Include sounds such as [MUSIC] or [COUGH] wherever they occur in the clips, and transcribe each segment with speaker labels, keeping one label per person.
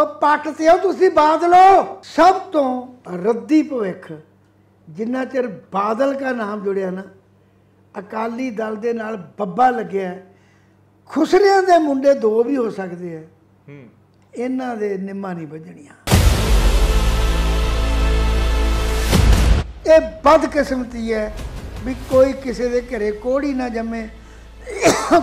Speaker 1: ਉਹ ਪੱਟ ਤੇ ਉਹ ਤੁਸੀਂ ਬਾਦਲੋ ਸਭ ਤੋਂ ਰੱਦੀ ਭਵਿੱਖ ਜਿੰਨਾ ਚਿਰ ਬਾਦਲ ਦਾ ਨਾਮ ਜੁੜਿਆ ਨਾ ਅਕਾਲੀ ਦਲ ਦੇ ਨਾਲ ਬੱਬਾ ਲੱਗਿਆ ਖੁਸਰਿਆਂ ਦੇ ਮੁੰਡੇ ਦੋ ਵੀ ਹੋ ਸਕਦੇ ਆ ਇਹਨਾਂ ਦੇ ਨਿੰਮਾ ਨਹੀਂ ਵੱਜਣੀਆਂ ਇਹ ਬਦ ਕਿਸਮਤੀ ਹੈ ਵੀ ਕੋਈ ਕਿਸੇ ਦੇ ਘਰੇ ਕੋੜੀ ਨਾ ਜੰਮੇ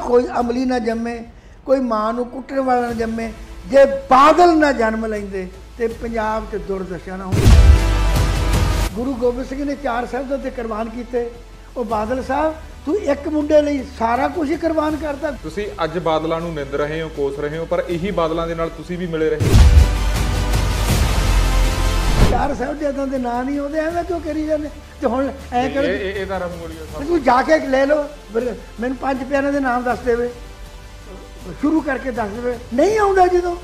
Speaker 1: ਕੋਈ ਅਮਲੀ ਨਾ ਜੰਮੇ ਕੋਈ ਮਾਂ ਨੂੰ ਕੁੱਟਣ ਵਾਲਾ ਨਾ ਜੰਮੇ ਜੇ ਬਾਦਲ ਨਾ ਜਨਮ ਲੈਂਦੇ ਤੇ ਪੰਜਾਬ ਤੇ ਦੁਰਦਸ਼ਾ ਨਾ ਹੁੰਦੀ ਗੁਰੂ ਗੋਬਿੰਦ ਸਿੰਘ ਨੇ ਚਾਰ ਸਾਹਿਬਾਂ ਤੇ ਕੁਰਬਾਨ ਕੀਤੇ ਉਹ ਬਾਦਲ ਸਾਹਿਬ ਤੂੰ ਇੱਕ ਮੁੰਡੇ ਲਈ ਸਾਰਾ ਕੁਝ ਹੀ ਕੁਰਬਾਨ ਕਰਦਾ
Speaker 2: ਤੁਸੀਂ ਅੱਜ ਬਾਦਲਾਂ ਨੂੰ ਨਿੰਦ ਰਹੇ ਹੋ ਕੋਸ ਰਹੇ ਹੋ ਪਰ ਇਹੀ ਬਾਦਲਾਂ ਦੇ ਨਾਲ ਤੁਸੀਂ ਵੀ ਮਿਲੇ ਰਹੇ
Speaker 1: ਚਾਰ ਸਾਹਿਬ ਦੇ ਦੇ ਨਾਂ ਨਹੀਂ ਆਉਂਦੇ ਐਵੇਂ ਕਿਉਂ ਕਰੀ ਜਾਂਦੇ ਤੇ ਹੁਣ ਐ ਕਰ ਇਹ
Speaker 2: ਇਹ ਤਾਂ ਰਮਗੋਲੀਆ ਸਾਹਿਬ ਤੂੰ
Speaker 1: ਜਾ ਕੇ ਲੈ ਲਓ ਮੈਨੂੰ ਪੰਜ ਪਿਆਰਿਆਂ ਦੇ ਨਾਮ ਦੱਸ ਦੇਵੇ ਸ਼ੁਰੂ ਕਰਕੇ ਦੱਸ ਦੇਵੇ ਨਹੀਂ ਆਉਂਦਾ ਜਦੋਂ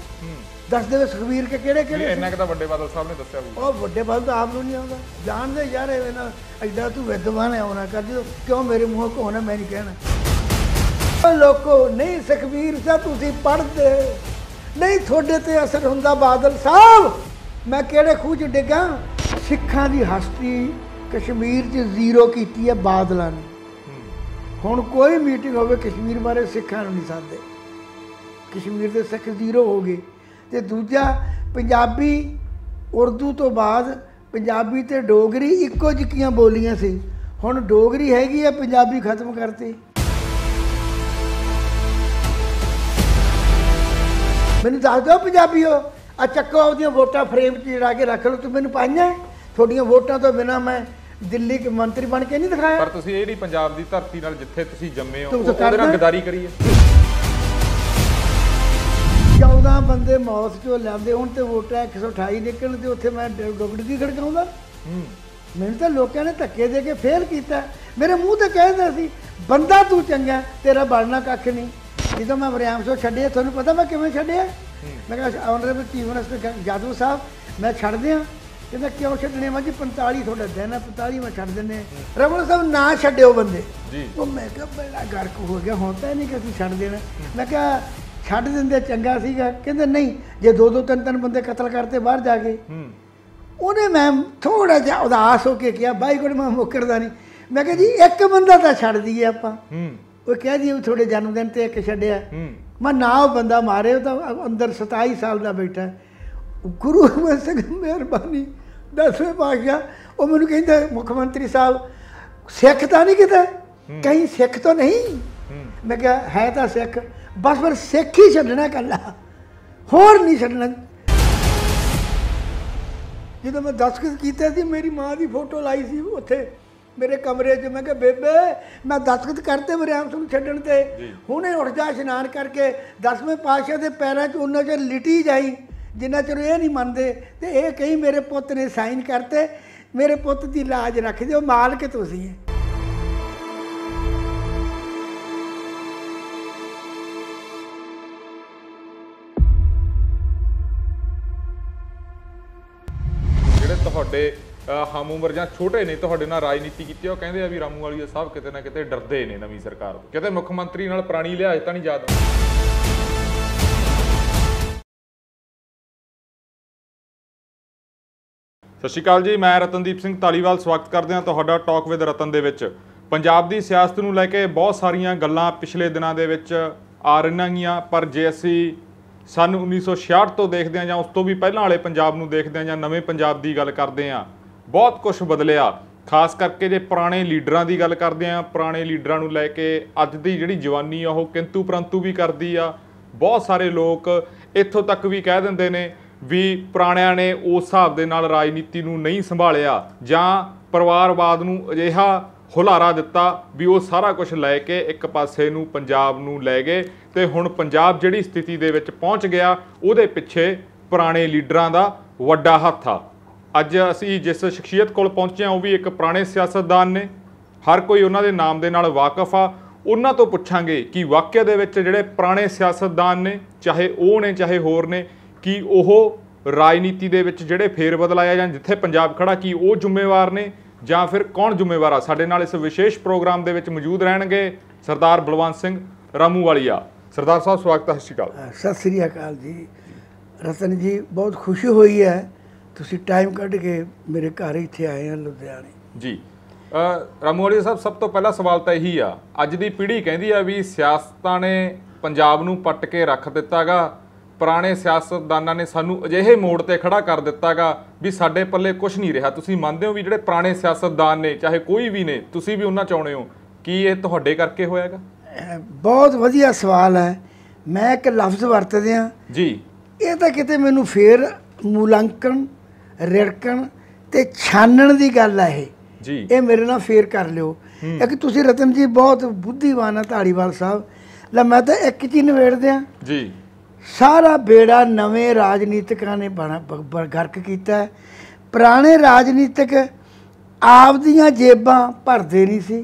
Speaker 1: ਦੱਸ ਦੇਵੇ ਸੁਖਵੀਰ ਕੇ ਕਿਹੜੇ ਕਿਹੜੇ ਇੰਨਾ ਕਿ ਤਾਂ
Speaker 2: ਵੱਡੇ ਬਾਦਲ ਸਾਹਿਬ ਨੇ ਦੱਸਿਆ ਹੋਊਗਾ ਉਹ
Speaker 1: ਵੱਡੇ ਬਾਦਲ ਤਾਂ ਆਪ ਨੂੰ ਨਹੀਂ ਆਉਂਦਾ ਜਾਣਦੇ ਯਾਰ ਇਹ ਨਾ ਐਡਾ ਤੂੰ ਵਿਦਵਾਨ ਹੈ ਉਹਨਾਂ ਕਰ ਜਦੋਂ ਕਿਉਂ ਮੇਰੇ ਮੂੰਹ ਕੋ ਹੋਣਾ ਮੈਂ ਨਹੀਂ ਕਹਿਣਾ ਲੋਕੋ ਨਹੀਂ ਸੁਖਵੀਰ ਸਾਹਿਬ ਤੁਸੀਂ ਪੜਦੇ ਨਹੀਂ ਤੁਹਾਡੇ ਤੇ ਅਸਰ ਹੁੰਦਾ ਬਾਦਲ ਸਾਹਿਬ ਮੈਂ ਕਿਹੜੇ ਖੂਹ 'ਚ ਡਿੱਗਾ ਸਿੱਖਾਂ ਦੀ ਹਸਤੀ ਕਸ਼ਮੀਰ 'ਚ ਜ਼ੀਰੋ ਕੀਤੀ ਹੈ ਬਾਦਲਾਂ ਨੇ ਹੁਣ ਕੋਈ ਮੀਟਿੰਗ ਹੋਵੇ ਕਸ਼ਮੀਰ ਬਾਰੇ ਸਿੱਖਾਂ ਨੂੰ ਨਹੀਂ ਸਾਦੇ ਕਸ਼ਮੀਰ ਦੇ ਸਿੱਖ ਜ਼ੀਰੋ ਹੋ ਗਏ ਤੇ ਦੂਜਾ ਪੰਜਾਬੀ ਉਰਦੂ ਤੋਂ ਬਾਅਦ ਪੰਜਾਬੀ ਤੇ ਡੋਗਰੀ ਇੱਕੋ ਜਿਹੀਆਂ ਬੋਲੀਆਂ ਸੀ ਹੁਣ ਡੋਗਰੀ ਹੈਗੀ ਆ ਪੰਜਾਬੀ ਖਤਮ ਕਰਤੀ ਮੈਨੂੰ ਦੱਸ ਦਿਓ ਪੰਜਾਬੀਓ ਆ ਚੱਕੋ ਆਪਦੀਆਂ ਵੋਟਾਂ ਫਰੇਮ 'ਚ ਜੜਾ ਕੇ ਰੱਖ ਲਓ ਤੂੰ ਮੈਨੂੰ ਪਾਈਆਂ ਤੁਹਾਡੀਆਂ ਵੋਟਾਂ ਤੋਂ ਬਿਨਾ ਮੈਂ ਦਿੱਲੀ ਦੇ ਮੰਤਰੀ ਬਣ ਕੇ ਨਹੀਂ ਦਿਖਾਇਆ ਪਰ
Speaker 2: ਤੁਸੀਂ ਇਹ ਨਹੀਂ ਪੰਜਾਬ ਦੀ ਧਰਤੀ ਨਾਲ ਜਿੱਥੇ ਤੁਸੀਂ ਜੰਮੇ ਹੋ ਉਹਦੇ ਨਾਲ ਗਦਾਰੀ ਕਰੀਏ
Speaker 1: 14 ਬੰਦੇ ਮੌਤ ਚੋ ਲੈਂਦੇ ਹੁਣ ਤੇ ਵੋਟਾਂ 128 ਨਿਕਲਣ ਤੇ ਉੱਥੇ ਮੈਂ ਡੁਗੜਗੀ ਖੜਕਾਉਂਦਾ ਮੈਨੂੰ ਤਾਂ ਲੋਕਾਂ ਨੇ ਧੱਕੇ ਦੇ ਕੇ ਫੇਲ ਕੀਤਾ ਮੇਰੇ ਮੂੰਹ ਤੇ ਕਹਿੰਦਾ ਸੀ ਬੰਦਾ ਤੂੰ ਚੰਗਾ ਤੇਰਾ ਬਣਨਾ ਕੱਖ ਨਹੀਂ ਜਦੋਂ ਮੈਂ ਬਰਿਆਮ ਸੋ ਛੱਡਿਆ ਤੁਹਾਨੂੰ ਪਤਾ ਮੈਂ ਕਿਵੇਂ ਛੱਡਿਆ ਮੈਂ ਕਿਹਾ ਆਨਰੇਬਲ ਚੀਫ ਮਿਨਿਸਟਰ ਜਾਦੂ ਸਾਹਿਬ ਮੈਂ ਛੱਡ ਦਿਆਂ ਕਹਿੰਦਾ ਕਿਉਂ ਛੱਡਣੇ ਮੈਂ ਜੀ 45 ਤੁਹਾਡਾ ਦਿਨ ਹੈ 45 ਮੈਂ ਛੱਡ ਦਿੰਨੇ ਰਮਨ ਸਾਹਿਬ ਨਾ ਛੱਡਿਓ ਬੰਦੇ ਉਹ ਮੈਂ ਕਿਹਾ ਬੜਾ ਗਰਕ ਹੋ ਗਿਆ ਹੁਣ ਤਾਂ ਨਹੀਂ ਕਿ ਅਸੀਂ ਛੱਡ ਦੇਣਾ ਮੈਂ ਕਿਹਾ ਛੱਡ ਦਿੰਦੇ ਚੰਗਾ ਸੀਗਾ ਕਹਿੰਦੇ ਨਹੀਂ ਜੇ ਦੋ ਦੋ ਤਿੰਨ ਤਿੰਨ ਬੰਦੇ ਕਤਲ ਕਰਤੇ ਬਾਹਰ ਜਾ ਕੇ ਉਹਨੇ ਮੈਂ ਥੋੜਾ ਜਿਹਾ ਉਦਾਸ ਹੋ ਕੇ ਕਿਹਾ ਬਾਈ ਕੋਲ ਮੈਂ ਮੁੱਕਰਦਾ ਨਹੀਂ ਮੈਂ ਕਿਹਾ ਜੀ ਇੱਕ ਬੰਦਾ ਤਾਂ ਛੱਡ ਦਈਏ ਆਪਾਂ ਉਹ ਕਹਿ ਦਈਏ ਉਹ ਥੋੜੇ ਜਨਮ ਦਿਨ ਤੇ ਇੱਕ ਛੱਡਿਆ ਮੈਂ ਨਾ ਉਹ ਬੰਦਾ ਮਾਰੇ ਉਹ ਤਾਂ ਅੰਦਰ 27 ਸਾਲ ਦਾ ਬੈਠਾ ਗੁਰੂ ਹਰਗੋਬਿੰਦ ਸਿੰਘ ਮਿਹਰਬਾਨੀ ਦਸਵੇਂ ਪਾਸ਼ਾ ਉਹ ਮੈਨੂੰ ਕਹਿੰਦਾ ਮੁੱਖ ਮੰਤਰੀ ਸਾਹਿਬ ਸਿੱਖ ਤਾਂ ਨਹੀਂ ਕਿਤੇ ਕਹੀਂ ਸਿੱਖ ਤਾਂ ਨਹੀਂ ਮੈਂ ਕਿਹਾ ਹੈ ਤਾਂ ਸਿੱਖ ਬਸ ਫਿਰ ਸਿੱਖ ਹੀ ਛੱਡਣਾ ਕੱਲਾ ਹੋਰ ਨਹੀਂ ਛੱਡਣਾ ਜਦੋਂ ਮੈਂ ਦਸਕਤ ਕੀਤੇ ਸੀ ਮੇਰੀ ਮਾਂ ਦੀ ਫੋਟੋ ਲਾਈ ਸੀ ਉੱਥੇ ਮੇਰੇ ਕਮਰੇ 'ਚ ਮੈਂ ਕਿਹਾ ਬੇਬੇ ਮੈਂ ਦਸਕਤ ਕਰਤੇ ਬਰਿਆਮ ਸਿੰਘ ਛੱਡਣ ਤੇ ਹੁਣੇ ਉੱਠ ਜਾ ਇਸ਼ਨਾਨ ਕਰਕੇ ਦਸਵੇਂ ਪਾਸ਼ਾ ਦੇ ਪੈਰਾਂ 'ਚ ਉਹਨਾਂ 'ਚ ਲਿਟੀ ਜਾਈ ਜਿੰਨਾ ਚਿਰ ਇਹ ਨਹੀਂ ਮੰਨਦੇ ਤੇ ਇਹ ਕਹੀ ਮੇਰੇ ਪੁੱਤ ਨੇ ਸਾਈਨ ਕਰਤੇ ਮੇਰੇ ਪੁੱਤ ਦੀ ਲਾਜ ਰੱਖ ਦਿਓ ਮਾਲਕ ਤੁਸੀਂ ਹੈ
Speaker 2: ਤੁਹਾਡੇ ਹਮ ਜਾਂ ਛੋਟੇ ਨੇ ਤੁਹਾਡੇ ਨਾਲ ਰਾਜਨੀਤੀ ਕੀਤੀ ਉਹ ਕਹਿੰਦੇ ਆ ਵੀ ਰਾਮੂ ਵਾਲੀ ਸਾਹਿਬ ਕਿਤੇ ਨਾ ਕਿਤੇ ਡਰਦੇ ਨੇ ਨਵੀਂ ਸਰਕਾਰ ਤੋਂ ਕਿਤੇ ਮੁੱਖ ਮੰਤਰੀ ਨਾਲ ਪ੍ਰਾਣੀ ਲਿਆਜ ਤਾਂ ਨਹੀਂ ਯਾਦ ਸਤਿ ਸ਼੍ਰੀ ਅਕਾਲ ਜੀ ਮੈਂ ਰਤਨਦੀਪ ਸਿੰਘ ਤਾਲੀਵਾਲ ਸਵਾਗਤ ਕਰਦੇ ਹਾਂ ਤੁਹਾਡਾ ਟਾਕ ਵਿਦ ਰਤਨ ਦੇ ਵਿੱਚ ਪੰਜਾਬ ਦੀ ਸਿਆਸਤ ਨੂੰ ਲੈ ਕੇ ਬਹੁਤ ਸਾਰੀਆਂ ਗੱਲਾਂ ਪਿਛਲੇ ਦਿਨਾਂ ਦੇ ਵਿੱਚ ਆ ਰਹੀਆਂ ਪਰ ਜੇ ਅਸੀਂ ਸਨ 1966 ਤੋਂ ਦੇਖਦੇ ਆ ਜਾਂ ਉਸ ਤੋਂ ਵੀ ਪਹਿਲਾਂ ਵਾਲੇ ਪੰਜਾਬ ਨੂੰ ਦੇਖਦੇ ਆ ਜਾਂ ਨਵੇਂ ਪੰਜਾਬ ਦੀ ਗੱਲ ਕਰਦੇ ਆ ਬਹੁਤ ਕੁਝ ਬਦਲਿਆ ਖਾਸ ਕਰਕੇ ਜੇ ਪੁਰਾਣੇ ਲੀਡਰਾਂ ਦੀ ਗੱਲ ਕਰਦੇ ਆ ਪੁਰਾਣੇ ਲੀਡਰਾਂ ਨੂੰ ਲੈ ਕੇ ਅੱਜ ਦੀ ਜਿਹੜੀ ਜਵਾਨੀ ਆ ਉਹ ਕਿੰਤੂ ਪ੍ਰੰਤੂ ਵੀ ਕਰਦੀ ਆ ਬਹੁਤ ਸਾਰੇ ਲੋਕ ਇੱਥੋਂ ਤੱਕ ਵੀ ਕਹਿ ਦਿੰਦੇ ਨੇ ਵੀ ਪੁਰਾਣਿਆਂ ਨੇ ਉਸ ਹਿਸਾਬ ਦੇ ਨਾਲ ਰਾਜਨੀਤੀ ਨੂੰ ਨਹੀਂ ਸੰਭਾਲਿਆ ਜਾਂ ਪਰਿਵਾਰਵਾਦ ਨੂੰ ਅਜਿਹਾ ਹੁਲਾਰਾ ਦਿੱਤਾ ਵੀ ਉਹ ਸਾਰਾ ਕੁਝ ਲੈ ਕੇ ਇੱਕ ਪਾਸੇ ਨੂੰ ਪੰਜਾਬ ਨੂੰ ਲੈ ਗਏ ਤੇ ਹੁਣ ਪੰਜਾਬ ਜਿਹੜੀ ਸਥਿਤੀ ਦੇ ਵਿੱਚ ਪਹੁੰਚ ਗਿਆ ਉਹਦੇ ਪਿੱਛੇ ਪੁਰਾਣੇ ਲੀਡਰਾਂ ਦਾ ਵੱਡਾ ਹੱਥ ਆ ਅੱਜ ਅਸੀਂ ਜਿਸ ਸ਼ਖਸੀਅਤ ਕੋਲ ਪਹੁੰਚੇ ਆ ਉਹ ਵੀ ਇੱਕ ਪੁਰਾਣੇ ਸਿਆਸਤਦਾਨ ਨੇ ਹਰ ਕੋਈ ਉਹਨਾਂ ਦੇ ਨਾਮ ਦੇ ਨਾਲ ਵਾਕਿਫ ਆ ਉਹਨਾਂ ਤੋਂ ਪੁੱਛਾਂਗੇ ਕਿ ਵਾਕਿਆ ਦੇ ਵਿੱਚ ਜਿਹੜੇ ਪੁਰਾਣੇ ਸਿਆਸਤਦਾਨ ਨੇ ਚਾਹੇ ਉਹ ਨੇ ਚਾਹੇ ਹੋਰ ਨੇ ਕਿ ਉਹ ਰਾਜਨੀਤੀ ਦੇ ਵਿੱਚ ਜਿਹੜੇ ਫੇਰ ਬਦਲਾਇਆ ਜਾਂ ਜਿੱਥੇ ਪੰਜਾਬ ਖੜਾ ਕੀ ਉਹ ਜ਼ਿੰਮੇਵਾਰ ਨੇ ਜਾਂ ਫਿਰ ਕੌਣ ਜ਼ਿੰਮੇਵਾਰ ਆ ਸਾਡੇ ਨਾਲ ਇਸ ਵਿਸ਼ੇਸ਼ ਪ੍ਰੋਗਰਾਮ ਦੇ ਵਿੱਚ ਮੌਜੂਦ ਰਹਿਣਗੇ ਸਰਦਾਰ ਬਲਵੰਤ ਸਿੰਘ ਰਾਮੂ ਵਾਲੀਆ ਸਰਦਾਰ ਸਾਹਿਬ ਸਵਾਗਤ ਹੈ ਸਤਿ ਸ਼੍ਰੀ ਅਕਾਲ
Speaker 1: ਸਤਿ ਸ਼੍ਰੀ ਅਕਾਲ ਜੀ ਰਤਨ ਜੀ ਬਹੁਤ ਖੁਸ਼ੀ ਹੋਈ ਹੈ ਤੁਸੀਂ ਟਾਈਮ ਕੱਢ ਕੇ ਮੇਰੇ ਘਰ ਇੱਥੇ ਆਏ ਹੋ ਲੁਧਿਆਣੇ
Speaker 2: ਜੀ ਰਾਮੂ ਵਾਲੀਆ ਸਾਹਿਬ ਸਭ ਤੋਂ ਪਹਿਲਾ ਸਵਾਲ ਤਾਂ ਇਹੀ ਆ ਅੱਜ ਦੀ ਪੀੜ੍ਹੀ ਕਹਿੰਦੀ ਆ ਵੀ ਸਿਆਸਤਾਂ ਨੇ ਪੰਜਾਬ ਨੂੰ ਪੱਟ ਕੇ ਰੱਖ ਦਿੱਤਾਗਾ ਪੁਰਾਣੇ ਸਿਆਸਤਦਾਨਾਂ ਨੇ ਸਾਨੂੰ ਅਜਿਹੇ ਮੋੜ ਤੇ ਖੜਾ ਕਰ ਦਿੱਤਾਗਾ ਵੀ ਸਾਡੇ ਪੱਲੇ ਕੁਝ ਨਹੀਂ ਰਿਹਾ ਤੁਸੀਂ ਮੰਨਦੇ ਹੋ ਵੀ ਜਿਹੜੇ ਪੁਰਾਣੇ ਸਿਆਸਤਦਾਨ ਨੇ ਚਾਹੇ ਕੋਈ ਵੀ ਨੇ ਤੁਸੀਂ ਵੀ ਉਹਨਾਂ ਚਾਉਣੇ ਹੋ ਕੀ ਇਹ ਤੁਹਾਡੇ ਕਰਕੇ ਹੋਇਆਗਾ
Speaker 1: ਬਹੁਤ ਵਧੀਆ ਸਵਾਲ ਹੈ ਮੈਂ ਇੱਕ ਲਫ਼ਜ਼ ਵਰਤਦੇ ਆ ਜੀ ਇਹ ਤਾਂ ਕਿਤੇ ਮੈਨੂੰ ਫੇਰ ਮੂਲੰਕਣ ਰੜਕਣ ਤੇ ਛਾਨਣ ਦੀ ਗੱਲ ਆ ਇਹ ਜੀ ਇਹ ਮੇਰੇ ਨਾਲ ਫੇਰ ਕਰ ਲਿਓ ਕਿ ਤੁਸੀਂ ਰਤਨ ਜੀ ਬਹੁਤ ਬੁੱਧੀਵਾਨ ਆ ਢਾੜੀਵਾਲ ਸਾਹਿਬ ਲੈ ਮੈਂ ਤਾਂ ਇੱਕ ਚੀਜ਼ ਨਵੇੜਦੇ ਆ ਜੀ ਸਾਰਾ ਬੇੜਾ ਨਵੇਂ ਰਾਜਨੀਤਿਕਾਂ ਨੇ ਗਰਕ ਕੀਤਾ ਪੁਰਾਣੇ ਰਾਜਨੀਤਿਕ ਆਪਦੀਆਂ ਜੇਬਾਂ ਭਰਦੇ ਨਹੀਂ ਸੀ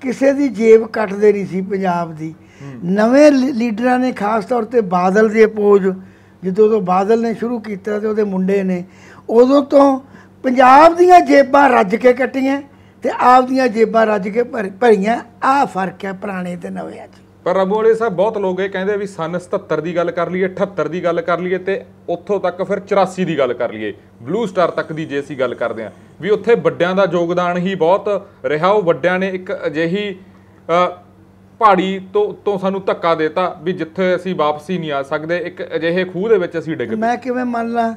Speaker 1: ਕਿਸੇ ਦੀ ਜੇਬ ਕੱਟਦੇ ਨਹੀਂ ਸੀ ਪੰਜਾਬ ਦੀ ਨਵੇਂ ਲੀਡਰਾਂ ਨੇ ਖਾਸ ਤੌਰ ਤੇ ਬਾਦਲ ਦੇ ਅਪੋਜ ਜਦੋਂ ਤੋਂ ਬਾਦਲ ਨੇ ਸ਼ੁਰੂ ਕੀਤਾ ਤੇ ਉਹਦੇ ਮੁੰਡੇ ਨੇ ਉਦੋਂ ਤੋਂ ਪੰਜਾਬ ਦੀਆਂ ਜੇਬਾਂ ਰੱਜ ਕੇ ਕੱਟੀਆਂ ਤੇ ਆਪਦੀਆਂ ਜੇਬਾਂ ਰੱਜ ਕੇ ਭਰੀਆਂ ਆਹ ਫਰਕ ਹੈ ਪੁਰਾਣੇ ਤੇ ਨਵੇਂ ਅੱਜ
Speaker 2: ਪਰ ਰੱਬੋ ਵਾਲੇ ਸਾਹਿਬ ਬਹੁਤ ਲੋਕ ਇਹ ਕਹਿੰਦੇ ਵੀ ਸਨ 77 ਦੀ ਗੱਲ ਕਰ ਲਈਏ 78 ਦੀ ਗੱਲ ਕਰ ਲਈਏ ਤੇ ਉੱਥੋਂ ਤੱਕ ਫਿਰ 84 ਦੀ ਗੱਲ ਕਰ ਲਈਏ ਬਲੂ ਸਟਾਰ ਤੱਕ ਦੀ ਜੇ ਅਸੀਂ ਗੱਲ ਕਰਦੇ ਆ ਵੀ ਉੱਥੇ ਵੱਡਿਆਂ ਦਾ ਯੋਗਦਾਨ ਹੀ ਬਹੁਤ ਰਿਹਾ ਉਹ ਵੱਡਿਆਂ ਨੇ ਇੱਕ ਅਜਿਹੀ ਪਹਾੜੀ ਤੋਂ ਉੱਤੋਂ ਸਾਨੂੰ ਧੱਕਾ ਦਿੱਤਾ ਵੀ ਜਿੱਥੇ ਅਸੀਂ ਵਾਪਸੀ ਨਹੀਂ ਆ ਸਕਦੇ ਇੱਕ ਅਜਿਹੇ ਖੂਹ ਦੇ ਵਿੱਚ ਅਸੀਂ ਡਿੱਗ ਗਏ ਮੈਂ
Speaker 1: ਕਿਵੇਂ ਮੰਨ ਲਾਂ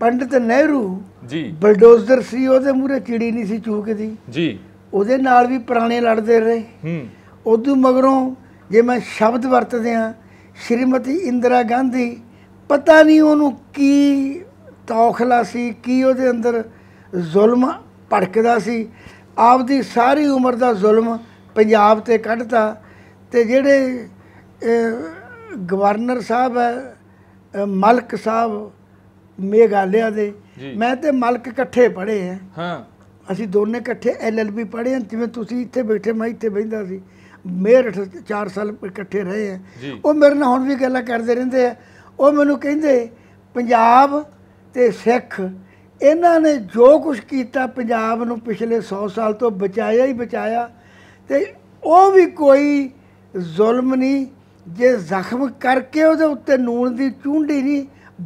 Speaker 1: ਪੰਡਿਤ ਨਹਿਰੂ ਜੀ ਬਲਡੋਜ਼ਰ ਸੀ ਉਹਦੇ ਮੂਰੇ ਚਿੜੀ ਨਹੀਂ ਸੀ ਚੂਕਦੀ ਜੀ ਉਹਦੇ ਨਾਲ ਵੀ ਪੁਰਾਣੇ ਲੜਦੇ ਰਹੇ ਹੂੰ ਉਦੋਂ ਮਗਰੋਂ ਜੇ ਮੈਂ ਸ਼ਬਦ ਵਰਤਦੇ ਆ ਸ਼੍ਰੀਮਤੀ ਇੰਦਰਾ ਗਾਂਧੀ ਪਤਾ ਨਹੀਂ ਉਹਨੂੰ ਕੀ ਤੌਖਲਾ ਸੀ ਕੀ ਉਹਦੇ ਅੰਦਰ ਜ਼ੁਲਮ ਭੜਕਦਾ ਸੀ ਆਪਦੀ ਸਾਰੀ ਉਮਰ ਦਾ ਜ਼ੁਲਮ ਪੰਜਾਬ ਤੇ ਕੱਢਤਾ ਤੇ ਜਿਹੜੇ ਗਵਰਨਰ ਸਾਹਿਬ ਹੈ ਮਲਕ ਸਾਹਿਬ ਮੇਘਾਲਿਆ ਦੇ ਮੈਂ ਤੇ ਮਲਕ ਇਕੱਠੇ ਪੜ੍ਹੇ ਆ ਹਾਂ ਅਸੀਂ ਦੋਨੇ ਇਕੱਠੇ ਐਲਐਲਬੀ ਪੜ੍ਹੇ ਆ ਜਿਵੇਂ ਤੁਸੀਂ ਇੱਥੇ ਬੈਠੇ ਮੈਂ ਇੱਥੇ ਬੈਠਦਾ ਸੀ ਮੇਰਠ 4 ਸਾਲ ਇਕੱਠੇ ਰਹੇ ਆ ਉਹ ਮੇਰੇ ਨਾਲ ਹੁਣ ਵੀ ਗੱਲਾਂ ਕਰਦੇ ਰਹਿੰਦੇ ਆ ਉਹ ਮੈਨੂੰ ਕਹਿੰਦੇ ਪੰਜਾਬ ਤੇ ਸਿੱਖ ਇਹਨਾਂ ਨੇ ਜੋ ਕੁਝ ਕੀਤਾ ਪੰਜਾਬ ਨੂੰ ਪਿਛਲੇ 100 ਸਾਲ ਤੋਂ ਬਚਾਇਆ ਹੀ ਬਚਾਇਆ ਤੇ ਉਹ ਵੀ ਕੋਈ ਜ਼ੁਲਮ ਨਹੀਂ ਜੇ ਜ਼ਖਮ ਕਰਕੇ ਉਹਦੇ ਉੱਤੇ ਨੂਣ ਦੀ ਚੁੰਡੀ ਨਹੀਂ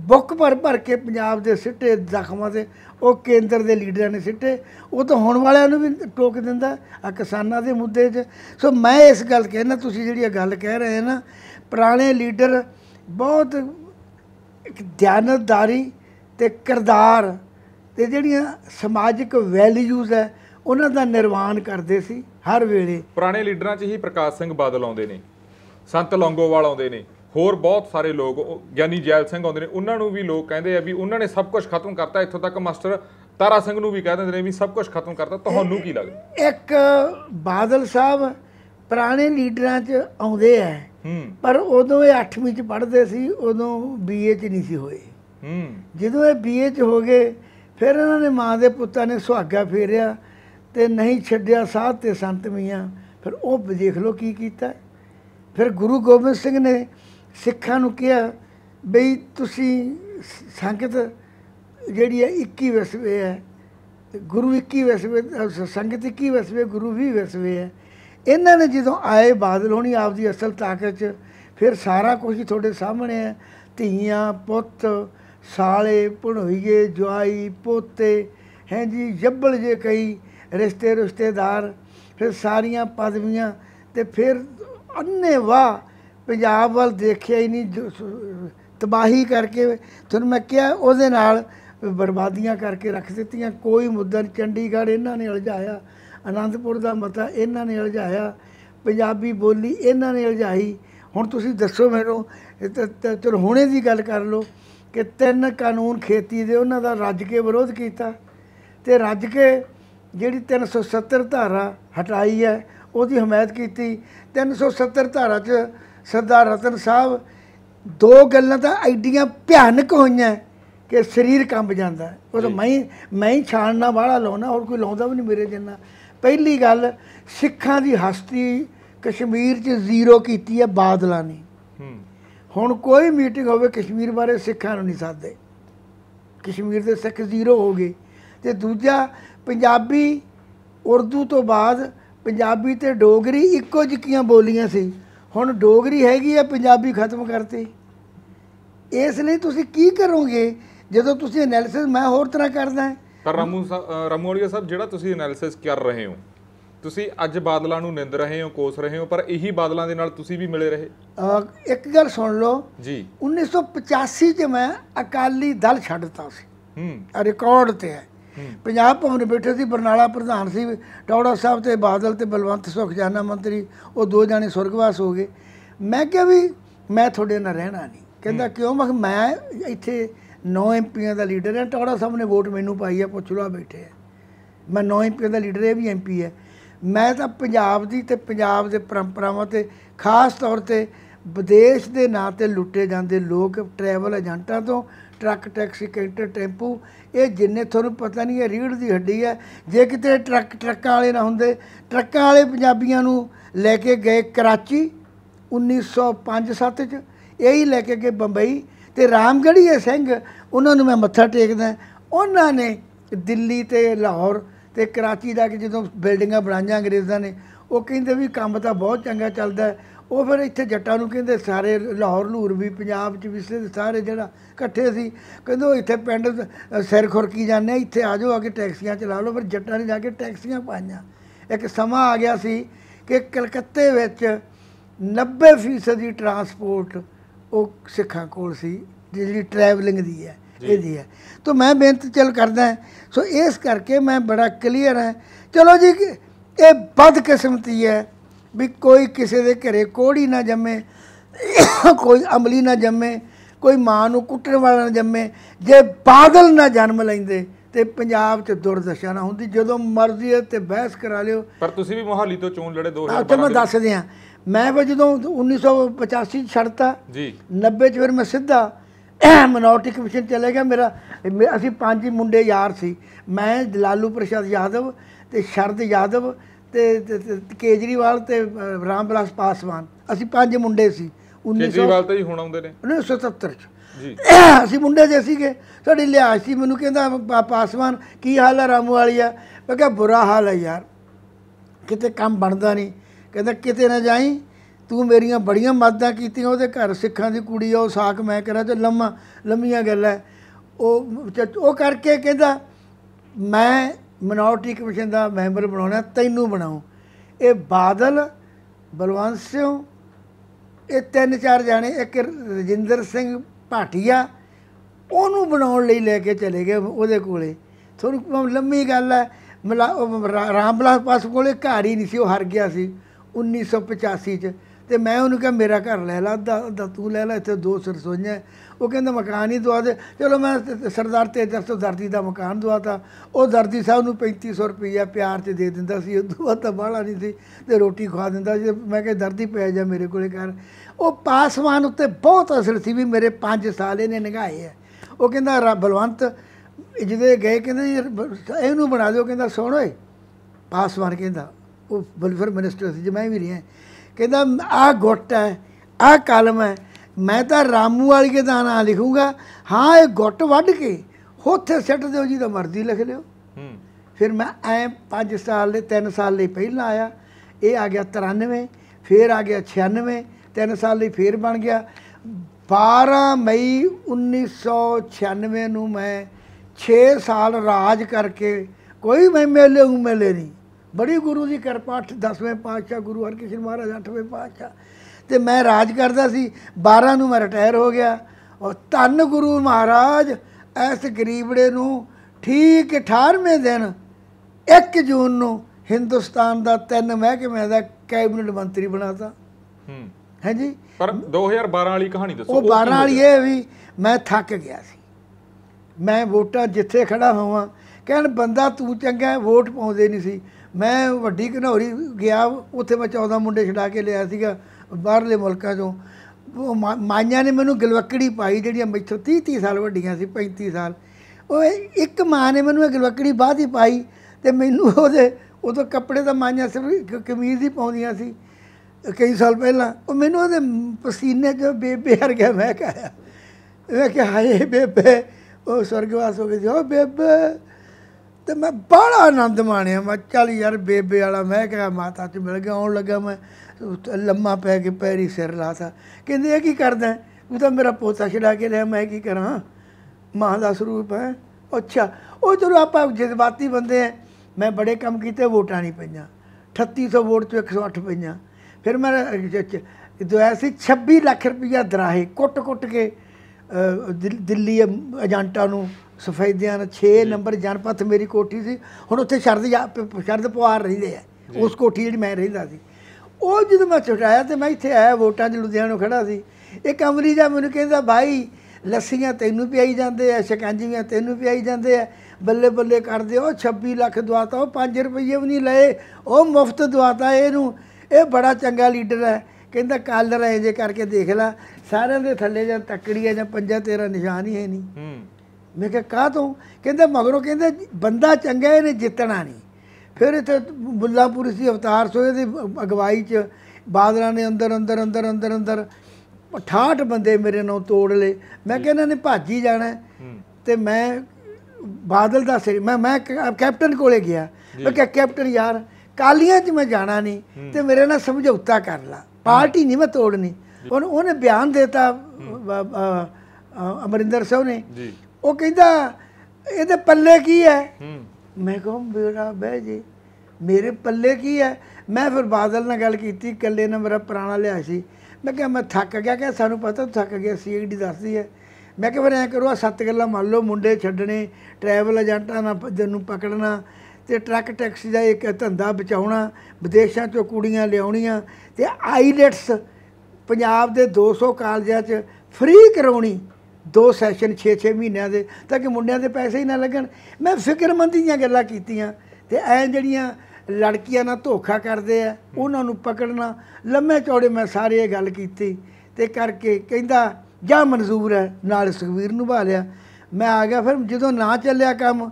Speaker 1: ਬੁੱਕ ਭਰ ਭਰ ਕੇ ਪੰਜਾਬ ਦੇ ਸਿੱਟੇ ਜ਼ਖਮਾਂ ਦੇ ਉਹ ਕੇਂਦਰ ਦੇ ਲੀਡਰਾਂ ਨੇ ਸਿੱਟੇ ਉਹ ਤਾਂ ਹੋਣ ਵਾਲਿਆਂ ਨੂੰ ਵੀ ਟੋਕ ਦਿੰਦਾ ਆ ਕਿਸਾਨਾਂ ਦੇ ਮੁੱਦੇ 'ਚ ਸੋ ਮੈਂ ਇਸ ਗੱਲ ਕਹਿਣਾ ਤੁਸੀਂ ਜਿਹੜੀ ਇਹ ਗੱਲ ਕਹਿ ਰਹੇ ਨਾ ਪੁਰਾਣੇ ਲੀਡਰ ਬਹੁਤ ਇੱਕ ਧਿਆਨਦਾਰੀ ਤੇ ਕਿਰਦਾਰ ਤੇ ਜਿਹੜੀਆਂ ਸਮਾਜਿਕ ਵੈਲਿਊਜ਼ ਹੈ ਉਹਨਾਂ ਦਾ ਨਿਰਵਾਣ ਕਰਦੇ ਸੀ ਹਰ ਵੇਲੇ
Speaker 2: ਪੁਰਾਣੇ ਲੀਡਰਾਂ 'ਚ ਹੀ ਪ੍ਰਕਾਸ਼ ਸਿੰਘ ਬਾਦਲ ਆਉਂਦੇ ਨੇ ਸੰਤ ਲੌਂਗੋਵਾਲ ਆਉਂਦੇ ਨੇ ਹੋਰ ਬਹੁਤ ਸਾਰੇ ਲੋਕ ਗਿਆਨੀ ਜੈਲ ਸਿੰਘ ਆਉਂਦੇ ਨੇ ਉਹਨਾਂ ਨੂੰ ਵੀ ਲੋਕ ਕਹਿੰਦੇ ਆ ਵੀ ਉਹਨਾਂ ਨੇ ਸਭ ਕੁਝ ਖਤਮ ਕਰਤਾ ਇੱਥੋਂ ਤੱਕ ਮਾਸਟਰ ਤਾਰਾ ਸਿੰਘ ਨੂੰ ਵੀ ਕਹਿ ਦਿੰਦੇ ਨੇ ਵੀ ਸਭ ਕੁਝ ਖਤਮ ਕਰਤਾ ਤੁਹਾਨੂੰ ਕੀ ਲੱਗਦਾ
Speaker 1: ਇੱਕ ਬਾਦਲ ਸਾਹਿਬ ਪੁਰਾਣੇ ਲੀਡਰਾਂ 'ਚ ਆਉਂਦੇ ਆ ਪਰ ਉਦੋਂ ਇਹ 8ਵੀਂ 'ਚ ਪੜ੍ਹਦੇ ਸੀ ਉਦੋਂ ਬੀਏ 'ਚ ਨਹੀਂ ਸੀ ਹੋਏ ਜਦੋਂ ਇਹ ਬੀਏ 'ਚ ਹੋ ਗਏ ਫਿਰ ਇਹਨਾਂ ਨੇ ਮਾਂ ਦੇ ਪੁੱਤਾਂ ਨੇ ਸੁਹਾਗਾ ਫੇਰਿਆ ਤੇ ਨਹੀਂ ਛੱਡਿਆ ਸਾਧ ਤੇ ਸੰਤ ਮੀਆਂ ਫਿਰ ਉਹ ਦੇਖ ਲਓ ਕੀ ਕੀਤਾ ਫਿਰ ਗੁਰੂ ਗੋਬਿੰਦ ਸਿੰਘ ਨੇ ਸਿੱਖਾਂ ਨੂੰ ਕਿਹਾ ਬਈ ਤੁਸੀਂ ਸੰਗਤ ਜਿਹੜੀ ਹੈ 21 ਵਸਵੇ ਹੈ ਗੁਰੂ 21 ਵਸਵੇ ਸੰਗਤ 21 ਵਸਵੇ ਗੁਰੂ ਵੀ ਵਸਵੇ ਹੈ ਇਹਨਾਂ ਨੇ ਜਦੋਂ ਆਏ ਬਾਦਲ ਹੋਣੀ ਆਪਦੀ ਅਸਲ ਤਾਕਤ 'ਚ ਫਿਰ ਸਾਰਾ ਕੁਝ ਤੁਹਾਡੇ ਸਾਹਮਣੇ ਹੈ ਧੀਆਂ ਪੁੱਤ ਸਾਲੇ ਭਣੋਈਏ ਜਵਾਈ ਪੋਤੇ ਹੈ ਜੀ ਜੱਬਲ ਜੇ ਕਈ ਰਿਸ਼ਤੇ ਰਿਸ਼ਤੇਦਾਰ ਫਿਰ ਸਾਰੀਆਂ ਪਦਵੀਆਂ ਤੇ ਫਿਰ ਅੰਨੇ ਵਾਹ ਪੰਜਾਬ ਵੱਲ ਦੇਖਿਆ ਹੀ ਨਹੀਂ ਤਬਾਹੀ ਕਰਕੇ ਤੁਹਾਨੂੰ ਮੈਂ ਕਿਹਾ ਉਹਦੇ ਨਾਲ ਬਰਬਾਦੀਆਂ ਕਰਕੇ ਰੱਖ ਦਿੱਤੀਆਂ ਕੋਈ ਮੁੱਦਾ ਚੰਡੀਗੜ੍ਹ ਇਹਨਾਂ ਨੇ ਉਲਝਾਇਆ ਅਨੰਦਪੁਰ ਦਾ ਮਤਾ ਇਹਨਾਂ ਨੇ ਉਲਝਾਇਆ ਪੰਜਾਬੀ ਬੋਲੀ ਇਹਨਾਂ ਨੇ ਉਲਝਾਈ ਹੁਣ ਤੁਸੀਂ ਦੱਸੋ ਮੈਨੂੰ ਚਲੋ ਹੁਣੇ ਦੀ ਗੱਲ ਕਰ ਲਓ ਕਿ ਤਿੰਨ ਕਾਨੂੰਨ ਖੇਤੀ ਦੇ ਉਹਨਾਂ ਦਾ ਰੱਜ ਕੇ ਵਿਰੋਧ ਕੀਤਾ ਤੇ ਰੱਜ ਕੇ ਜਿਹੜੀ 370 ਧਾਰਾ ਹਟਾਈ ਹੈ ਉਹਦੀ ਹਮਾਇਤ ਕੀਤੀ 370 ਧਾਰਾ 'ਚ ਸਰਦਾਰ ਰਤਨ ਸਾਹਿਬ ਦੋ ਗੱਲਾਂ ਤਾਂ ਐਡੀਆਂ ਭਿਆਨਕ ਹੋਈਆਂ ਕਿ ਸਰੀਰ ਕੰਬ ਜਾਂਦਾ ਉਹ ਤਾਂ ਮੈਂ ਮੈਂ ਹੀ ਛਾਣਨਾ ਵਾਲਾ ਲਾਉਣਾ ਹੋਰ ਕੋਈ ਲਾਉਂਦਾ ਵੀ ਨਹੀਂ ਮੇਰੇ ਜਿੰਨਾ ਪਹਿਲੀ ਗੱਲ ਸਿੱਖਾਂ ਦੀ ਹਸਤੀ ਕਸ਼ਮੀਰ 'ਚ ਜ਼ੀਰੋ ਕੀਤੀ ਹੈ ਬਾਦਲਾਂ ਨੇ ਹੁਣ ਕੋਈ ਮੀਟਿੰਗ ਹੋਵੇ ਕਸ਼ਮੀਰ ਬਾਰੇ ਸਿੱਖਾਂ ਨੂੰ ਨਹੀਂ ਸਾਦੇ ਕਸ਼ਮੀਰ ਦੇ ਸਿੱਖ ਜ਼ੀਰੋ ਹੋ ਗਏ ਤੇ ਦੂਜਾ ਪੰਜਾਬੀ ਉਰਦੂ ਤੋਂ ਬਾਅਦ ਪੰਜਾਬੀ ਤੇ ਡੋਗਰੀ ਇੱਕੋ ਜਿਹੀਆਂ ਬੋਲੀਆਂ ਸੀ ਹੁਣ ਡੋਗਰੀ ਹੈਗੀ ਆ ਪੰਜਾਬੀ ਖਤਮ ਕਰਤੀ ਇਸ ਲਈ ਤੁਸੀਂ ਕੀ ਕਰੋਗੇ ਜਦੋਂ ਤੁਸੀਂ ਐਨਾਲਿਸਿਸ ਮੈਂ ਹੋਰ ਤਰ੍ਹਾਂ ਕਰਦਾ
Speaker 2: ਪਰ ਰਾਮੂ ਰਾਮੂੜੀਆ ਸਾਹਿਬ ਜਿਹੜਾ ਤੁਸੀਂ ਐਨਾਲਿਸਿਸ ਕਰ ਰਹੇ ਹੋ ਤੁਸੀਂ ਅੱਜ ਬਾਦਲਾਂ ਨੂੰ ਨਿੰਦ ਰਹੇ ਹੋ ਕੋਸ ਰਹੇ ਹੋ ਪਰ ਇਹੀ ਬਾਦਲਾਂ ਦੇ ਨਾਲ ਤੁਸੀਂ ਵੀ ਮਿਲੇ ਰਹੇ
Speaker 1: ਇੱਕ ਗੱਲ ਸੁਣ ਲਓ ਜੀ 1985 ਚ ਮੈਂ ਅਕਾਲੀ ਦਲ ਛੱਡਤਾ ਸੀ ਹੂੰ ਰਿਕਾਰਡ ਤੇ ਹੈ ਪੰਜਾਬ ਭਵਨ ਬੈਠੇ ਸੀ ਬਰਨਾਲਾ ਪ੍ਰਧਾਨ ਸੀ ਟੌੜਾ ਸਾਹਿਬ ਤੇ ਬਾਦਲ ਤੇ ਬਲਵੰਤ ਸੁਖ ਜਾਨਾ ਮੰਤਰੀ ਉਹ ਦੋ ਜਾਣੇ ਸੁਰਗਵਾਸ ਹੋ ਗਏ ਮੈਂ ਕਿਹਾ ਵੀ ਮੈਂ ਤੁਹਾਡੇ ਨਾਲ ਰਹਿਣਾ ਨਹੀਂ ਕਹਿੰਦਾ ਕਿਉਂ ਮੈਂ ਮੈਂ ਇੱਥੇ 9 ਐਮਪੀਆਂ ਦਾ ਲੀਡਰ ਹਾਂ ਟੌੜਾ ਸਾਹਿਬ ਨੇ ਵੋਟ ਮੈਨੂੰ ਪਾਈ ਹੈ ਪੁੱਛ ਲੋ ਬੈਠੇ ਆ ਮੈਂ 9 ਐਮਪੀਆਂ ਦਾ ਲੀਡਰ ਇਹ ਵੀ ਐਮਪੀ ਹੈ ਮੈਂ ਤਾਂ ਪੰਜਾਬ ਦੀ ਤੇ ਪੰਜਾਬ ਦੇ ਪਰੰਪਰਾਵਾਂ ਤੇ ਖਾਸ ਤੌਰ ਤੇ ਵਿਦੇਸ਼ ਦੇ ਨਾਂ ਤੇ ਲੁੱਟੇ ਜਾਂਦੇ ਲੋਕ ਟਰੈਵਲ ਏਜੰਟਾਂ ਤੋਂ ਟਰੱਕ ਟੈਕਸੀ ਕੈਂਟਰ ਟੈਂਪੂ ਇਹ ਜਿੰਨੇ ਤੁਹਾਨੂੰ ਪਤਾ ਨਹੀਂ ਇਹ ਰੀੜ ਦੀ ਹੱਡੀ ਹੈ ਜੇ ਕਿਤੇ ਟਰੱਕ ਟਰੱਕਾਂ ਵਾਲੇ ਨਾ ਹੁੰਦੇ ਟਰੱਕਾਂ ਵਾਲੇ ਪੰਜਾਬੀਆਂ ਨੂੰ ਲੈ ਕੇ ਗਏ ਕਰਾਚੀ 1905-7 ਚ ਇਹੀ ਲੈ ਕੇ ਗਏ ਬੰਬਈ ਤੇ ਰਾਮਗੜੀਏ ਸਿੰਘ ਉਹਨਾਂ ਨੂੰ ਮੈਂ ਮੱਥਾ ਟੇਕਦਾ ਉਹਨਾਂ ਨੇ ਦਿੱਲੀ ਤੇ ਲਾਹੌਰ ਤੇ ਕਰਾਚੀ ਦਾ ਕਿ ਜਦੋਂ ਬਿਲਡਿੰਗਾਂ ਬਣਾਈਆਂ ਅੰਗਰੇਜ਼ਾਂ ਨੇ ਉਹ ਕਹਿੰਦੇ ਵੀ ਕੰਮ ਤਾਂ ਬਹੁਤ ਚੰਗਾ ਚੱਲਦਾ ਉਹ ਫਿਰ ਇੱਥੇ ਜੱਟਾਂ ਨੂੰ ਕਹਿੰਦੇ ਸਾਰੇ ਲਾਹੌਰ ਲੂਰ ਵੀ ਪੰਜਾਬ ਚ ਵੀ ਸਾਰੇ ਜਿਹੜਾ ਇਕੱਠੇ ਸੀ ਕਹਿੰਦੇ ਇੱਥੇ ਪਿੰਡ ਸਿਰ ਖੁਰਕੀ ਜਾਂਦੇ ਇੱਥੇ ਆ ਜਾਓ ਆ ਕੇ ਟੈਕਸੀਆਂ ਚਲਾ ਲਓ ਪਰ ਜੱਟਾਂ ਨੇ ਜਾ ਕੇ ਟੈਕਸੀਆਂ ਪਾਈਆਂ ਇੱਕ ਸਮਾਂ ਆ ਗਿਆ ਸੀ ਕਿ ਕਲਕੱਤੇ ਵਿੱਚ 90% ਦੀ ਟਰਾਂਸਪੋਰਟ ਉਹ ਸਿੱਖਾਂ ਕੋਲ ਸੀ ਜਿਹੜੀ ਟਰੈਵਲਿੰਗ ਦੀ ਹੈ ਇਹਦੀ ਹੈ ਤਾਂ ਮੈਂ ਬੇਨਤੀ ਚਲ ਕਰਦਾ ਸੋ ਇਸ ਕਰਕੇ ਮੈਂ ਬੜਾ ਕਲੀਅਰ ਹਾਂ ਚਲੋ ਜੀ ਇਹ ਬਦ ਕਿਸਮਤੀ ਹੈ ਵੀ ਕੋਈ ਕਿਸੇ ਦੇ ਘਰੇ ਕੋੜੀ ਨਾ ਜੰਮੇ ਕੋਈ ਅਮਲੀ ਨਾ ਜੰਮੇ ਕੋਈ ਮਾਂ ਨੂੰ ਕੁੱਟਣ ਵਾਲਾ ਨਾ ਜੰਮੇ ਜੇ ਬਾਦਲ ਨਾ ਜਨਮ ਲੈਂਦੇ ਤੇ ਪੰਜਾਬ 'ਚ ਦੁਰਦਸ਼ਾ ਨਾ ਹੁੰਦੀ ਜਦੋਂ ਮਰਜ਼ੀ
Speaker 2: ਤੇ ਬਹਿਸ ਕਰਾ ਲਿਓ ਪਰ ਤੁਸੀਂ ਵੀ ਮੋਹਾਲੀ ਤੋਂ ਚੋਣ ਲੜੇ 2012 ਤੇ ਮੈਂ ਦੱਸ ਦਿਆਂ
Speaker 1: ਮੈਂ ਵੀ ਜਦੋਂ 1985 ਛੜਤਾ ਜੀ 90 'ਚ ਫਿਰ ਮੈਂ ਸਿੱਧਾ ਮਨੋਰਟੀ ਕਮਿਸ਼ਨ ਚਲੇ ਗਿਆ ਮੇਰਾ ਅਸੀਂ ਪੰਜ ਹੀ ਮੁੰਡੇ ਯਾਰ ਸੀ ਮੈਂ ਲਾਲੂ ਪ੍ਰਸ਼ਾਦ ਯਾਦਵ ਤੇ ਸ਼ਰਦ ਯਾਦਵ ਤੇ ਕੇਜਰੀਵਾਲ ਤੇ ਰਾਮ ਬਲਾਸ ਪਾਸਵਾਨ ਅਸੀਂ ਪੰਜ ਮੁੰਡੇ ਸੀ 1900 ਕੇਜਰੀਵਾਲ
Speaker 2: ਤਾਂ ਜੀ ਹੁਣ ਆਉਂਦੇ ਨੇ
Speaker 1: 1970 ਚ ਜੀ [CLEARS THROAT] ਅਸੀਂ ਮੁੰਡੇ ਜੇ ਸੀਗੇ ਸਾਡੀ ਲਿਆ ਸੀ ਮੈਨੂੰ ਕਹਿੰਦਾ ਪਾਸਵਾਨ ਕੀ ਹਾਲ ਹੈ ਰਾਮੂ ਵਾਲੀਆ ਮੈਂ ਕਿਹਾ ਬੁਰਾ ਹਾਲ ਹੈ ਯਾਰ ਕਿਤੇ ਕੰਮ ਬਣਦਾ ਨਹੀਂ ਕਹਿੰਦਾ ਕਿਤੇ ਨਾ ਜਾਈ ਤੂੰ ਮੇਰੀਆਂ ਬੜੀਆਂ ਮਦਦਾਂ ਕੀਤੀਆਂ ਉਹਦੇ ਘਰ ਸਿੱਖਾਂ ਦੀ ਕੁੜੀ ਆ ਉਹ ਸਾਖ ਮੈਂ ਕਰਾਂ ਤੇ ਲੰਮਾ ਲੰਮੀਆਂ ਗੱਲਾਂ ਉਹ ਉਹ ਕਰਕੇ ਕਹਿੰਦਾ ਮੈਂ ਮਿਨੋਰਟੀ ਕਮਿਸ਼ਨ ਦਾ ਮੈਂਬਰ ਬਣਾਉਣਾ ਤੈਨੂੰ ਬਣਾਉ ਇਹ ਬਾਦਲ ਬਲਵੰਤ ਸਿੰਘ ਇਹ ਤਿੰਨ ਚਾਰ ਜਾਣੇ ਇੱਕ ਰਜਿੰਦਰ ਸਿੰਘ ਭਾਟੀਆ ਉਹਨੂੰ ਬਣਾਉਣ ਲਈ ਲੈ ਕੇ ਚਲੇ ਗਏ ਉਹਦੇ ਕੋਲੇ ਤੁਹਾਨੂੰ ਲੰਮੀ ਗੱਲ ਹੈ ਰਾਮਬਲਾਸ ਪਾਸ ਕੋਲੇ ਘਰ ਹੀ ਨਹੀਂ ਸੀ ਉਹ ਹਰ ਗਿਆ ਸੀ 1985 ਚ ਤੇ ਮੈਂ ਉਹਨੂੰ ਕਿਹਾ ਮੇਰਾ ਘਰ ਲੈ ਲੈ ਦਾ ਤੂੰ ਲੈ ਲੈ ਇੱਥੇ ਦੋ ਸਰਸੋਈਆਂ ਉਹ ਕਹਿੰਦਾ ਮਕਾਨ ਹੀ ਦਵਾ ਦੇ ਚਲੋ ਮੈਂ ਸਰਦਾਰ ਤੇਜਸ ਤੋਂ ਦਰਦੀ ਦਾ ਮਕਾਨ ਦਵਾਤਾ ਉਹ ਦਰਦੀ ਸਾਹਿਬ ਨੂੰ 3500 ਰੁਪਏ ਪਿਆਰ 'ਚ ਦੇ ਦਿੰਦਾ ਸੀ ਉਦੋਂ ਬਾਅਦ ਤਾਂ ਬਾਹਲਾ ਨਹੀਂ ਸੀ ਤੇ ਰੋਟੀ ਖਵਾ ਦਿੰਦਾ ਸੀ ਮੈਂ ਕਿਹਾ ਦਰਦੀ ਪੈ ਜਾ ਮੇਰੇ ਕੋਲੇ ਕਰ ਉਹ ਪਾਸਵਾਨ ਉੱਤੇ ਬਹੁਤ ਅਸਰ ਸੀ ਵੀ ਮੇਰੇ 5 ਸਾਲ ਇਹਨੇ ਨਿਗਾਏ ਆ ਉਹ ਕਹਿੰਦਾ ਬਲਵੰਤ ਜਿਹਦੇ ਗਏ ਕਹਿੰਦੇ ਇਹਨੂੰ ਬਣਾ ਦਿਓ ਕਹਿੰਦਾ ਓਏ ਪਾਸਵਾਨ ਕਹਿੰਦਾ ਉਹ ਬਲਫਰ ਮਿਨਿਸਟਰ ਸੀ ਜਿਵੇਂ ਮੈਂ ਵੀ ਰਿਹਾ ਕਹਿੰਦਾ ਆਹ ਗੁੱਟ ਹੈ ਆਹ ਕਲਮ ਹੈ ਮੈਂ ਤਾਂ ਰਾਮੂ ਵਾਲੀ ਦਾ ਨਾਂ ਲਿਖੂਗਾ ਹਾਂ ਇਹ ਗੁੱਟ ਵੱਢ ਕੇ ਉੱਥੇ ਸਿੱਟ ਦਿਓ ਜੀ ਤਾਂ ਮਰਜ਼ੀ ਲਿਖ ਲਿਓ ਫਿਰ ਮੈਂ ਐ 5 ਸਾਲ ਦੇ 3 ਸਾਲ ਲਈ ਪਹਿਲਾਂ ਆਇਆ ਇਹ ਆ ਗਿਆ 93 ਫਿਰ ਆ ਗਿਆ 96 3 ਸਾਲ ਲਈ ਫੇਰ ਬਣ ਗਿਆ 12 ਮਈ 1996 ਨੂੰ ਮੈਂ 6 ਸਾਲ ਰਾਜ ਕਰਕੇ ਕੋਈ ਮੈਂ ਮੇਲੇ ਨੂੰ ਮੇਲੇ ਨਹੀਂ ਬੜੀ ਗੁਰੂ ਦੀ ਕਿਰਪਾ 10ਵੇਂ ਪਾਤਸ਼ਾਹ ਗੁਰੂ ਹਰਕ੍ਰਿਸ਼ਨ ਮਹਾਰਾਜ 8ਵੇਂ ਪਾਤਸ਼ਾਹ ਤੇ ਮੈਂ ਰਾਜ ਕਰਦਾ ਸੀ 12 ਨੂੰ ਮੈਂ ਰਿਟਾਇਰ ਹੋ ਗਿਆ ਔਰ ਤਨ ਗੁਰੂ ਮਹਾਰਾਜ ਇਸ ਗਰੀਬੜੇ ਨੂੰ ਠੀਕ 18ਵੇਂ ਦਿਨ 1 ਜੂਨ ਨੂੰ ਹਿੰਦੁਸਤਾਨ ਦਾ ਤਿੰਨ ਮਹਿਕਮਿਆਂ ਦਾ ਕੈਬਨਿਟ ਮੰਤਰੀ ਬਣਾਤਾ
Speaker 2: ਹੂੰ ਹੈ ਜੀ ਪਰ 2012 ਵਾਲੀ ਕਹਾਣੀ ਦੱਸੋ ਉਹ 12 ਵਾਲੀ ਇਹ
Speaker 1: ਵੀ ਮੈਂ ਥੱਕ ਗਿਆ ਸੀ ਮੈਂ ਵੋਟਾਂ ਜਿੱਥੇ ਖੜਾ ਹੋਵਾਂ ਕਹਿਣ ਬੰਦਾ ਤੂੰ ਚੰਗਾ ਵੋਟ ਪਾਉਂਦੇ ਨਹੀਂ ਸੀ ਮੈਂ ਵੱਡੀ ਘਨੌਰੀ ਗਿਆ ਉੱਥੇ ਮੈਂ 14 ਮੁੰਡੇ ਛਡਾ ਕੇ ਲਿਆ ਸੀਗਾ ਬਾਹਰਲੇ ਮੁਲਕਾਂ ਤੋਂ ਉਹ ਮਾਈਆਂ ਨੇ ਮੈਨੂੰ ਗਲਵਕੜੀ ਪਾਈ ਜਿਹੜੀਆਂ ਮੈਥੋਂ 30 30 ਸਾਲ ਵੱਡੀਆਂ ਸੀ 35 ਸਾਲ ਉਹ ਇੱਕ ਮਾਂ ਨੇ ਮੈਨੂੰ ਇਹ ਗਲਵਕੜੀ ਬਾਦੀ ਪਾਈ ਤੇ ਮੈਨੂੰ ਉਹਦੇ ਉਦੋਂ ਕੱਪੜੇ ਤਾਂ ਮਾਈਆਂ ਸਿਰ ਕਮੀਜ਼ ਹੀ ਪਾਉਂਦੀਆਂ ਸੀ ਕਈ ਸਾਲ ਪਹਿਲਾਂ ਉਹ ਮੈਨੂੰ ਉਹਦੇ ਪਸੀਨੇ 'ਚ ਬੇਬੇ ਹਰ ਗਿਆ ਮੈਂ ਕਹਾਂ ਮੈਂ ਕਿਹਾ ਹਾਏ ਬੇਬੇ ਉਹ ਸਵਰਗਵਾਸ ਹੋ ਗਈ ਉਹ ਬੇਬੇ ਤੇ ਮੈਂ ਬੜਾ ਆਨੰਦ ਮਾਣਿਆ ਮੈਂ ਚੱਲ ਯਾਰ ਬੇਬੇ ਵਾਲਾ ਮੈਂ ਕਿਹਾ ਮਾਤਾ ਤੇ ਮਿਲ ਗਿਆ ਆਉਣ ਲੱਗਾ ਮੈਂ ਲੰਮਾ ਪੈ ਕੇ ਪੈਰੀ ਸਿਰ ਲਾਤਾ ਕਹਿੰਦੇ ਇਹ ਕੀ ਕਰਦਾ ਉਹ ਤਾਂ ਮੇਰਾ ਪੋਤਾ ਛਡਾ ਕੇ ਲਿਆ ਮੈਂ ਕੀ ਕਰਾਂ ਮਾਂ ਦਾ ਸਰੂਪ ਹੈ ਅੱਛਾ ਉਹ ਜਦੋਂ ਆਪਾਂ ਜਜ਼ਬਾਤੀ ਬੰਦੇ ਆ ਮੈਂ ਬੜੇ ਕੰਮ ਕੀਤੇ ਵੋਟਾਂ ਨਹੀਂ ਪਈਆਂ 3800 ਵੋਟ ਤੋਂ 108 ਪਈਆਂ ਫਿਰ ਮੈਂ ਜਦੋਂ ਐਸੀ 26 ਲੱਖ ਰੁਪਇਆ ਦਰਾਹੇ ਕੁੱਟ-ਕੁੱਟ ਕੇ ਦਿੱਲੀ ਏਜੰਟਾਂ ਨੂੰ ਸਫੈਦਿਆਂ ਦਾ 6 ਨੰਬਰ ਜਨਪਥ ਮੇਰੀ ਕੋਠੀ ਸੀ ਹੁਣ ਉੱਥੇ ਸ਼ਰਦ ਸ਼ਰਦ ਪਵਾਰ ਰਹਿੰਦੇ ਆ ਉਸ ਕੋਠੀ ਜਿਹੜੀ ਮੈਂ ਰਹਿੰਦਾ ਸੀ ਉਹ ਜਦੋਂ ਮੈਂ ਛੁਟਾਇਆ ਤੇ ਮੈਂ ਇੱਥੇ ਆਇਆ ਵੋਟਾਂ 'ਚ ਲੁਧਿਆਣੋਂ ਖੜਾ ਸੀ ਇੱਕ ਅਮਰੀ ਜਾ ਮੈਨੂੰ ਕਹਿੰਦਾ ਭਾਈ ਲੱਸੀਆਂ ਤੈਨੂੰ ਪਿਆਈ ਜਾਂਦੇ ਆ ਸ਼ਕੰਜੀਆਂ ਤੈਨੂੰ ਪਿਆਈ ਜਾਂਦੇ ਆ ਬੱਲੇ ਬੱਲੇ ਕਰਦੇ ਉਹ 26 ਲੱਖ ਦਵਾਤਾ ਉਹ 5 ਰੁਪਏ ਵੀ ਨਹੀਂ ਲਏ ਉਹ ਮੁਫਤ ਦਵਾਤਾ ਇਹਨੂੰ ਇਹ ਬੜਾ ਚੰਗਾ ਲੀਡਰ ਹੈ ਕਹਿੰਦਾ ਕਾਲਰ ਹੈ ਜੇ ਕਰਕੇ ਦੇਖ ਲੈ ਸਾਰਿਆਂ ਦੇ ਥੱਲੇ ਜਾਂ ਤੱਕੜੀਆਂ ਜਾਂ ਪੰਜਾ ਤੇਰਾ ਨਿਸ਼ਾਨ ਹੀ ਹੈ ਨਹੀਂ ਮੈਂ ਕਿਹਾ ਕਾ ਤੂੰ ਕਹਿੰਦਾ ਮਗਰੋਂ ਕਹਿੰਦਾ ਬੰਦਾ ਚੰਗਾ ਇਹਨੇ ਜਿੱਤਣਾ ਨਹੀਂ ਫਿਰ ਇੱਥੇ ਬੁੱਲਾਪੁਰ ਸੀ ਅਵਤਾਰ ਸੋਏ ਦੀ ਅਗਵਾਈ 'ਚ ਬਾਦਲਾਂ ਨੇ ਅੰਦਰ ਅੰਦਰ ਅੰਦਰ ਅੰਦਰ ਅੰਦਰ 68 ਬੰਦੇ ਮੇਰੇ ਨਾਲ ਤੋੜ ਲਏ ਮੈਂ ਕਿਹਾ ਇਹਨਾਂ ਨੇ ਭੱਜ ਹੀ ਜਾਣਾ ਤੇ ਮੈਂ ਬਾਦਲ ਦਾ ਸਿਰ ਮੈਂ ਮੈਂ ਕੈਪਟਨ ਕੋਲੇ ਗਿਆ ਮੈਂ ਕਿਹਾ ਕੈਪਟਨ ਯਾਰ ਕਾਲੀਆਂ 'ਚ ਮੈਂ ਜਾਣਾ ਨਹੀਂ ਤੇ ਮੇਰੇ ਨਾਲ ਸਮਝੌਤਾ ਕਰ ਲਾ ਪਾਰਟੀ ਨਹੀਂ ਮੈਂ ਤੋੜਨੀ ਉਹਨੇ ਬਿਆਨ ਦਿੱਤਾ ਅਮਰਿੰਦਰ ਸਿੰਘ ਨੇ ਉਹ ਕਹਿੰਦਾ ਇਹਦੇ ਪੱਲੇ ਕੀ ਹੈ ਮੈਂ ਕਹਾਂ ਮੇਰਾ ਬਹਿ ਜੀ ਮੇਰੇ ਪੱਲੇ ਕੀ ਹੈ ਮੈਂ ਫਿਰ ਬਾਦਲ ਨਾਲ ਗੱਲ ਕੀਤੀ ਕੱਲੇ ਨੇ ਮੇਰਾ ਪੁਰਾਣਾ ਲਿਆ ਸੀ ਮੈਂ ਕਿਹਾ ਮੈਂ ਥੱਕ ਗਿਆ ਕਿ ਸਾਨੂੰ ਪਤਾ ਥੱਕ ਗਿਆ ਸੀਆਈਡੀ ਦੱਸਦੀ ਹੈ ਮੈਂ ਕਿਹਾ ਫਿਰ ਐ ਕਰੋ ਆ ਸੱਤ ਗੱਲਾਂ ਮੰਨ ਲਓ ਮੁੰਡੇ ਛੱਡਣੇ ਟਰੈਵਲ ਏਜੰਟਾਂ ਨਾਲ ਨੂੰ ਪਕੜਨਾ ਤੇ ਟਰੱਕ ਟੈਕਸੀ ਦਾ ਇੱਕ ਧੰਦਾ ਬਚਾਉਣਾ ਵਿਦੇਸ਼ਾਂ ਤੋਂ ਕੁੜੀਆਂ ਲਿਆਉਣੀਆਂ ਤੇ ਆਈਲੈਟਸ ਪੰਜਾਬ ਦੇ 200 ਕਾਲਜਾਂ 'ਚ ਫ੍ਰੀ ਕਰਾਉਣੀ ਦੋ ਸੈਸ਼ਨ 6-6 ਮਹੀਨਿਆਂ ਦੇ ਤਾਂ ਕਿ ਮੁੰਡਿਆਂ ਦੇ ਪੈਸੇ ਹੀ ਨਾ ਲੱਗਣ ਮੈਂ ਫਿਕਰਮੰਦੀਆਂ ਦੀਆਂ ਗੱਲਾਂ ਕੀਤੀਆਂ ਤੇ ਐ ਜਿਹੜੀਆਂ ਲੜਕੀਆਂ ਨਾਲ ਧੋਖਾ ਕਰਦੇ ਆ ਉਹਨਾਂ ਨੂੰ ਪਕੜਨਾ ਲੰਮੇ ਚੌੜੇ ਮੈਂ ਸਾਰੇ ਇਹ ਗੱਲ ਕੀਤੀ ਤੇ ਕਰਕੇ ਕਹਿੰਦਾ ਜਾਂ ਮਨਜ਼ੂਰ ਹੈ ਨਾਲ ਸੁਖਵੀਰ ਨੂੰ ਭਾ ਲਿਆ ਮੈਂ ਆ ਗਿਆ ਫਿਰ ਜਦੋਂ ਨਾ ਚੱਲਿਆ ਕੰਮ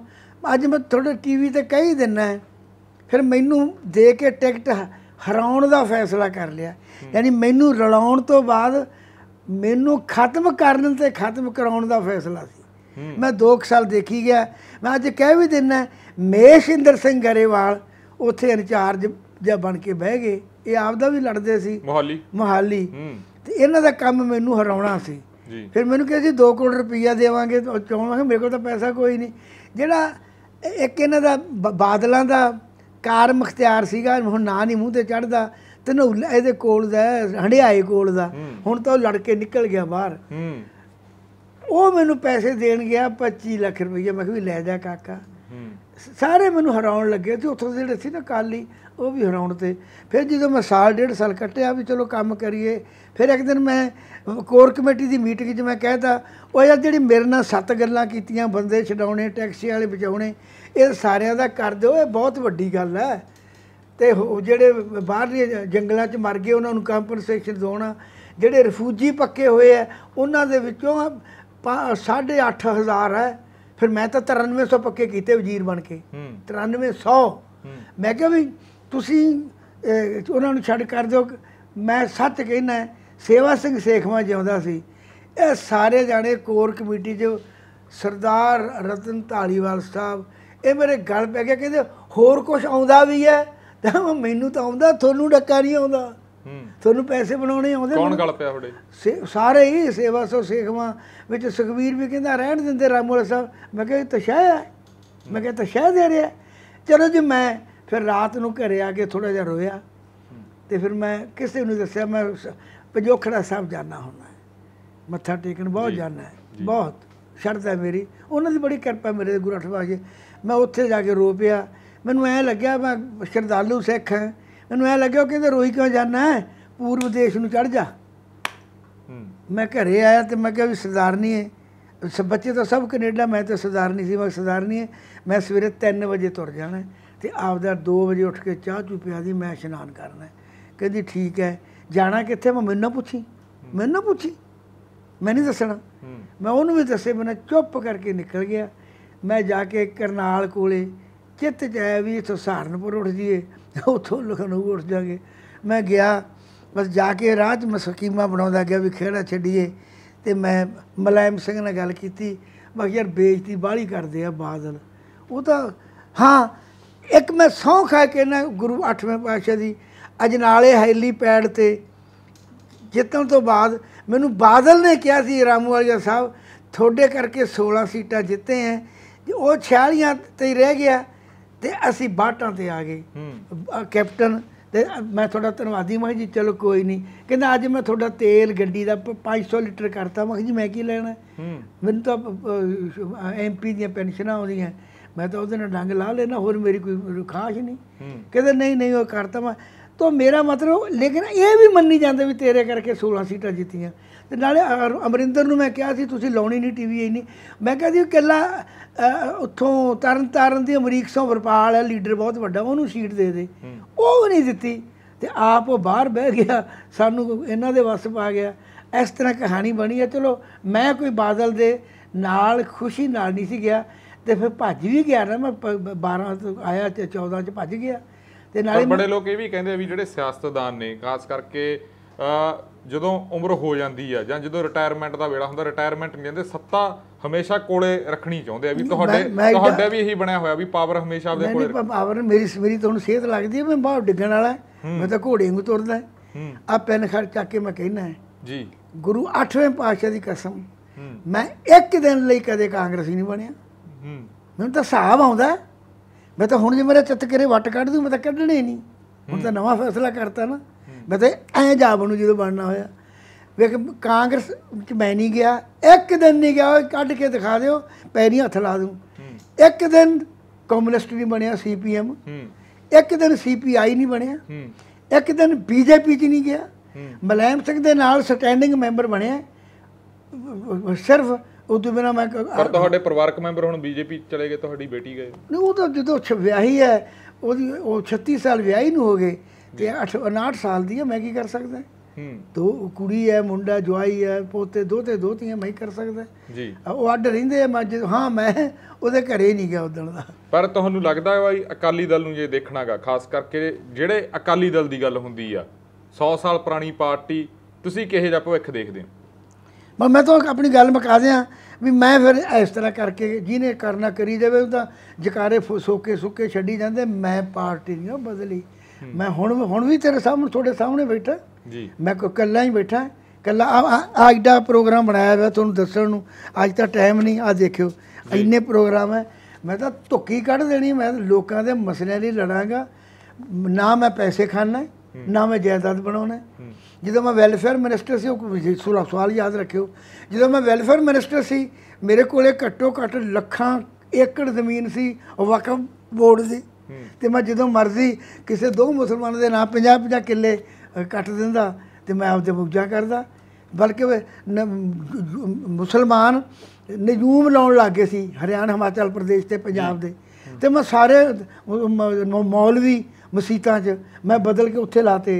Speaker 1: ਅੱਜ ਮੈਂ ਤੁਹਾਡੇ ਟੀਵੀ ਤੇ ਕਹੀ ਦਿੰਨਾ ਫਿਰ ਮੈਨੂੰ ਦੇ ਕੇ ਟਿਕਟ ਹਰਾਉਣ ਦਾ ਫੈਸਲਾ ਕਰ ਲਿਆ ਯਾਨੀ ਮੈਨੂੰ ਰਲਾਉਣ ਤੋਂ ਬਾਅਦ ਮੈਨੂੰ ਖਤਮ ਕਰਨ ਤੇ ਖਤਮ ਕਰਾਉਣ ਦਾ ਫੈਸਲਾ ਸੀ ਮੈਂ 2 ਸਾਲ ਦੇਖੀ ਗਿਆ ਮੈਂ ਅੱਜ ਕਹਿ ਵੀ ਦਿੰਨਾ ਮੇਸ਼ਿੰਦਰ ਸਿੰਘ ਗਰੇਵਾਲ ਉੱਥੇ ਇੰਚਾਰਜ ਜਾਂ ਬਣ ਕੇ ਬਹਿ ਗਏ ਇਹ ਆਪ ਦਾ ਵੀ ਲੜਦੇ ਸੀ ਮੋਹਾਲੀ ਮੋਹਾਲੀ ਤੇ ਇਹਨਾਂ ਦਾ ਕੰਮ ਮੈਨੂੰ ਹਰਾਉਣਾ ਸੀ ਫਿਰ ਮੈਨੂੰ ਕਿਹਾ ਜੀ 2 ਕਰੋੜ ਰੁਪਈਆ ਦੇਵਾਂਗੇ ਤਾਂ ਚਾਹਵਾਂਗੇ ਮੇਰੇ ਕੋਲ ਤਾਂ ਪੈਸਾ ਕੋਈ ਨਹੀਂ ਜਿਹੜਾ ਇੱਕ ਇਹਨਾਂ ਦਾ ਬਾਦਲਾਂ ਦਾ ਕਾਰ ਮੁਖਤਿਆਰ ਸੀਗਾ ਹੁਣ ਨਾਂ ਨਹੀਂ ਮੂੰਹ ਤੇ ਚੜਦਾ ਉਹ ਇਹਦੇ ਕੋਲ ਦਾ ਹੰਡਿਆਏ ਕੋਲ ਦਾ ਹੁਣ ਤਾਂ ਉਹ ਲੜ ਕੇ ਨਿਕਲ ਗਿਆ ਬਾਹਰ ਉਹ ਮੈਨੂੰ ਪੈਸੇ ਦੇਣ ਗਿਆ 25 ਲੱਖ ਰੁਪਏ ਮੈਂ ਕਿਹਾ ਲੈ ਜਾ ਕਾਕਾ ਸਾਰੇ ਮੈਨੂੰ ਹਰਾਉਣ ਲੱਗੇ ਤੇ ਉੱਥੋਂ ਜਿਹੜੇ ਸੀ ਨਾ ਕਾਲੀ ਉਹ ਵੀ ਹਰਾਉਣ ਤੇ ਫਿਰ ਜਦੋਂ ਮੈਂ ਸਾਲ ਡੇਢ ਸਾਲ ਕੱਟਿਆ ਵੀ ਚਲੋ ਕੰਮ ਕਰੀਏ ਫਿਰ ਇੱਕ ਦਿਨ ਮੈਂ ਕੋਰ ਕਮੇਟੀ ਦੀ ਮੀਟਿੰਗ 'ਚ ਮੈਂ ਕਹਿਤਾ ਉਹ ਯਾਰ ਜਿਹੜੀ ਮੇਰੇ ਨਾਲ ਸੱਤ ਗੱਲਾਂ ਕੀਤੀਆਂ ਬੰਦੇ ਛਡਾਉਣੇ ਟੈਕਸੀ ਵਾਲੇ ਬਚਾਉਣੇ ਇਹ ਸਾਰਿਆਂ ਦਾ ਕਰ ਦਿਓ ਇਹ ਬਹੁਤ ਵੱਡੀ ਗੱਲ ਹੈ ਤੇ ਜਿਹੜੇ ਬਾਹਰਲੇ ਜੰਗਲਾਂ 'ਚ ਮਰ ਗਏ ਉਹਨਾਂ ਨੂੰ ਕੰਪਨਸੇਸ਼ਨ ਦੇਣਾ ਜਿਹੜੇ ਰਿਫਿਊਜੀ ਪੱਕੇ ਹੋਏ ਆ ਉਹਨਾਂ ਦੇ ਵਿੱਚੋਂ ਹਜ਼ਾਰ ਹੈ ਫਿਰ ਮੈਂ ਤਾਂ 9300 ਪੱਕੇ ਕੀਤੇ ਵਜ਼ੀਰ ਬਣ ਕੇ 9300 ਮੈਂ ਕਿਹਾ ਵੀ ਤੁਸੀਂ ਉਹਨਾਂ ਨੂੰ ਛੱਡ ਕਰ ਦਿਓ ਮੈਂ ਸੱਚ ਕਹਿਣਾ ਸੇਵਾ ਸਿੰਘ ਸੇਖਵਾ ਜਿਉਂਦਾ ਸੀ ਇਹ ਸਾਰੇ ਜਾਣੇ ਕੋਰ ਕਮੇਟੀ 'ਚ ਸਰਦਾਰ ਰਤਨ ਢਾਲੀਵਾਲ ਸਾਹਿਬ ਇਹ ਮੇਰੇ ਗੱਲ ਪੈ ਗਿਆ ਕਹਿੰਦੇ ਹੋਰ ਕੁਝ ਆਉਂਦਾ ਵੀ ਹੈ ਤਾਂ ਮੈਨੂੰ ਤਾਂ ਆਉਂਦਾ ਤੁਹਾਨੂੰ ਡੱਕਾ ਨਹੀਂ ਆਉਂਦਾ ਤੁਹਾਨੂੰ ਪੈਸੇ ਬਣਾਉਣੇ ਆਉਂਦੇ ਕੌਣ ਗੱਲ ਪਿਆ ਤੁਹਾਡੇ ਸਾਰੇ ਹੀ ਸੇਵਾ ਸੋ ਸੇਖਵਾ ਵਿੱਚ ਸੁਖਵੀਰ ਵੀ ਕਹਿੰਦਾ ਰਹਿਣ ਦਿੰਦੇ ਰਾਮੋਲ ਸਾਹਿਬ ਮੈਂ ਕਿਹਾ ਤਸ਼ਾਹ ਹੈ ਮੈਂ ਕਿਹਾ ਤਸ਼ਾਹ ਦੇ ਰਿਹਾ ਚਲੋ ਜੀ ਮੈਂ ਫਿਰ ਰਾਤ ਨੂੰ ਘਰੇ ਆ ਕੇ ਥੋੜਾ ਜਿਹਾ ਰੋਇਆ ਤੇ ਫਿਰ ਮੈਂ ਕਿਸੇ ਨੂੰ ਦੱਸਿਆ ਮੈਂ ਪਜੋਖੜਾ ਸਾਹਿਬ ਜਾਣਾ ਹੁੰਦਾ ਮੱਥਾ ਟੇਕਣ ਬਹੁਤ ਜਾਣਾ ਹੈ ਬਹੁਤ ਸ਼ਰਤ ਹੈ ਮੇਰੀ ਉਹਨਾਂ ਦੀ ਬੜੀ ਕਿਰਪਾ ਮੇਰੇ ਗੁਰੂ ਅਠਵਾਜੇ ਜੀ ਮੈਂ ਉੱਥੇ ਜਾ ਕੇ ਰੋ ਪਿਆ ਮੈਨੂੰ ਐ ਲੱਗਿਆ ਮੈਂ ਸ਼ਰਧਾਲੂ ਸਿੱਖ ਹਾਂ ਮੈਨੂੰ ਐ ਲੱਗਿਆ ਕਿ ਰੋਹੀ ਕਿਉਂ ਜਾਣਾ ਹੈ ਪੂਰਬ ਦੇਸ਼ ਨੂੰ ਚੜ ਜਾ ਮੈਂ ਘਰੇ ਆਇਆ ਤੇ ਮੈਂ ਕਿਹਾ ਵੀ ਸਰਦਾਰਨੀ ਹੈ ਸਭ ਬੱਚੇ ਤਾਂ ਸਭ ਕੈਨੇਡਾ ਮੈਂ ਤਾਂ ਸਰਦਾਰਨੀ ਸੀ ਮੈਂ ਸਰਦਾਰਨੀ ਹੈ ਮੈਂ ਸਵੇਰੇ 3 ਵਜੇ ਤੁਰ ਜਾਣਾ ਤੇ ਆਪਦਾ 2 ਵਜੇ ਉੱਠ ਕੇ ਚਾਹ ਚੂ ਪਿਆ ਦੀ ਮੈਂ ਇਸ਼ਨਾਨ ਕਰਨਾ ਕਹਿੰਦੀ ਠੀਕ ਹੈ ਜਾਣਾ ਕਿੱਥੇ ਮੈਂ ਮੈਨੂੰ ਪੁੱਛੀ ਮੈਨੂੰ ਪੁੱਛੀ ਮੈਂ ਨਹੀਂ ਦੱਸਣਾ ਮੈਂ ਉਹਨੂੰ ਵੀ ਦੱਸੇ ਬਿਨਾ ਚੁੱਪ ਕਰਕੇ ਨਿਕਲ ਗਿਆ ਮੈਂ ਜਾ ਕੇ ਕਰਨਾਲ ਕੋਲੇ ਚਿੱਤ ਜਾਇ ਵੀ ਇਥੋਂ ਸਹਾਰਨਪੁਰ ਉੱਠ ਜੀਏ ਉਥੋਂ ਲਖਨਊ ਉੱਠ ਜਾਗੇ ਮੈਂ ਗਿਆ ਬਸ ਜਾ ਕੇ ਰਾਜ ਮਸਕੀਮਾ ਬਣਾਉਂਦਾ ਗਿਆ ਵੀ ਖੇੜਾ ਛੱਡੀਏ ਤੇ ਮੈਂ ਮਲਾਇਮ ਸਿੰਘ ਨਾਲ ਗੱਲ ਕੀਤੀ ਮੈਂ ਯਾਰ ਬੇਇੱਜ਼ਤੀ ਬਾਹਲੀ ਕਰਦੇ ਆ ਬਾਦਲ ਉਹ ਤਾਂ ਹਾਂ ਇੱਕ ਮੈਂ ਸੌਂ ਖਾ ਕੇ ਨਾ ਗੁਰੂ ਅੱਠਵੇਂ ਪਾਤਸ਼ਾਹ ਦੀ ਅਜਨਾਲੇ ਪੈਡ ਤੇ ਜਿੱਤਣ ਤੋਂ ਬਾਅਦ ਮੈਨੂੰ ਬਾਦਲ ਨੇ ਕਿਹਾ ਸੀ ਰਾਮੂ ਵਾਲਿਆ ਸਾਹਿਬ ਥੋੜੇ ਕਰਕੇ 16 ਸੀਟਾਂ ਜਿੱਤੇ ਐ ਉਹ 46 ਤੇ ਰਹਿ ਗਿਆ ਤੇ ਅਸੀਂ ਬਾਟਾਂ ਤੇ ਆ ਗਏ ਕੈਪਟਨ ਤੇ ਮੈਂ ਤੁਹਾਡਾ ਧੰਨਵਾਦੀ ਮੈਂ ਜੀ ਚਲੋ ਕੋਈ ਨਹੀਂ ਕਹਿੰਦਾ ਅੱਜ ਮੈਂ ਤੁਹਾਡਾ ਤੇਲ ਗੱਡੀ ਦਾ 500 ਲੀਟਰ ਕਰਤਾ ਮੈਂ ਜੀ ਮੈਂ ਕੀ ਲੈਣਾ ਮੈਨੂੰ ਤਾਂ ਐਮਪੀ ਦੀਆਂ ਪੈਨਸ਼ਨਾਂ ਆਉਂਦੀਆਂ ਮੈਂ ਤਾਂ ਉਹਦੇ ਨਾਲ ਡੰਗ ਲਾ ਲੈਣਾ ਹੋਰ ਮੇਰੀ ਕੋਈ ਖਾਸ਼ ਨਹੀਂ ਕਹਿੰਦਾ ਨਹੀਂ ਨਹੀਂ ਉਹ ਕਰਤਾ ਮੈਂ ਤਾਂ ਮੇਰਾ ਮਤਲਬ ਲੇਕਿਨ ਇਹ ਵੀ ਮੰਨੀ ਜਾਂਦੇ ਵੀ ਤੇਰੇ ਕਰਕੇ 16 ਸੀਟਾਂ ਜਿੱਤੀਆਂ ਤੇ ਨਾਲੇ ਅਮਰਿੰਦਰ ਨੂੰ ਮੈਂ ਕਿਹਾ ਸੀ ਤੁਸੀਂ ਲਾਉਣੀ ਨਹੀਂ ਟੀਵੀ ਇੰਨੀ ਮੈਂ ਕਹਿੰਦੀ ਕਿੱਲਾ ਉੱਥੋਂ ਤਰਨ ਤਰਨ ਦੀ ਅਮਰੀਕ ਸੋਂ ਵਰਪਾਲ ਹੈ ਲੀਡਰ ਬਹੁਤ ਵੱਡਾ ਉਹਨੂੰ ਸੀਟ ਦੇ ਦੇ ਉਹ ਨਹੀਂ ਦਿੱਤੀ ਤੇ ਆਪ ਉਹ ਬਾਹਰ ਬਹਿ ਗਿਆ ਸਾਨੂੰ ਇਹਨਾਂ ਦੇ ਵਸ ਪਾ ਗਿਆ ਇਸ ਤਰ੍ਹਾਂ ਕਹਾਣੀ ਬਣੀ ਹੈ ਚਲੋ ਮੈਂ ਕੋਈ ਬਾਦਲ ਦੇ ਨਾਲ ਖੁਸ਼ੀ ਨਾਲ ਨਹੀਂ ਸੀ ਗਿਆ ਤੇ ਫਿਰ ਭੱਜ ਵੀ ਗਿਆ ਨਾ ਮੈਂ 12 ਤੋਂ ਆਇਆ ਤੇ 14 ਚ ਭੱਜ ਗਿਆ ਤੇ ਨਾਲੇ ਬੜੇ
Speaker 2: ਲੋਕ ਇਹ ਵੀ ਕਹਿੰਦੇ ਵੀ ਜਿਹੜੇ ਸਿਆਸਤਦਾਨ ਨੇ ਖਾਸ ਕਰਕੇ ਜਦੋਂ ਉਮਰ ਹੋ ਜਾਂਦੀ ਆ ਜਾਂ ਜਦੋਂ ਰਿਟਾਇਰਮੈਂਟ ਦਾ ਵੇਲਾ ਹੁੰਦਾ ਰਿਟਾਇਰਮੈਂਟ ਨਹੀਂ ਕਹਿੰਦੇ ਸੱਤਾ ਹਮੇਸ਼ਾ ਕੋਲੇ ਰੱਖਣੀ ਚਾਹੁੰਦੇ ਆ ਵੀ ਤੁਹਾਡੇ ਤੁਹਾਡੇ ਵੀ ਇਹੀ ਬਣਿਆ ਹੋਇਆ ਵੀ ਪਾਵਰ ਹਮੇਸ਼ਾ ਆਪਦੇ ਕੋਲੇ ਨਹੀਂ
Speaker 1: ਪਾਵਰ ਮੇਰੀ ਮੇਰੀ ਤੁਹਾਨੂੰ ਸਿਹਤ ਲੱਗਦੀ ਹੈ ਮੈਂ ਬਾਹਰ ਡਿੱਗਣ ਵਾਲਾ ਮੈਂ ਤਾਂ ਘੋੜੇ ਨੂੰ ਤੁਰਦਾ ਆ ਪੈਨ ਖੜ ਚੱਕ ਕੇ ਮੈਂ ਕਹਿਣਾ ਜੀ ਗੁਰੂ 8ਵੇਂ ਪਾਤਸ਼ਾਹ ਦੀ ਕਸਮ ਮੈਂ ਇੱਕ ਦਿਨ ਲਈ ਕਦੇ ਕਾਂਗਰਸੀ ਨਹੀਂ ਬਣਿਆ
Speaker 3: ਮੈਨੂੰ
Speaker 1: ਤਾਂ ਹਸਾਬ ਆਉਂਦਾ ਮੈਂ ਤਾਂ ਹੁਣ ਜੇ ਮੇਰੇ ਚਿੱਤ ਕਰੇ ਵੱਟ ਕੱਢ ਦੂੰ ਮੈਂ ਤਾਂ ਕੱਢਣੇ ਨਹੀਂ ਹੁਣ ਤਾਂ ਨਵਾਂ ਫੈਸਲਾ ਕਰਤਾ ਨਾ ਮੈਂ ਤਾਂ ਐ ਜਾ ਬਣੂ ਜਦੋਂ ਬਣਨਾ ਹੋਇਆ ਵੇਖ ਕਾਂਗਰਸ ਚ ਮੈਂ ਨਹੀਂ ਗਿਆ ਇੱਕ ਦਿਨ ਨਹੀਂ ਗਿਆ ਕੱਢ ਕੇ ਦਿਖਾ ਦਿਓ ਪੈਰੀ ਹੱਥ ਲਾ ਦੂੰ ਇੱਕ ਦਿਨ ਕਮਿਊਨਿਸਟ ਨਹੀਂ ਬਣਿਆ ਸੀਪੀਐਮ ਇੱਕ ਦਿਨ ਸੀਪੀਆਈ ਨਹੀਂ ਬਣਿਆ ਇੱਕ ਦਿਨ ਬੀਜੇਪੀ ਚ ਨਹੀਂ ਗਿਆ ਮਲੈਮ ਸਿੰਘ ਦੇ ਨਾਲ ਸਟੈਂਡਿੰਗ ਮੈਂਬਰ ਬਣਿਆ ਸਿਰਫ ਉਹ ਤੋਂ ਬਿਨਾ ਮੈਂ ਪਰ ਤੁਹਾਡੇ
Speaker 2: ਪਰਿਵਾਰਕ ਮੈਂਬਰ ਹੁਣ ਬੀਜੇਪੀ ਚਲੇ ਗਏ ਤੁਹਾਡੀ ਬੇਟੀ ਗਏ
Speaker 1: ਨਹੀਂ ਉਹ ਤਾਂ ਜਦੋਂ ਵਿਆਹੀ ਹੈ ਉਹਦੀ ਉਹ 36 ਸਾਲ ਵਿਆਹੀ ਨੂੰ ਹੋ ਗਏ ਤੇ 59 ਸਾਲ ਦੀ ਹੈ ਮੈਂ ਕੀ ਕਰ ਸਕਦਾ ਦੋ ਕੁੜੀ ਐ ਮੁੰਡਾ ਜਵਾਈ ਐ ਪੋਤੇ ਦੋਤੇ ਦੋਤੀਆਂ ਮੈਂ ਕਰ ਸਕਦਾ ਜੀ ਉਹ ਅੱਡ ਰਹਿੰਦੇ ਆ ਮੈਂ ਹਾਂ ਮੈਂ ਉਹਦੇ ਘਰੇ ਨਹੀਂ ਗਿਆ ਉਦੋਂ ਦਾ
Speaker 2: ਪਰ ਤੁਹਾਨੂੰ ਲੱਗਦਾ ਹੈ ਬਾਈ ਅਕਾਲੀ ਦਲ ਨੂੰ ਜੇ ਦੇਖਣਾਗਾ ਖਾਸ ਕਰਕੇ ਜਿਹੜੇ ਅਕਾਲੀ ਦਲ ਦੀ ਗੱਲ ਹੁੰਦੀ ਆ 100 ਸਾਲ ਪੁਰਾਣੀ ਪਾਰਟੀ ਤੁਸੀਂ ਕਿਹੇ ਦਾ ਭਵਿੱਖ ਦੇਖਦੇ
Speaker 1: ਹੋ ਮੈਂ ਤਾਂ ਆਪਣੀ ਗੱਲ ਮੁਕਾ ਦਿਆਂ ਵੀ ਮੈਂ ਫਿਰ ਇਸ ਤਰ੍ਹਾਂ ਕਰਕੇ ਜਿਹਨੇ ਕਰਨਾ ਕਰੀ ਜਾਵੇ ਉਹਦਾ ਜਕਾਰੇ ਸੋਕੇ ਸੁੱਕੇ ਛੱਡੀ ਜਾਂਦੇ ਮੈਂ ਪਾਰਟੀ ਨਹੀਂ ਬਦਲੀ ਮੈਂ ਹੁਣ ਹੁਣ ਵੀ ਤੇਰੇ ਸਾਹਮਣੇ ਤੁਹਾਡੇ ਸਾਹਮਣੇ ਬੈਠਾ ਜੀ ਮੈਂ ਕੋ ਕੱਲਾ ਹੀ ਬੈਠਾ ਕੱਲਾ ਆ ਐਡਾ ਪ੍ਰੋਗਰਾਮ ਬਣਾਇਆ ਹੋਇਆ ਤੁਹਾਨੂੰ ਦੱਸਣ ਨੂੰ ਅੱਜ ਤਾਂ ਟਾਈਮ ਨਹੀਂ ਆ ਦੇਖਿਓ ਇੰਨੇ ਪ੍ਰੋਗਰਾਮ ਹੈ ਮੈਂ ਤਾਂ ਧੁੱਕੀ ਕੱਢ ਦੇਣੀ ਮੈਂ ਲੋਕਾਂ ਦੇ ਮਸਲਿਆਂ ਲਈ ਲੜਾਂਗਾ ਨਾ ਮੈਂ ਪੈਸੇ ਖਾਣਾ ਨਾ ਮੈਂ ਜਾਇਦਾਦ ਬਣਾਉਣਾ ਜਦੋਂ ਮੈਂ ਵੈਲਫੇਅਰ ਮਿਨਿਸਟਰ ਸੀ ਉਹ ਸਵਾਲ ਯਾਦ ਰੱਖਿਓ ਜਦੋਂ ਮੈਂ ਵੈਲਫੇਅਰ ਮਿਨਿਸਟਰ ਸੀ ਮੇਰੇ ਕੋਲੇ ਘੱਟੋ ਘੱਟ ਲੱਖਾਂ ਏਕੜ ਜ਼ਮੀਨ ਸੀ ਵਕਫ ਬੋਰਡ ਦੀ ਤੇ ਮੈਂ ਜਦੋਂ ਮਰਜ਼ੀ ਕਿਸੇ ਦੋ ਮੁਸਲਮਾਨਾਂ ਦੇ ਨਾਂ 50 50 ਕਿੱਲੇ ਕੱਟ ਦਿੰਦਾ ਤੇ ਮੈਂ ਆਪਦੇ ਬੁਝਾ ਕਰਦਾ ਬਲਕਿ ਮੁਸਲਮਾਨ ਨਜੂਮ ਲਾਉਣ ਲੱਗੇ ਸੀ ਹਰਿਆਣਾ ਹਿਮਾਚਲ ਪ੍ਰਦੇਸ਼ ਤੇ ਪੰਜਾਬ ਦੇ ਤੇ ਮੈਂ ਸਾਰੇ ਮੌਲਵੀ ਮਸੀਤਾਂ 'ਚ ਮੈਂ ਬਦਲ ਕੇ ਉੱਥੇ ਲਾਤੇ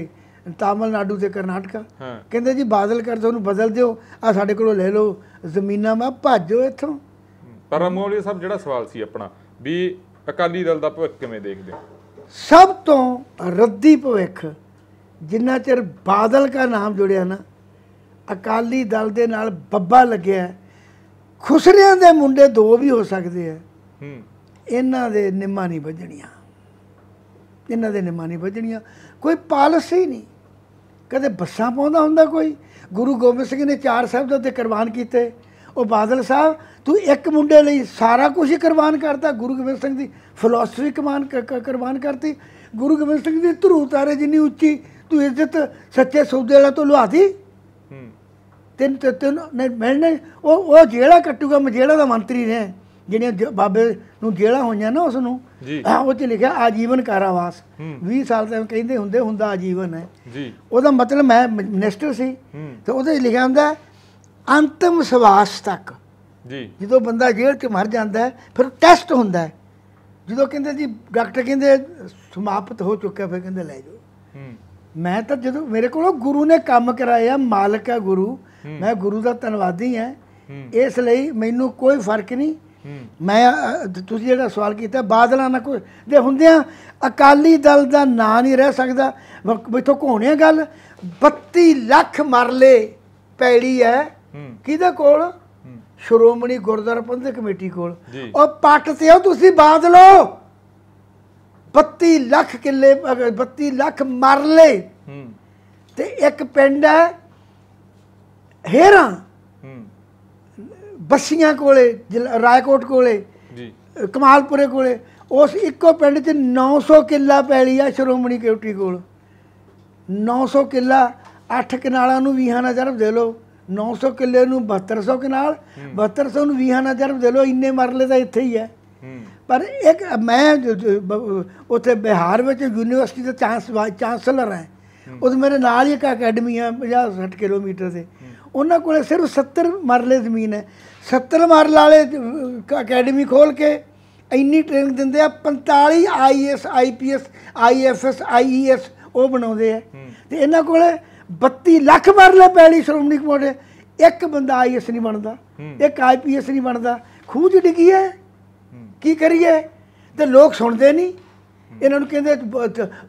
Speaker 1: ਤਾਮਿਲਨਾਡੂ ਤੇ ਕਰਨਾਟਕਾ ਕਹਿੰਦੇ ਜੀ ਬਾਦਲ ਕਰ ਦੋ ਉਹਨੂੰ ਬਦਲ ਦਿਓ ਆ ਸਾਡੇ ਕੋਲੋਂ ਲੈ ਲਓ ਜ਼ਮੀਨਾਂ ਮੈਂ ਭੱਜੋ ਇੱਥੋਂ
Speaker 2: ਪਰ ਮੌਲਵੀ ਸਾਹਿਬ ਜਿਹੜਾ ਸਵਾਲ ਸੀ ਆਪਣਾ ਵੀ ਅਕਾਲੀ ਦਲ ਦਾ ਭਵਿੱਖ ਕਿਵੇਂ ਦੇਖਦੇ ਹੋ
Speaker 1: ਸਭ ਤੋਂ ਰੱਦੀ ਭਵਿੱਖ ਜਿੰਨਾ ਚਿਰ ਬਾਦਲ ਦਾ ਨਾਮ ਜੁੜਿਆ ਨਾ ਅਕਾਲੀ ਦਲ ਦੇ ਨਾਲ ਬੱਬਾ ਲੱਗਿਆ ਖੁਸਰਿਆਂ ਦੇ ਮੁੰਡੇ ਦੋ ਵੀ ਹੋ ਸਕਦੇ ਆ ਹੂੰ ਇਹਨਾਂ ਦੇ ਨਿੰਮਾ ਨਹੀਂ ਵੱਜਣੀਆਂ ਇਹਨਾਂ ਦੇ ਨਿੰਮਾ ਨਹੀਂ ਵੱਜਣੀਆਂ ਕੋਈ ਪਾਲਿਸੀ ਨਹੀਂ ਕਦੇ ਬੱਸਾਂ ਪਾਉਂਦਾ ਹੁੰਦਾ ਕੋਈ ਗੁਰੂ ਗੋਬਿੰਦ ਸਿੰਘ ਨੇ ਚਾਰ ਸਾਹਿਬ ਦੇ ਉੱਤੇ ਕੁਰਬਾਨ ਕੀਤੇ ਉਹ ਬਾਦਲ ਸਾਹਿਬ ਤੂੰ ਇੱਕ ਮੁੰਡੇ ਲਈ ਸਾਰਾ ਕੁਝ ਕੁਰਬਾਨ ਕਰਤਾ ਗੁਰੂ ਗੋਬਿੰਦ ਸਿੰਘ ਦੀ ਫਿਲਾਸਫੀ ਕੁਰਬਾਨ ਕੁਰਬਾਨ ਕਰਤੀ ਗੁਰੂ ਗੋਬਿੰਦ ਸਿੰਘ ਦੀ ਧਰੂ ਤਾਰੇ ਜਿੰਨੀ ਉੱਚੀ ਤੂੰ ਇੱਜ਼ਤ ਸੱਚੇ ਸੌਦੇ ਵਾਲਾ ਤੋਂ ਲੁਹਾਦੀ ਹੂੰ ਤਿੰਨ ਤਿੰਨ ਮੈਂ ਨੇ ਉਹ ਉਹ ਜਿਹੜਾ ਕੱਟੂਗਾ ਮਜੇੜਾ ਦਾ ਮੰਤਰੀ ਨੇ ਜਿਹੜੀਆਂ ਬਾਬੇ ਨੂੰ ਜੇਲਾ ਹੋਈਆਂ ਨਾ ਉਸ ਨੂੰ ਜੀ ਉਹ ਚ ਲਿਖਿਆ ਆ ਜੀਵਨ ਕਾਰਾਵਾਸ 20 ਸਾਲ ਤੱਕ ਕਹਿੰਦੇ ਹੁੰਦੇ ਹੁੰਦਾ ਜੀਵਨ ਹੈ ਜੀ ਉਹਦਾ ਮਤਲਬ ਮੈਂ ਮਿਨਿਸਟਰ ਸੀ ਤੇ ਉਹਦੇ ਲਿਖਿਆ ਹੁੰਦਾ ਅੰਤਮ ਸਵਾਸ ਤੱਕ ਜੀ ਜਦੋਂ ਬੰਦਾ ਜੇਲ੍ਹ 'ਚ ਮਰ ਜਾਂਦਾ ਹੈ ਫਿਰ ਟੈਸਟ ਹੁੰਦਾ ਹੈ ਜਦੋਂ ਕਹਿੰਦੇ ਜੀ ਡਾਕਟਰ ਕਹਿੰਦੇ ਸਮਾਪਤ ਹੋ ਚੁੱਕਿਆ ਫਿਰ ਕਹਿੰਦੇ ਲੈ ਜਾਓ ਮੈਂ ਤਾਂ ਜਦੋਂ ਮੇਰੇ ਕੋਲੋਂ ਗੁਰੂ ਨੇ ਕੰਮ ਕਰਾਇਆ ਮਾਲਕ ਹੈ ਗੁਰੂ ਮੈਂ ਗੁਰੂ ਦਾ ਧੰਨਵਾਦੀ ਹਾਂ ਇਸ ਲਈ ਮੈਨੂੰ ਕੋਈ ਫਰਕ ਨਹੀਂ ਮੈਂ ਤੁਸੀਂ ਜਿਹੜਾ ਸਵਾਲ ਕੀਤਾ ਬਾਦਲਾਂ ਨਾਲ ਕੋਈ ਦੇ ਹੁੰਦੇ ਆ ਅਕਾਲੀ ਦਲ ਦਾ ਨਾਂ ਨਹੀਂ ਰਹਿ ਸਕਦਾ ਮੈਥੋਂ ਘੋਣਿਆ ਗੱਲ 32 ਲੱਖ ਮਰਲੇ ਪੈੜੀ ਹੈ ਕਿਹਦੇ ਕੋਲ ਸ਼੍ਰੋਮਣੀ ਗੁਰਦਾਰ ਪ੍ਰਬੰਧਕ ਕਮੇਟੀ ਕੋਲ ਉਹ ਪੱਟ ਤੇ ਉਹ ਤੁਸੀਂ ਬਾਦ ਲਓ 32 ਲੱਖ ਕਿੱਲੇ 32 ਲੱਖ ਮਰਲੇ ਤੇ ਇੱਕ ਪਿੰਡ ਹੈ ਹੇਰਾ ਬਸੀਆਂ ਕੋਲੇ ਰਾਏਕੋਟ ਕੋਲੇ ਜੀ ਕਮਾਲਪੁਰੇ ਕੋਲੇ ਉਸ ਇੱਕੋ ਪਿੰਡ 'ਚ 900 ਕਿੱਲਾ ਪੈਲੀ ਆ ਸ਼੍ਰੋਮਣੀ ਕਮੇਟੀ ਕੋਲ 900 ਕਿੱਲਾ 8 ਕਨਾਲਾਂ ਨੂੰ ਵੀਹਾਂ ਨਾਲ ਜਰਬ ਦੇ ਲੋ 900 ਕਿੱਲੇ ਨੂੰ 7200 ਕੇ ਨਾਲ 7200 ਨੂੰ 20 ਹਜ਼ਾਰ ਦੇ ਲੋ ਇੰਨੇ ਮਰਲੇ ਤਾਂ ਇੱਥੇ ਹੀ ਹੈ ਪਰ ਇੱਕ ਮੈਂ ਉੱਥੇ ਬਿਹਾਰ ਵਿੱਚ ਯੂਨੀਵਰਸਿਟੀ ਦਾ ਚਾਂਸ ਚਾਂਸਲਰ ਹੈ ਉਸ ਮੇਰੇ ਨਾਲ ਹੀ ਇੱਕ ਅਕੈਡਮੀ ਆ 50 60 ਕਿਲੋਮੀਟਰ ਦੇ ਉਹਨਾਂ ਕੋਲੇ ਸਿਰਫ 70 ਮਰਲੇ ਜ਼ਮੀਨ ਹੈ 70 ਮਰਲੇ ਵਾਲੇ ਅਕੈਡਮੀ ਖੋਲ ਕੇ ਇੰਨੀ ਟ੍ਰੇਨਿੰਗ ਦਿੰਦੇ ਆ 45 ਆਈਐਸ ਆਈਪੀਐਸ ਆਈਐਫਐਸ ਆਈਈਐਸ ਉਹ ਬਣਾਉਂਦੇ ਆ ਤੇ ਇਹਨਾਂ ਕੋਲੇ 32 ਲੱਖ ਮਰਲੇ ਪੈਲੀ ਸ਼੍ਰੋਮਣੀ ਕਮੋੜੇ ਇੱਕ ਬੰਦਾ ਆਈਐਸ ਨਹੀਂ ਬਣਦਾ ਇੱਕ ਆਈਪੀਐਸ ਨਹੀਂ ਬਣਦਾ ਖੂਜ ਡਿੱਗੀ ਹੈ ਕੀ ਕਰੀਏ ਤੇ ਲੋਕ ਸੁਣਦੇ ਨਹੀਂ ਇਹਨਾਂ ਨੂੰ ਕਹਿੰਦੇ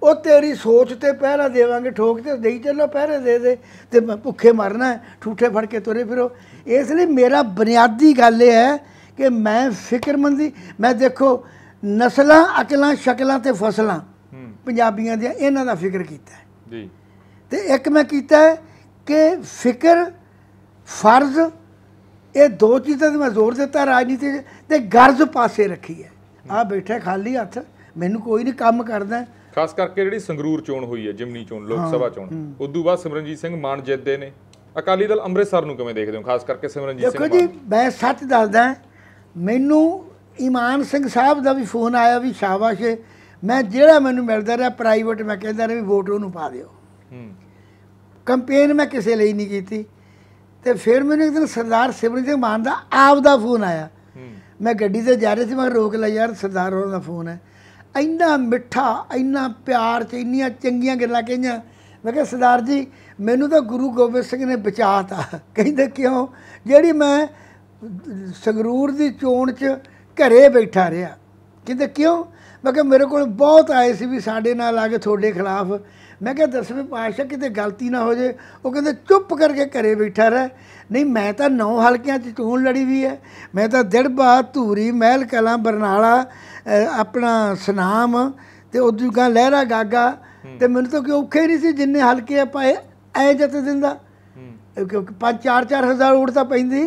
Speaker 1: ਉਹ ਤੇਰੀ ਸੋਚ ਤੇ ਪਹਿਰਾ ਦੇਵਾਂਗੇ ਠੋਕ ਤੇ ਦੇਈ ਚੱਲੋ ਪਹਿਰੇ ਦੇ ਦੇ ਤੇ ਭੁੱਖੇ ਮਰਨਾ ਠੂਠੇ ਫੜ ਕੇ ਤੁਰੇ ਫਿਰੋ ਇਸ ਲਈ ਮੇਰਾ ਬੁਨਿਆਦੀ ਗੱਲ ਇਹ ਹੈ ਕਿ ਮੈਂ ਫਿਕਰਮੰਦੀ ਮੈਂ ਦੇਖੋ ਨਸਲਾਂ ਅਕਲਾਂ ਸ਼ਕਲਾਂ ਤੇ ਫਸਲਾਂ ਪੰਜਾਬੀਆਂ ਦੀਆਂ ਇਹਨਾਂ ਦਾ ਫਿਕਰ ਕੀਤਾ ਜੀ ਤੇ ਇੱਕ ਮੈਂ ਕੀਤਾ ਕਿ ਫਿਕਰ ਫਰਜ਼ ਇਹ ਦੋ ਚੀਜ਼ਾਂ ਤੇ ਮੈਂ ਜ਼ੋਰ ਦਿੱਤਾ ਰਾਜਨੀਤੀ ਤੇ ਗਰਜ਼ ਪਾਸੇ ਰੱਖੀ ਹੈ ਆ ਬੈਠਾ ਖਾਲੀ ਹੱਥ ਮੈਨੂੰ ਕੋਈ ਨਹੀਂ ਕੰਮ ਕਰਦਾ
Speaker 2: ਖਾਸ ਕਰਕੇ ਜਿਹੜੀ ਸੰਗਰੂਰ ਚੋਣ ਹੋਈ ਹੈ ਜਿਮਨੀ ਚੋਣ ਲੋਕ ਸਭਾ ਚੋਣ ਉਸ ਤੋਂ ਬਾਅਦ ਸਿਮਰਨਜੀਤ ਸਿੰਘ ਮਾਨ ਜਿੱਤਦੇ ਨੇ ਅਕਾਲੀ ਦਲ ਅੰਮ੍ਰਿਤਸਰ ਨੂੰ ਕਿਵੇਂ ਦੇਖਦੇ ਹੋ ਖਾਸ ਕਰਕੇ ਸਿਮਰਨਜੀਤ ਸਿੰਘ ਦੇਖੋ ਜੀ
Speaker 1: ਮੈਂ ਸੱਚ ਦੱਸਦਾ ਮੈਨੂੰ ਇਮਾਨ ਸਿੰਘ ਸਾਹਿਬ ਦਾ ਵੀ ਫੋਨ ਆਇਆ ਵੀ ਸ਼ਾਬਾਸ਼ ਮੈਂ ਜਿਹੜਾ ਮੈਨੂੰ ਮਿਲਦਾ ਰਿਹਾ ਪ੍ਰਾਈਵੇਟ ਮੈਂ ਕਹਿੰਦਾ ਰਿਹਾ ਵੀ ਵੋਟ ਉਹਨੂੰ ਪਾ ਦਿਓ ਕੰਪੇਨ ਮੈਂ ਕਿਸੇ ਲਈ ਨਹੀਂ ਕੀਤੀ ਤੇ ਫਿਰ ਮੈਨੂੰ ਇੱਕ ਦਿਨ ਸਰਦਾਰ ਸਿਮਰਨ ਸਿੰਘ ਮਾਨ ਦਾ ਆਪ ਦਾ ਫੋਨ ਆਇਆ ਮੈਂ ਗੱਡੀ ਤੇ ਜਾ ਰਿਹਾ ਸੀ ਮੈਂ ਰੋਕ ਲਿਆ ਯਾਰ ਸਰਦਾਰ ਉਹਨਾਂ ਦਾ ਫੋਨ ਹੈ ਇੰਨਾ ਮਿੱਠਾ ਇੰਨਾ ਪਿਆਰ ਤੇ ਇੰਨੀਆਂ ਚੰਗੀਆਂ ਗੱਲਾਂ ਕਹੀਆਂ ਮੈਂ ਕਿਹਾ ਸਰਦਾਰ ਜੀ ਮੈਨੂੰ ਤਾਂ ਗੁਰੂ ਗੋਬਿੰਦ ਸਿੰਘ ਨੇ ਬਚਾਤਾ ਕਹਿੰਦੇ ਕਿਉਂ ਜਿਹੜੀ ਮੈਂ ਸੰਗਰੂਰ ਦੀ ਚੋਣ 'ਚ ਘਰੇ ਬੈਠਾ ਰਿਹਾ ਕਹਿੰਦੇ ਕਿਉਂ ਮੈਂ ਕਿਹਾ ਮੇਰੇ ਕੋਲ ਬਹੁਤ ਆਏ ਸੀ ਵੀ ਸਾਡੇ ਨਾਲ ਆ ਕੇ ਤੁਹਾਡੇ ਖਿਲਾਫ ਮੈਂ ਕਿਹਾ ਦਸਵੇਂ ਪਾਤਸ਼ਾਹ ਕਿਤੇ ਗਲਤੀ ਨਾ ਹੋ ਜੇ ਉਹ ਕਹਿੰਦੇ ਚੁੱਪ ਕਰਕੇ ਘਰੇ ਬੈਠਾ ਰਹਿ ਨਹੀਂ ਮੈਂ ਤਾਂ ਨੌ ਹਲਕਿਆਂ 'ਚ ਚੋਣ ਲੜੀ ਵੀ ਹੈ ਮੈਂ ਤਾਂ ਦਿੜਬਾ ਧੂਰੀ ਮਹਿਲ ਕਲਾਂ ਬਰਨਾਲਾ ਆਪਣਾ ਸਨਾਮ ਤੇ ਉਦੋਂ ਗਾਂ ਲਹਿਰਾ ਗਾਗਾ ਤੇ ਮੈਨੂੰ ਤਾਂ ਕਿ ਔਖੇ ਨਹੀਂ ਸੀ ਜਿੰਨੇ ਹਲਕੇ ਆ ਪਾਏ ਐ ਜਤ ਦਿੰਦਾ ਕਿਉਂਕਿ 5-4-4000 ਵੋਟ ਤਾਂ ਪੈਂਦੀ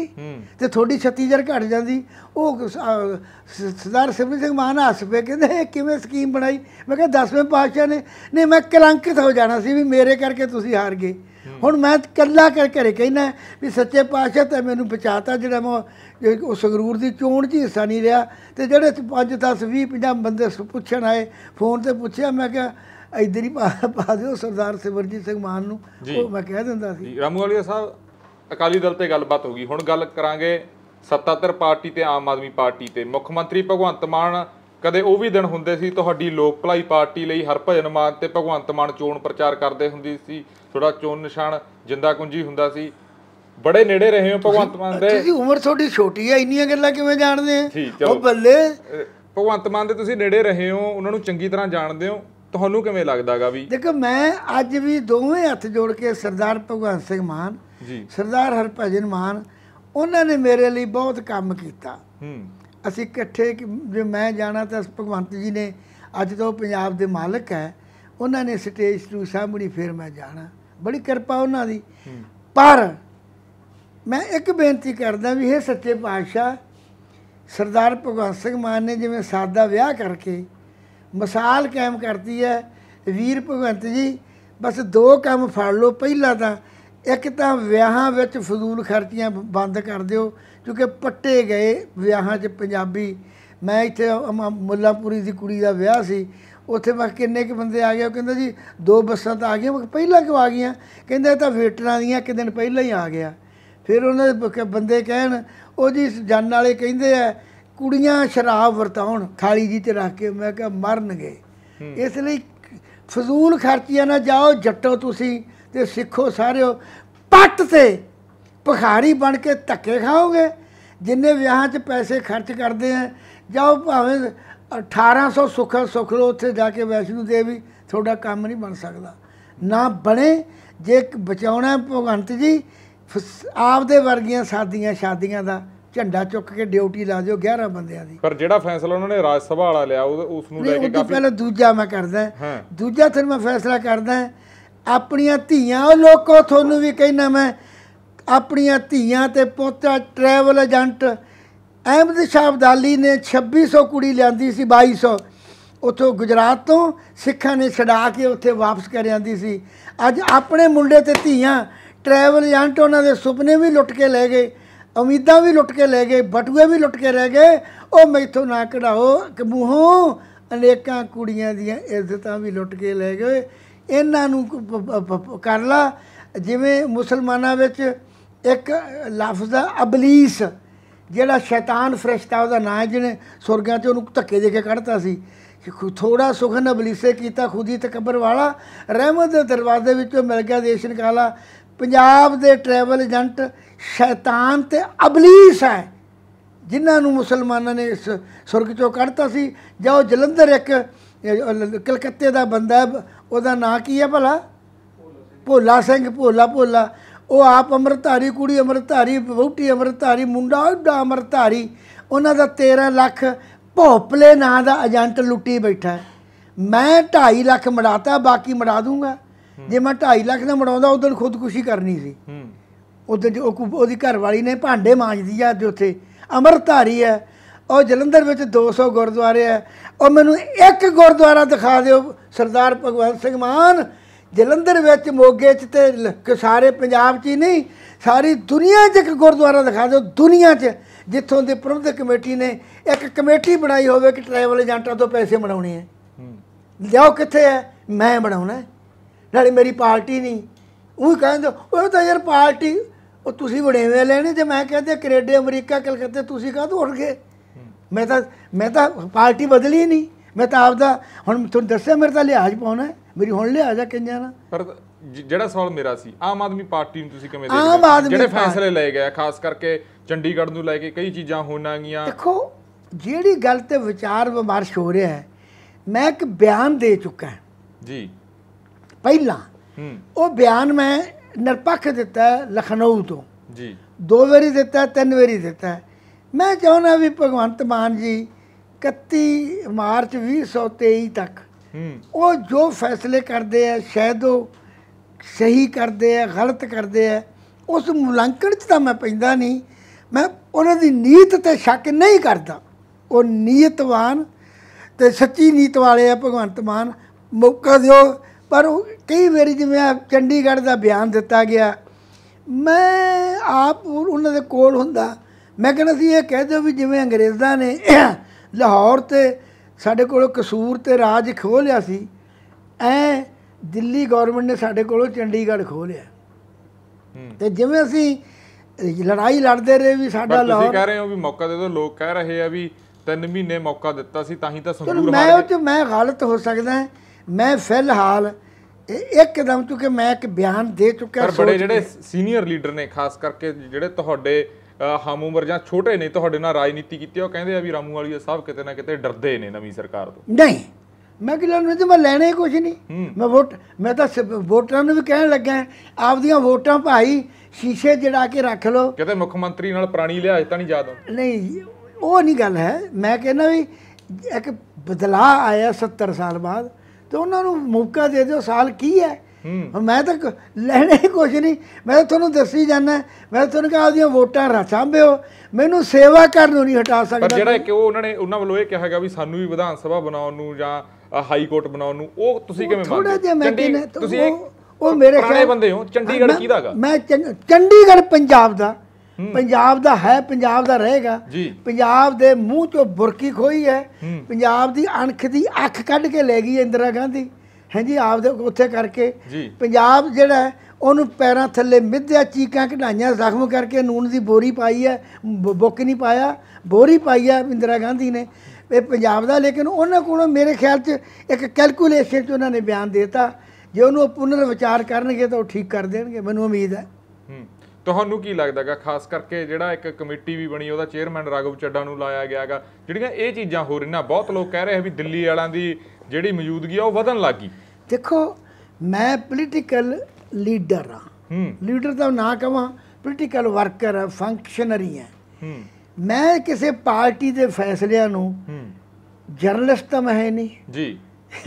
Speaker 1: ਤੇ ਤੁਹਾਡੀ 36000 ਘਟ ਜਾਂਦੀ ਉਹ ਸਰਦਾਰ ਸਿਮਰਨ ਸਿੰਘ ਮਾਨ ਹੱਸ ਪਏ ਕਹਿੰਦੇ ਕਿਵੇਂ ਸਕੀਮ ਬਣਾਈ ਮੈਂ ਕਿਹਾ 10ਵੇਂ ਪਾਤਸ਼ਾਹ ਨੇ ਨਹੀਂ ਮੈਂ ਕਲੰਕਿਤ ਹੋ ਜਾਣਾ ਸੀ ਵੀ ਮੇਰੇ ਕਰਕੇ ਤੁਸੀਂ ਹਾਰ ਗਏ ਹੁਣ ਮੈਂ ਕੱਲਾ ਕਰ ਘਰੇ ਕਹਿਣਾ ਵੀ ਸੱਚੇ ਪਾਤਸ਼ਾਹ ਤੇ ਮੈਨੂੰ ਬਚਾਤਾ ਜਿਹੜਾ ਮੈਂ ਉਹ ਸੰਗਰੂਰ ਦੀ ਚੋਣ 'ਚ ਹਿੱਸਾ ਨਹੀਂ ਰਿਹਾ ਤੇ ਜਿਹੜੇ 5 10 20 50 ਬੰਦੇ ਪੁੱਛਣ ਆਏ ਫੋਨ ਤੇ ਪੁੱਛਿਆ ਮੈਂ ਕਿਹਾ ਇਧਰ ਹੀ ਪਾ ਦਿਓ ਸਰਦਾਰ ਸਿਮਰਜੀਤ ਸਿੰਘ ਮਾਨ ਨੂੰ ਉਹ ਮੈਂ ਕਹਿ ਦਿੰਦਾ ਸੀ ਰਾਮੂ ਵਾਲੀਆ
Speaker 2: ਸਾਹਿਬ ਅਕਾਲੀ ਦਲ ਤੇ ਗੱਲਬਾਤ ਹੋ ਗਈ ਹੁਣ ਗੱਲ ਕਰਾਂਗੇ ਸੱਤਾਧਰ ਪਾਰਟੀ ਤੇ ਆਮ ਆਦਮੀ ਪਾਰਟੀ ਤੇ ਮੁੱਖ ਮੰਤਰੀ ਭਗਵੰਤ ਮਾਨ ਕਦੇ ਉਹ ਵੀ ਦਿਨ ਹੁੰਦੇ ਸੀ ਤੁਹਾਡੀ ਲੋਕ ਭਲਾਈ ਪਾਰਟੀ ਲਈ ਹਰਭਜਨ ਮਾਨ ਤੇ ਭਗਵੰਤ ਮਾਨ ਚੋਣ ਪ੍ਰਚਾਰ ਕਰਦੇ ਹੁੰਦੀ ਸੀ ਥੋੜਾ ਚੋਣ ਨਿਸ਼ਾਨ ਜਿੰਦਾ ਕੁੰਜੀ ਹੁੰਦਾ ਸੀ ਬੜੇ ਨੇੜੇ ਰਹੇ ਹੋ ਭਗਵੰਤ ਮਾਨ ਦੇ ਤੁਸੀਂ ਉਮਰ
Speaker 1: ਤੁਹਾਡੀ ਛੋਟੀ ਹੈ ਇੰਨੀਆਂ ਗੱਲਾਂ ਕਿਵੇਂ ਜਾਣਦੇ
Speaker 2: ਆ ਉਹ ਬੱਲੇ ਭਗਵੰਤ ਮਾਨ ਦੇ ਤੁਸੀਂ ਨੇੜੇ ਰਹੇ ਹੋ ਉਹਨਾਂ ਨੂੰ ਚੰਗੀ ਤਰ੍ਹਾਂ ਜਾਣਦੇ ਹੋ ਤੁਹਾਨੂੰ ਕਿਵੇਂ ਲੱਗਦਾਗਾ ਵੀ
Speaker 1: ਦੇਖੋ ਮੈਂ ਅੱਜ ਵੀ ਦੋਵੇਂ ਹੱਥ ਜੋੜ ਕੇ ਸਰਦਾਰ ਭਗਵੰਤ ਸਿੰਘ ਮਾਨ ਜੀ ਸਰਦਾਰ ਹਰਭਜਨ ਮਾਨ ਉਹਨਾਂ ਨੇ ਮੇਰੇ ਲਈ ਬਹੁਤ ਕੰਮ ਕੀਤਾ ਹੂੰ ਅਸੀਂ ਇਕੱਠੇ ਜੇ ਮੈਂ ਜਾਣਾ ਤਾਂ ਭਗਵੰਤ ਜੀ ਨੇ ਅੱਜ ਤੋਂ ਪੰਜਾਬ ਦੇ ਮਾਲਕ ਹੈ ਉਹਨਾਂ ਨੇ ਸਟੇਜ ਤੋਂ ਸਾਹਮਣੀ ਫੇਰ ਮੈਂ ਜਾਣਾ ਬੜੀ ਕਿਰਪਾ ਉਹਨਾਂ ਦੀ ਪਰ ਮੈਂ ਇੱਕ ਬੇਨਤੀ ਕਰਦਾ ਵੀ ਇਹ ਸੱਚੇ ਪਾਤਸ਼ਾਹ ਸਰਦਾਰ ਭਗਵੰਤ ਸਿੰਘ ਮਾਨ ਨੇ ਜਿਵੇਂ ਸਾਦਾ ਵਿਆਹ ਕਰਕੇ ਮਿਸਾਲ ਕਾਇਮ ਕਰਦੀ ਹੈ ਵੀਰ ਭਗਵੰਤ ਜੀ ਬਸ ਦੋ ਕੰਮ ਫੜ ਲਓ ਪਹਿਲਾ ਤਾਂ ਇੱਕ ਤਾਂ ਵਿਆਹਾਂ ਵਿੱਚ ਫਜ਼ੂਲ ਖਰਚੀਆਂ ਬੰਦ ਕਰ ਦਿਓ ਕਿਉਂਕਿ ਪੱਟੇ ਗਏ ਵਿਆਹਾਂ 'ਚ ਪੰਜਾਬੀ ਮੈਂ ਇੱਥੇ ਮੁੱਲਾਪੁਰੀ ਦੀ ਕੁੜੀ ਦਾ ਵਿਆਹ ਸੀ ਉੱਥੇ ਮੈਂ ਕਿੰਨੇ ਕੁ ਬੰਦੇ ਆ ਗਏ ਉਹ ਕਹਿੰਦਾ ਜੀ ਦੋ ਬੱਸਾਂ ਤਾਂ ਆ ਗਈਆਂ ਪਹਿਲਾਂ ਕਿਉਂ ਆ ਗਈਆਂ ਕਹਿੰਦਾ ਤਾਂ ਵੇਟਰਾਂ ਦੀਆਂ ਇੱਕ ਦਿਨ ਪਹਿਲਾਂ ਹੀ ਆ ਗਿਆ ਫਿਰ ਉਹਨਾਂ ਦੇ ਬੰਦੇ ਕਹਿਣ ਉਹ ਜੀ ਜਾਣ ਵਾਲੇ ਕਹਿੰਦੇ ਆ ਕੁੜੀਆਂ ਸ਼ਰਾਬ ਵਰਤਾਉਣ ਥਾਲੀ ਜੀ ਤੇ ਰੱਖ ਕੇ ਮੈਂ ਕਿਹਾ ਮਰਨਗੇ ਇਸ ਲਈ ਫਜ਼ੂਲ ਖਰਚੀਆਂ ਨਾ ਜਾਓ ਜੱਟੋ ਤੁਸੀਂ ਤੇ ਸਿੱਖੋ ਸਾਰਿਓ ਪੱਟ ਤੇ ਪਖਾਰੀ ਬਣ ਕੇ ਧੱਕੇ ਖਾਓਗੇ ਜਿੰਨੇ ਵਿਆਹਾਂ 'ਚ ਪੈਸੇ ਖਰਚ ਕਰਦੇ ਆ ਜਾਓ ਭਾਵੇਂ 1800 ਸੁੱਖਾ ਸੁਖ ਲੋ ਉੱਥੇ ਜਾ ਕੇ ਵੈਸ਼ਨੂ ਦੇਵੀ ਤੁਹਾਡਾ ਕੰਮ ਨਹੀਂ ਬਣ ਸਕਦਾ ਨਾ ਬਣੇ ਜੇ ਬਚਾਉਣਾ ਭਗਵੰਤ ਜੀ ਆਪਦੇ ਵਰਗੀਆਂ ਸਾਦੀਆਂ ਸ਼ਾਦੀਆਂ ਦਾ ਝੰਡਾ ਚੁੱਕ ਕੇ ਡਿਊਟੀ ਲਾ ਦਿਓ 11
Speaker 2: ਬੰਦਿਆਂ ਦੀ ਪਰ ਜਿਹੜਾ ਫੈਸਲਾ ਉਹਨਾਂ ਨੇ ਰਾਜ ਸਭਾ ਵਾਲਾ ਲਿਆ ਉਸ ਨੂੰ ਲੈ ਕੇ ਕਾਫੀ ਪਹਿਲਾਂ
Speaker 1: ਦੂਜਾ ਮੈਂ ਕਰਦਾ ਦੂਜਾ ਫਿਰ ਮੈਂ ਫੈਸਲਾ ਕਰਦਾ ਆਪਣੀਆਂ ਧੀਆਂ ਉਹ ਲੋਕੋ ਤੁਹਾਨੂੰ ਵੀ ਕਹਿਣਾ ਮੈਂ ਆਪਣੀਆਂ ਧੀਆਂ ਤੇ ਪੋਤਾ ਟਰੈਵਲ ਏਜੰਟ ਅਹਿਮਦ ਸ਼ਾਹ ਅਬਦਾਲੀ ਨੇ 2600 ਕੁੜੀ ਲਿਆਂਦੀ ਸੀ 2200 ਉਥੋਂ ਗੁਜਰਾਤ ਤੋਂ ਸਿੱਖਾਂ ਨੇ ਛਡਾ ਕੇ ਉੱਥੇ ਵਾਪਸ ਕਰ ਜਾਂਦੀ ਸੀ ਅੱਜ ਆਪਣੇ ਮੁੰਡੇ ਤੇ ਧੀਆਂ ਟਰੈਵਲ ਏਜੰਟ ਉਹਨਾਂ ਦੇ ਸੁਪਨੇ ਵੀ ਲੁੱਟ ਕੇ ਲੈ ਗਏ ਉਮੀਦਾਂ ਵੀ ਲੁੱਟ ਕੇ ਲੈ ਗਏ ਬਟੂਏ ਵੀ ਲੁੱਟ ਕੇ ਰਹਿ ਗਏ ਉਹ ਮੈਥੋਂ ਨਾ ਕਢਾਓ ਕਿ ਮੂੰਹੋਂ ਅਨੇਕਾਂ ਕੁੜੀਆਂ ਦੀਆਂ ਇੱਜ਼ਤਾਂ ਵੀ ਲੁੱਟ ਕੇ ਲੈ ਗਏ ਇਹਨਾਂ ਨੂੰ ਕਰ ਲਾ ਜਿਵੇਂ ਮੁਸਲਮਾਨਾਂ ਵਿੱਚ ਇੱਕ ਲਫ਼ਜ਼ ਆ ਅਬਲੀਸ ਜਿਹੜਾ ਸ਼ੈਤਾਨ ਫਰਿਸ਼ਤਾ ਉਹਦਾ ਨਾਂ ਜਿਹਨੇ ਸੁਰਗਾਂ ਤੇ ਉਹਨੂੰ ਧੱਕੇ ਦੇ ਕੇ ਕੱਢਤਾ ਸੀ ਥੋੜਾ ਸੁਖਨ ਅਬਲੀਸੇ ਕੀਤਾ ਖੁਦੀ ਤਕਬਰ ਵਾਲਾ ਰਹਿਮਤ ਦੇ ਦਰਵਾਜ਼ੇ ਵਿੱਚੋਂ ਮਿਲ ਗਿਆ ਦੇਸ਼ ਨਿਕਾਲਾ ਪੰਜਾਬ ਦੇ ਟਰੈਵਲ ਏਜੰਟ ਸ਼ੈਤਾਨ ਤੇ ਅਬਲੀਸ ਹੈ ਜਿਨ੍ਹਾਂ ਨੂੰ ਮੁਸਲਮਾਨਾਂ ਨੇ ਇਸ ਸੁਰਗ ਚੋਂ ਕੱਢਤਾ ਸੀ ਜਾਂ ਉਹ ਜਲੰਧਰ ਇੱਕ ਕਲਕੱਤੇ ਦਾ ਬੰਦਾ ਉਹਦਾ ਨਾਂ ਕੀ ਹੈ ਭਲਾ ਭੋਲਾ ਸਿੰਘ ਭੋਲਾ ਭੋਲਾ ਉਹ ਆਪ ਅਮਰਤਾਰੀ ਕੁੜੀ ਅਮਰਤਾਰੀ ਬਹੁਟੀ ਅਮਰਤਾਰੀ ਮੁੰਡਾ ਉਹਦਾ ਅਮਰਤਾਰੀ ਉਹਨਾਂ ਦਾ 13 ਲੱਖ ਭੋਪਲੇ ਨਾਂ ਦਾ ਏਜੰਟ ਲੁੱਟੀ ਬੈਠਾ ਮੈਂ 2.5 ਲੱਖ ਮੜਾਤਾ ਬਾਕੀ ਮੜਾ ਦੂੰਗਾ ਜੇ ਮੈਂ 2.5 ਲੱਖ ਦਾ ਮੜਾਉਂਦਾ ਉਦੋਂ ਖੁਦਕੁਸ਼ੀ ਕਰਨੀ ਸੀ ਉਦੋਂ ਉਹਦੀ ਘਰ ਵਾਲੀ ਨੇ ਭਾਂਡੇ ਮਾਂਜਦੀ ਆ ਤੇ ਉੱਥੇ ਅਮਰਤਾਰੀ ਹੈ ਉਹ ਜਲੰਧਰ ਵਿੱਚ 200 ਗੁਰਦੁਆਰੇ ਆ ਉਹ ਮੈਨੂੰ ਇੱਕ ਗੁਰਦੁਆਰਾ ਦਿਖਾ ਦਿਓ ਸਰਦਾਰ ਭਗਵੰਤ ਸਿੰਘ ਮਾਨ ਜਲੰਧਰ ਵਿੱਚ ਮੋਗੇ 'ਚ ਤੇ ਸਾਰੇ ਪੰਜਾਬ 'ਚ ਹੀ ਨਹੀਂ ਸਾਰੀ ਦੁਨੀਆ 'ਚ ਇੱਕ ਗੁਰਦੁਆਰਾ ਦਿਖਾ ਦਿਓ ਦੁਨੀਆ 'ਚ ਜਿੱਥੋਂ ਦੇ ਪ੍ਰਬੰਧਕ ਕਮੇਟੀ ਨੇ ਇੱਕ ਕਮੇਟੀ ਬਣਾਈ ਹੋਵੇ ਕਿ ਟਰੈਵਲ ਏਜੰਟਾਂ ਤੋਂ ਪੈਸੇ ਮੜਾਉਣੇ ਆ ਲਿਆਓ ਕਿੱਥੇ ਹੈ ਮੈਂ ਬਣਾਉਣਾ ਨਾਲੇ ਮੇਰੀ ਪਾਰਟੀ ਨਹੀਂ ਉਹ ਕਹਿੰਦੇ ਉਹ ਤਾਂ ਯਾਰ ਪਾਰਟੀ ਉਹ ਤੁਸੀਂ ਬੜੇਵੇਂ ਲੈਣੇ ਤੇ ਮੈਂ ਕਹਿੰਦੇ ਕੈਨੇਡਾ ਅਮਰੀਕਾ ਕਲਕੱਤੇ ਤੁਸੀਂ ਕਾਹਦੋਂ ਉੱਠ ਗਏ ਮੈਂ ਤਾਂ ਮੈਂ ਤਾਂ ਪਾਰਟੀ ਬਦਲੀ ਨਹੀਂ ਮੈਂ ਤਾਂ ਆਪ ਦਾ ਹੁਣ ਤੁਹਾਨੂੰ ਦੱਸਿਆ ਮੇਰੇ ਤਾਂ ਲਿਹਾਜ਼ ਪਾਉਣਾ ਹੈ ਮੇਰੀ ਹੁਣ ਲਿਹਾਜ਼ ਆ ਕਿੰਨਾ ਨਾ
Speaker 2: ਪਰ ਜਿਹੜਾ ਸਵਾਲ ਮੇਰਾ ਸੀ ਆਮ ਆਦਮੀ ਪਾਰਟੀ ਨੂੰ ਤੁਸੀਂ ਕਿਵੇਂ ਦੇਖਦੇ ਜਿਹੜੇ ਫੈਸਲੇ ਲਏ ਗਏ ਖਾਸ ਕਰਕੇ ਚੰਡੀਗੜ੍ਹ ਨੂੰ ਲੈ ਕੇ ਕਈ ਚੀਜ਼ਾਂ ਹੋਣਾਂਗੀਆਂ
Speaker 1: ਦੇਖੋ ਜਿਹੜੀ ਗੱਲ ਤੇ ਵਿਚਾਰ ਵਿਮਰਸ਼ ਹੋ ਰਿਹਾ ਹੈ ਮੈਂ ਇੱਕ ਬਿਆਨ ਦੇ ਚੁੱਕਾ ਜੀ ਪਹਿਲਾਂ ਉਹ ਬਿਆਨ ਮੈਂ ਨਿਰਪੱਖ ਦਿੱਤਾ ਲਖਨਊ ਤੋਂ ਜੀ ਦੋ ਵਾਰੀ ਦਿੱਤਾ ਤਿੰਨ ਵਾਰੀ ਦਿੱਤਾ ਮੈਂ ਚਾਹੁੰਦਾ ਵੀ ਭਗਵੰਤ ਮਾਨ ਜੀ 31 ਮਾਰਚ 2023 ਤੱਕ ਉਹ ਜੋ ਫੈਸਲੇ ਕਰਦੇ ਆ ਸ਼ਾਇਦ ਉਹ ਸਹੀ ਕਰਦੇ ਆ ਗਲਤ ਕਰਦੇ ਆ ਉਸ ਮੁਲਾਂਕਣ 'ਚ ਤਾਂ ਮੈਂ ਪੈਂਦਾ ਨਹੀਂ ਮੈਂ ਉਹਨਾਂ ਦੀ ਨੀਤ ਤੇ ਸ਼ੱਕ ਨਹੀਂ ਕਰਦਾ ਉਹ ਨੀਤਵਾਨ ਤੇ ਸੱਚੀ ਨੀਤ ਵਾਲੇ ਆ ਭਗਵੰਤ ਮਾਨ ਮੌਕਾ ਦਿਓ ਪਰ ਕਈ ਵਾਰੀ ਜਿਵੇਂ ਚੰਡੀਗੜ੍ਹ ਦਾ ਬਿਆਨ ਦਿੱਤਾ ਗਿਆ ਮੈਂ ਆਪ ਉਹਨਾਂ ਦੇ ਕੋਲ ਹੁੰਦਾ ਮੈਂ ਕਹਿੰਦਾ ਸੀ ਇਹ ਕਹਿ ਦਿਓ ਵੀ ਜਿਵੇਂ ਅੰਗਰੇਜ਼ਾਂ ਨੇ [COUGHS] ਲਾਹੌਰ ਤੇ ਸਾਡੇ ਕੋਲ ਕਸੂਰ ਤੇ ਰਾਜ ਖੋ ਲਿਆ ਸੀ ਐ ਦਿੱਲੀ ਗਵਰਨਮੈਂਟ ਨੇ ਸਾਡੇ ਕੋਲੋਂ ਚੰਡੀਗੜ੍ਹ ਖੋ ਲਿਆ ਤੇ ਜਿਵੇਂ ਅਸੀਂ ਲੜਾਈ ਲੜਦੇ ਰਹੇ ਵੀ ਸਾਡਾ ਲਾਹੌਰ ਤੁਸੀਂ ਕਹਿ
Speaker 2: ਰਹੇ ਹੋ ਵੀ ਮੌਕਾ ਦੇ ਦਿਓ ਲੋਕ ਕਹਿ ਰਹੇ ਆ ਵੀ ਤਿੰਨ ਮਹੀਨੇ ਮੌਕਾ ਦਿੱਤਾ ਸੀ ਤਾਂ ਹੀ ਤਾਂ ਸੰਗੂਰ ਮੈਂ ਉਹ
Speaker 1: ਤੇ ਮੈਂ ਗਲਤ ਹੋ ਸਕਦਾ ਮੈਂ ਫਿਲਹਾਲ ਇੱਕਦਮ ਕਿਉਂਕਿ ਮੈਂ ਇੱਕ ਬਿਆਨ ਦੇ ਚੁੱਕਿਆ ਪਰ ਬੜੇ ਜਿਹੜੇ
Speaker 2: ਸੀਨੀਅਰ ਲੀਡਰ ਨੇ ਖਾਸ ਕਰਕੇ ਜਿਹੜੇ ਤੁਹਾਡੇ ਹਮ ਉਮਰ ਜਾਂ ਛੋਟੇ ਨੇ ਤੁਹਾਡੇ ਨਾਲ ਰਾਜਨੀਤੀ ਕੀਤੀ ਉਹ ਕਹਿੰਦੇ ਆ ਵੀ ਰਾਮੂ ਵਾਲੀ ਸਾਹਿਬ ਕਿਤੇ ਨਾ ਕਿਤੇ ਡਰਦੇ ਨੇ ਨਵੀਂ ਸਰਕਾਰ ਤੋਂ
Speaker 1: ਨਹੀਂ ਮੈਂ ਕਿਹਾ ਉਹਨਾਂ ਤੇ ਮੈਂ ਲੈਣੇ ਕੁਝ ਨਹੀਂ ਮੈਂ ਵੋਟ ਮੈਂ ਤਾਂ ਵੋਟਰਾਂ ਨੂੰ ਵੀ ਕਹਿਣ ਲੱਗਾ ਆਪਦੀਆਂ ਵੋਟਾਂ ਭਾਈ ਸ਼ੀਸ਼ੇ
Speaker 2: ਜੜਾ ਕੇ ਰੱਖ ਲਓ ਕਿਤੇ ਮੁੱਖ ਮੰਤਰੀ ਨਾਲ ਪ੍ਰਾਣੀ ਲਿਆਜ ਤਾਂ ਨਹੀਂ ਯਾਦ
Speaker 1: ਨਹੀਂ ਉਹ ਨਹੀਂ ਗੱਲ ਹੈ ਮੈਂ ਕਹਿੰਦਾ ਵੀ ਇੱਕ ਬਦਲਾਅ ਆਇਆ 70 ਸਾਲ ਬਾਅਦ ਤੇ ਉਹਨਾਂ ਨੂੰ ਮੌਕਾ ਦੇ ਦਿਓ ਸਾਲ ਕੀ ਹੈ ਮੈਂ ਤਾਂ ਲੈਣੇ ਕੁਝ ਨਹੀਂ ਮੈਂ ਤੁਹਾਨੂੰ ਦੱਸੀ ਜਾਣਾ ਮੈਂ ਤੁਹਾਨੂੰ ਕਹਾਂ ਆਪਦੀਆਂ ਵੋਟਾਂ ਰਾ ਸਾਂਭਿਓ ਮੈਨੂੰ ਸੇਵਾ ਕਰਨ ਨੂੰ ਨਹੀਂ ਹਟਾ ਸਕਦਾ ਪਰ ਜਿਹੜਾ
Speaker 2: ਕਿ ਉਹ ਉਹਨਾਂ ਨੇ ਉਹਨਾਂ ਵੱਲੋਂ ਇਹ ਕਿਹਾ ਹੈਗਾ ਵੀ ਸਾਨੂੰ ਵੀ ਵਿਧਾਨ ਸਭਾ ਬਣਾਉਣ ਨੂੰ ਜਾਂ ਹਾਈ ਕੋਰਟ ਬਣਾਉਣ ਨੂੰ ਉਹ ਤੁਸੀਂ ਕਿਵੇਂ ਮੰਨਦੇ ਤੁਸੀਂ
Speaker 1: ਉਹ ਮੇਰੇ ਖਿਆਲ ਬੰਦੇ ਹੋ ਚੰਡੀਗੜ੍ਹ ਕੀ ਦਾਗਾ ਮੈਂ ਚੰਡੀਗੜ੍ਹ ਪੰਜਾਬ ਦਾ ਪੰਜਾਬ ਦਾ ਹੈ ਪੰਜਾਬ ਦਾ ਰਹੇਗਾ ਪੰਜਾਬ ਦੇ ਮੂੰਹ ਚੋਂ ਬੁਰਕੀ ਖੋਈ ਹੈ ਪੰਜਾਬ ਦੀ ਅਣਖ ਦੀ ਅੱਖ ਕੱਢ ਕੇ ਲੈ ਗਈ ਇੰਦਰਾ ਗਾਂਧੀ ਹਾਂਜੀ ਆਪਦੇ ਉੱਥੇ ਕਰਕੇ ਪੰਜਾਬ ਜਿਹੜਾ ਉਹਨੂੰ ਪੈਰਾਂ ਥੱਲੇ ਮਿੱਧਿਆ ਚੀਕਾਂ ਕਢਾਈਆਂ ਜ਼ਖਮ ਕਰਕੇ ਨੂਨ ਦੀ ਬੋਰੀ ਪਾਈ ਹੈ ਬੁੱਕ ਨਹੀਂ ਪਾਇਆ ਬੋਰੀ ਪਾਈ ਹੈ ਇੰਦਰਾ ਗਾਂਧੀ ਨੇ ਇਹ ਪੰਜਾਬ ਦਾ ਲੇਕਿਨ ਉਹਨਾਂ ਕੋਲੋਂ ਮੇਰੇ ਖਿਆਲ 'ਚ ਇੱਕ ਕੈਲਕੂਲੇਸ਼ਨ 'ਚ ਉਹਨਾਂ ਨੇ ਬਿਆਨ ਦਿੱਤਾ ਜੇ ਉਹਨੂੰ ਪੁਨਰ ਵਿਚਾਰ ਕਰਨਗੇ ਤਾਂ ਉਹ ਠੀਕ ਕਰ ਦੇਣਗੇ ਮੈਨੂੰ ਉਮੀਦ ਹੈ
Speaker 2: ਤੁਹਾਨੂੰ ਕੀ ਲੱਗਦਾਗਾ ਖਾਸ ਕਰਕੇ ਜਿਹੜਾ ਇੱਕ ਕਮੇਟੀ ਵੀ ਬਣੀ ਉਹਦਾ ਚੇਅਰਮੈਨ ਰਾਗਵ ਚੱਡਾ ਨੂੰ ਲਾਇਆ ਗਿਆਗਾ ਜਿਹੜੀਆਂ ਇਹ ਚੀਜ਼ਾਂ ਹੋ ਰਹੀਆਂ ਬਹੁਤ ਲੋਕ ਕਹਿ ਰਹੇ ਆ ਵੀ ਦਿੱਲੀ ਵਾਲਾਂ ਦੀ ਜਿਹੜੀ ਮੌਜੂਦਗੀ ਆ ਉਹ ਵਧਣ ਲੱਗੀ
Speaker 1: ਦੇਖੋ ਮੈਂ ਪੋਲੀਟੀਕਲ ਲੀਡਰ ਆ ਲੀਡਰ ਦਾ ਨਾਂ ਕਹਾਂ ਪੋਲੀਟੀਕਲ ਵਰਕਰ ਆ ਫੰਕਸ਼ਨਰੀ ਆ ਮੈਂ ਕਿਸੇ ਪਾਰਟੀ ਦੇ ਫੈਸਲਿਆਂ ਨੂੰ ਜਰਨਲਿਸਟ ਤਾਂ ਮੈਂ ਨਹੀਂ ਜੀ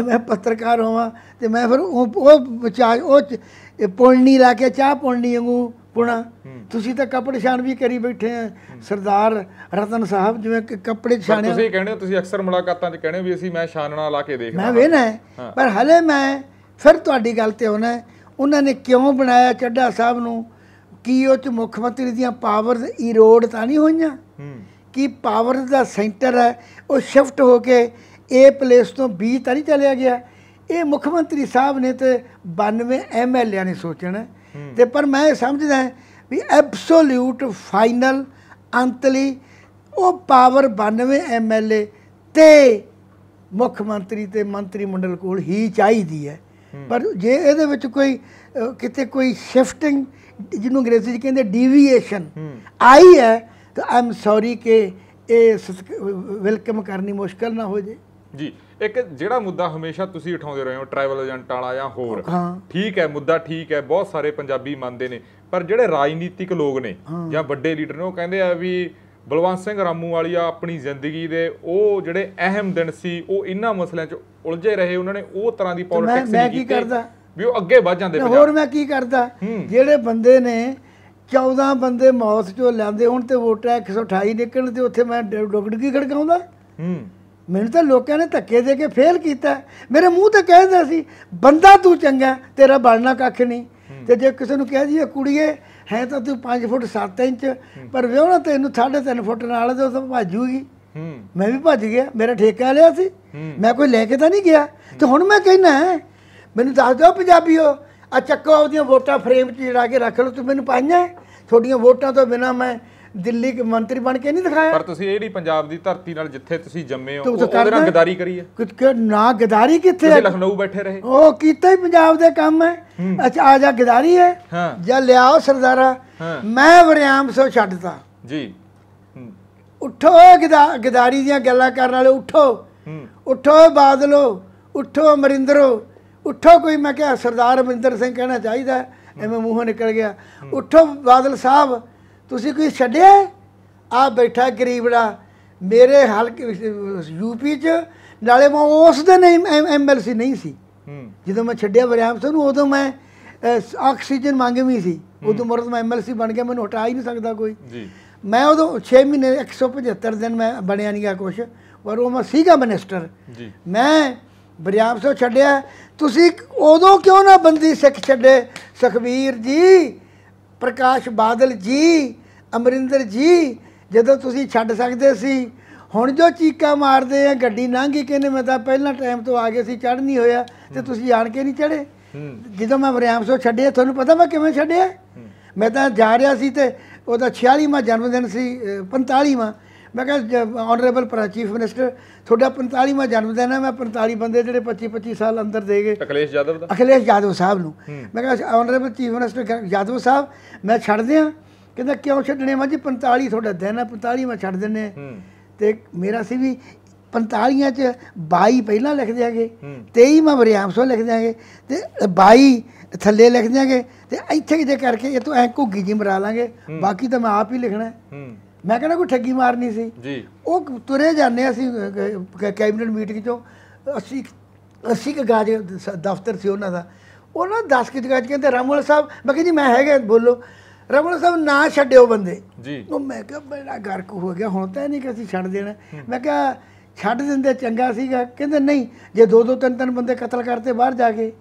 Speaker 1: ਮੈਂ ਪੱਤਰਕਾਰ ਹਾਂ ਤੇ ਮੈਂ ਫਿਰ ਉਹ ਵਿਚਾਰ ਉਹ ਪੁਣਨੀ ਲਾ ਕੇ ਚਾਹ ਪੁਣਨੀ ਵਾਂਗੂ ਪੁਣਾ ਤੁਸੀਂ ਤਾਂ ਕੱਪੜੇ ਛਾਣ ਵੀ ਕਰੀ ਬੈਠੇ ਆ ਸਰਦਾਰ ਰਤਨ ਸਾਹਿਬ ਜਿਵੇਂ ਕਿ ਕੱਪੜੇ ਛਾਣੇ ਤੁਸੀਂ
Speaker 2: ਕਹਿੰਦੇ ਹੋ ਤੁਸੀਂ ਅਕਸਰ ਮੁਲਾਕਾਤਾਂ 'ਚ ਕਹਿੰਦੇ ਹੋ ਵੀ ਅਸੀਂ ਮੈਂ ਛਾਣਣਾ ਲਾ ਕੇ ਦੇਖਦਾ ਮੈਂ ਵੇਨਾ ਪਰ ਹਲੇ
Speaker 1: ਮੈਂ ਫਿਰ ਤੁਹਾਡੀ ਗੱਲ ਤੇ ਆਉਣਾ ਉਹਨਾਂ ਨੇ ਕਿਉਂ ਬਣਾਇਆ ਚੱਡਾ ਸਾਹਿਬ ਨੂੰ ਕੀ ਉਹ ਚ ਮੁੱਖ ਮੰਤਰੀ ਦੀਆਂ ਪਾਵਰਸ ਇਰੋਡ ਤਾਂ ਨਹੀਂ ਹੋਈਆਂ ਕੀ ਪਾਵਰ ਦਾ ਸੈਂਟਰ ਹੈ ਉਹ ਸ਼ਿਫਟ ਹੋ ਕੇ ਏ ਪਲੇਸ ਤੋਂ ਬੀ ਤਾਂ ਨਹੀਂ ਚਲਿਆ ਗਿਆ ਇਹ ਮੁੱਖ ਮੰਤਰੀ ਸਾਹਿਬ ਨੇ ਤੇ 92 ਐਮਐਲਏ ਨੇ ਸੋਚਣਾ ਤੇ ਪਰ ਮੈਂ ਸਮਝਦਾ ਵੀ ਐਬਸੋਲੂਟ ਫਾਈਨਲ ਅੰਤਲੀ ਉਹ ਪਾਵਰ 92 ਐਮਐਲਏ ਤੇ ਮੁੱਖ ਮੰਤਰੀ ਤੇ ਮੰਤਰੀ ਮੰਡਲ ਕੋਲ ਹੀ ਚਾਹੀਦੀ ਹੈ ਪਰ ਜੇ ਇਹਦੇ ਵਿੱਚ ਕੋਈ ਕਿਤੇ ਕੋਈ ਸ਼ਿਫਟਿੰਗ ਜਿਹਨੂੰ ਅੰਗਰੇਜ਼ੀ ਚ ਕਹਿੰਦੇ ਡਿਵੀਏਸ਼ਨ ਆਈ ਹੈ ਤਾਂ ਆਮ ਸੌਰੀ ਕਿ ਇਹ ਵੈਲਕਮ ਕਰਨੀ ਮੁਸ਼ਕਲ ਨਾ ਹੋ ਜੇ
Speaker 2: ਜੀ ਇੱਕ ਜਿਹੜਾ ਮੁੱਦਾ ਹਮੇਸ਼ਾ ਤੁਸੀਂ ਉਠਾਉਂਦੇ ਰਹੇ ਹੋ ਟਰੈਵਲ ਏਜੰਟ ਵਾਲਾ ਜਾਂ ਹੋਰ ਠੀਕ ਹੈ ਮੁੱਦਾ ਠੀਕ ਹੈ ਬਹੁਤ ਸਾਰੇ ਪੰਜਾਬੀ ਮੰਨਦੇ ਨੇ ਪਰ ਜਿਹੜੇ ਰਾਜਨੀਤਿਕ ਲੋਕ ਨੇ ਜਾਂ ਵੱਡੇ ਲੀਡਰ ਨੇ ਉਹ ਕਹਿੰਦੇ ਆ ਵੀ ਬਲਵੰਤ ਸਿੰਘ ਰਾਮੂ ਵਾਲੀ ਆ ਆਪਣੀ ਜ਼ਿੰਦਗੀ ਦੇ ਉਹ ਜਿਹੜੇ ਅਹਿਮ ਦਿਨ ਸੀ ਉਹ ਇਨ੍ਹਾਂ ਮਸਲਿਆਂ 'ਚ ਉਲਝੇ ਰਹੇ ਉਹਨਾਂ ਨੇ ਉਹ ਤਰ੍ਹਾਂ ਦੀ ਪੋਲਿਟਿਕਸ ਨਹੀਂ ਕੀਤੀ ਮੈਂ ਕੀ ਕਰਦਾ ਵੀ ਉਹ ਅੱਗੇ ਵੱਧ ਜਾਂਦੇ ਹੋਰ
Speaker 1: ਮੈਂ ਕੀ ਕਰਦਾ ਜਿਹੜੇ ਬੰਦੇ ਨੇ 14 ਬੰਦੇ ਮੌਤ 'ਚੋਂ ਲੈਂਦੇ ਹੁਣ ਤੇ ਵੋਟਾਂ 128 ਨਿਕਲਣ ਤੇ ਉੱਥੇ ਮੈਂ ਡੁਗੜਗੀ ਖੜਕਾਉਂਦਾ ਹੂੰ ਮੈਨੂੰ ਤਾਂ ਲੋਕਾਂ ਨੇ ਧੱਕੇ ਦੇ ਕੇ ਫੇਲ ਕੀਤਾ ਮੇਰੇ ਮੂੰਹ ਤੇ ਕਹਿੰਦਾ ਸੀ ਬੰਦਾ ਤੂੰ ਚੰਗਾ ਤੇਰਾ ਬਣਨਾ ਕੱਖ ਨਹੀਂ ਤੇ ਜੇ ਕਿਸੇ ਨੂੰ ਕਹਿ ਦਈਏ ਕੁੜੀਏ ਹੈ ਤਾਂ ਤੂੰ 5 ਫੁੱਟ 7 ਇੰਚ ਪਰ ਤੇ ਤੈਨੂੰ 3.5 ਫੁੱਟ ਨਾਲ ਦੇ ਉਸ ਭਾਜੂਗੀ ਮੈਂ ਵੀ ਭੱਜ ਗਿਆ ਮੇਰਾ ਠੇਕਾ ਲਿਆ ਸੀ ਮੈਂ ਕੋਈ ਲੈ ਕੇ ਤਾਂ ਨਹੀਂ ਗਿਆ ਤੇ ਹੁਣ ਮੈਂ ਕਹਿਣਾ ਮੈਨੂੰ ਦੱਸ ਦਿਓ ਪੰਜਾਬੀਓ ਆ ਚੱਕੋ ਆਪਦੀਆਂ ਵੋਟਾਂ ਫਰੇਮ 'ਚ ਜੜਾ ਕੇ ਰੱਖ ਲਓ ਤੂੰ ਮੈਨੂੰ ਪਾਈਆਂ ਤੁਹਾਡੀਆਂ ਵੋਟਾਂ ਤੋਂ ਬਿਨਾ ਮੈਂ ਦਿੱਲੀ ਕੇ ਮੰਤਰੀ ਬਣ ਕੇ ਨਹੀਂ ਦਿਖਾਇਆ ਪਰ
Speaker 2: ਤੁਸੀਂ ਇਹ ਨਹੀਂ ਪੰਜਾਬ ਦੀ ਧਰਤੀ ਨਾਲ ਜਿੱਥੇ ਤੁਸੀਂ ਜੰਮੇ ਹੋ ਉਹਦੇ ਨਾਲ ਗਦਾਰੀ ਕਰੀ ਹੈ
Speaker 1: ਕਿ ਨਾ ਗਦਾਰੀ ਕਿੱਥੇ ਹੈ ਤੁਸੀਂ ਲਖਨਊ ਬੈਠੇ ਰਹੇ ਉਹ ਕੀਤਾ ਹੀ ਪੰਜਾਬ ਦੇ ਕੰਮ ਹੈ ਅੱਛਾ ਆ ਜਾ ਗਦਾਰੀ ਹੈ ਜਾਂ ਲਿਆਓ ਸਰਦਾਰਾ ਮੈਂ ਵਰਿਆਮ ਸੋ ਛੱਡਦਾ ਜੀ ਉੱਠੋ ਗਦਾਰੀ ਦੀਆਂ ਗੱਲਾਂ ਕਰਨ ਵਾਲੇ ਉੱਠੋ ਉੱਠੋ ਬਾਦਲੋ ਉੱਠੋ ਅਮਰਿੰਦਰੋ ਉੱਠੋ ਕੋਈ ਮੈਂ ਕਿਹਾ ਸਰਦਾਰ ਅਮਰਿੰਦਰ ਸਿੰਘ ਕਹਿਣਾ ਚਾਹੀਦਾ ਐਵੇਂ ਮੂੰਹੋਂ ਨਿਕਲ ਗਿਆ ਉੱਠੋ ਬਾਦਲ ਸਾਹਿਬ ਤੁਸੀਂ ਕੋਈ ਛੱਡਿਆ ਆ ਬੈਠਾ ਗਰੀਬੜਾ ਮੇਰੇ ਹਲਕੇ ਯੂਪੀ ਚ ਨਾਲੇ ਮੈਂ ਉਸ ਦਿਨ ਐਮਐਲਸੀ ਨਹੀਂ ਸੀ ਜਦੋਂ ਮੈਂ ਛੱਡਿਆ ਵਰਿਆਮ ਸਿੰਘ ਨੂੰ ਉਦੋਂ ਮੈਂ ਆਕਸੀਜਨ ਮੰਗੇ ਵੀ ਸੀ ਉਦੋਂ ਮਰਦ ਮੈਂ ਐਮਐਲਸੀ ਬਣ ਗਿਆ ਮੈਨੂੰ ਹਟਾ ਹੀ ਨਹੀਂ ਸਕਦਾ ਕੋਈ ਜੀ ਮੈਂ ਉਦੋਂ 6 ਮਹੀਨੇ 175 ਦਿਨ ਮੈਂ ਬਣਿਆ ਨਹੀਂ ਗਿਆ ਕੁਛ ਪਰ ਉਹ ਮੈਂ ਸੀਗਾ ਮਿਨਿਸਟਰ ਜੀ ਮੈਂ ਵਰਿਆਮ ਸਿੰਘ ਛੱਡਿਆ ਤੁਸੀਂ ਉਦੋਂ ਕਿਉਂ ਨਾ ਬੰਦੀ ਸਿੱਖ ਛੱਡੇ ਸੁਖਵੀਰ ਜੀ ਪ੍ਰਕਾਸ਼ ਬਾਦਲ ਜੀ ਅਮਰਿੰਦਰ ਜੀ ਜਦੋਂ ਤੁਸੀਂ ਛੱਡ ਸਕਦੇ ਸੀ ਹੁਣ ਜੋ ਚੀਕਾ ਮਾਰਦੇ ਆ ਗੱਡੀ ਲੰਘੀ ਕਹਿੰਦੇ ਮੈਂ ਤਾਂ ਪਹਿਲਾਂ ਟਾਈਮ ਤੋਂ ਆ ਗਿਆ ਸੀ ਚੜ ਨਹੀਂ ਹੋਇਆ ਤੇ ਤੁਸੀਂ ਆਣ ਕੇ ਨਹੀਂ ਚੜੇ ਜਦੋਂ ਮੈਂ ਵਰਿਆਮਸੋ ਛੱਡਿਆ ਤੁਹਾਨੂੰ ਪਤਾ ਮੈਂ ਕਿਵੇਂ ਛੱਡਿਆ ਮੈਂ ਤਾਂ ਜਾ ਰਿਹਾ ਸੀ ਤੇ ਉਹਦਾ 46ਵਾਂ ਜਨਮ ਦਿਨ ਸੀ 45ਵਾਂ ਮੈਂ ਕਿਹਾ ਆਨਰੇਬਲ ਚੀਫ ਮਿਨਿਸਟਰ ਤੁਹਾਡਾ 45ਵਾਂ ਜਨਮ ਦਿਨ ਹੈ ਮੈਂ 45 ਬੰਦੇ ਜਿਹੜੇ 25 25 ਸਾਲ ਅੰਦਰ ਦੇ ਗਏ ਅਖਲੇਸ਼ ਜਾਦਵ ਦਾ ਅਖਲੇਸ਼ ਜਾਦਵ ਸਾਹਿਬ ਨੂੰ ਮੈਂ ਕਿਹਾ ਆਨਰੇਬਲ ਚੀਫ ਮਿਨਿਸਟਰ ਜਾਦਵ ਸਾਹਿਬ ਮੈਂ ਛੱਡ ਦਿਆਂ ਕਹਿੰਦਾ ਕਿਉਂ ਛੱਡਣੇ ਮੈਂ ਜੀ 45 ਤੁਹਾਡਾ ਦਿਨ ਹੈ 45ਵਾਂ ਛੱਡ ਦਿੰਨੇ ਤੇ ਮੇਰਾ ਸੀ ਵੀ 45ਆਂ ਚ 22 ਪਹਿਲਾਂ ਲਿਖ ਦਿਆਂਗੇ 23 ਮੈਂ ਵਰਿਆਮਸੋ ਲਿਖ ਦਿਆਂਗੇ ਤੇ 22 ਥੱਲੇ ਲਿਖ ਦਿਆਂਗੇ ਤੇ ਇੱਥੇ ਕਿਤੇ ਕਰਕੇ ਇਹ ਤੋਂ ਐ ਘੁੱਗੀ ਜੀ ਮਰਾ ਲਾਂਗੇ ਬਾਕੀ ਤਾਂ ਮੈਂ ਆਪ ਹੀ ਲਿਖਣਾ ਮੈਂ ਕਹਿੰਦਾ ਕੋਈ ਠੱਗੀ ਮਾਰਨੀ ਸੀ ਜੀ ਉਹ ਤੁਰੇ ਜਾਂਦੇ ਅਸੀਂ ਕੈਬਨਿਟ ਮੀਟਿੰਗ ਚੋਂ ਅਸੀਂ ਅਸੀਂ ਕ ਗਾਜ ਦਫ਼ਤਰ ਸੀ ਉਹਨਾਂ ਦਾ ਉਹਨਾਂ 10 ਕਿ ਗਾਜ ਕਹਿੰਦੇ ਰਾਮੂਲ ਸਾਹਿਬ ਮੈਂ ਕਹਿੰਦੀ ਮੈਂ ਹੈਗਾ ਬੋਲੋ ਰਾਮੂਲ ਸਾਹਿਬ ਨਾ ਛੱਡਿਓ ਬੰਦੇ ਜੀ ਉਹ ਮੈਂ ਕਿਹਾ ਬੜਾ ਗਰਕ ਹੋ ਗਿਆ ਹੁਣ ਤਾਂ ਨਹੀਂ ਕਿ ਅਸੀਂ ਛੱਡ ਦੇਣਾ ਮੈਂ ਕਿਹਾ ਛੱਡ ਦਿੰਦੇ ਚੰਗਾ ਸੀਗਾ ਕਹਿੰਦੇ ਨਹੀਂ ਜੇ ਦੋ ਦੋ ਤਿੰਨ ਤਿੰਨ ਬੰਦੇ ਕਤਲ ਕਰਤੇ ਬਾਹਰ ਜਾ ਕੇ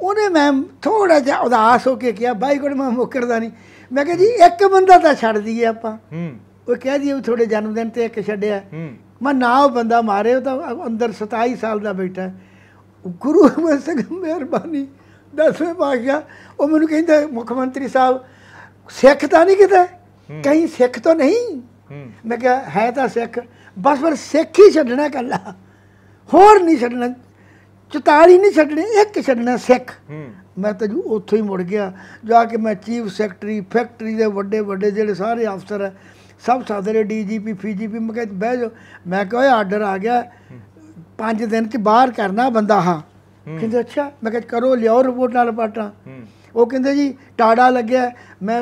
Speaker 1: ਉਹਨੇ ਮੈਂ ਥੋੜਾ ਜਿਹਾ ਉਦਾਸ ਹੋ ਕੇ ਕਿਹਾ ਬਾਈ ਕੋਲ ਮੈਂ ਮੁੱਕਰਦਾ ਨਹੀਂ ਮੈਂ ਕਿਹਾ ਜੀ ਇੱਕ ਬੰਦਾ ਤਾਂ ਛੱਡ ਦਈਏ ਆਪਾਂ ਹੂੰ ਉਹ ਕਹਿ ਦਈਏ ਵੀ ਤੁਹਾਡੇ ਜਨਮ ਦਿਨ ਤੇ ਇੱਕ ਛੱਡਿਆ ਮੈਂ ਨਾ ਉਹ ਬੰਦਾ ਮਾਰੇ ਉਹ ਤਾਂ ਅੰਦਰ 27 ਸਾਲ ਦਾ ਬੈਠਾ ਗੁਰੂ ਅਮਰ ਸਿੰਘ ਮਿਹਰਬਾਨੀ ਦਸਵੇਂ ਪਾਸ਼ਾ ਉਹ ਮੈਨੂੰ ਕਹਿੰਦਾ ਮੁੱਖ ਮੰਤਰੀ ਸਾਹਿਬ ਸਿੱਖ ਤਾਂ ਨਹੀਂ ਕਿਤੇ ਕਹੀਂ ਸਿੱਖ ਤਾਂ ਨਹੀਂ ਮੈਂ ਕਿਹਾ ਹੈ ਤਾਂ ਸਿੱਖ ਬਸ ਪਰ ਸਿੱਖ ਹੀ ਛੱਡਣਾ ਕੱਲਾ ਹੋਰ ਨਹੀਂ ਛੱਡਣਾ 44 ਨਹੀਂ ਛੱਡਣੇ ਇੱਕ ਛੱਡਣਾ ਸਿੱਖ ਮੈਂ ਤਾਂ ਉੱਥੋਂ ਹੀ ਮੁੜ ਗਿਆ ਜਾ ਕੇ ਮੈਂ ਚੀਫ ਸੈਕਟਰੀ ਫੈਕਟਰੀ ਦੇ ਵੱਡੇ ਵੱਡੇ ਜਿਹੜੇ ਸਾਰੇ ਅਫਸਰ ਹੈ ਸਭ ਸਾਦੇ ਡੀਜੀਪੀ ਫੀਜੀਪੀ ਮੈਂ ਕਿਹਾ ਬਹਿ ਜਾ ਮੈਂ ਕਿਹਾ ਆਰਡਰ ਆ ਗਿਆ ਪੰਜ ਦਿਨ ਚ ਬਾਹਰ ਕਰਨਾ ਬੰਦਾ ਹਾਂ ਕਹਿੰਦੇ ਅੱਛਾ ਮੈਂ ਕਿਹਾ ਕਰੋ ਲਿਆਓ ਰਿਪੋਰਟ ਨਾਲ ਪਾਟਾ ਉਹ ਕਹਿੰਦੇ ਜੀ ਟਾੜਾ ਲੱਗਿਆ ਮੈਂ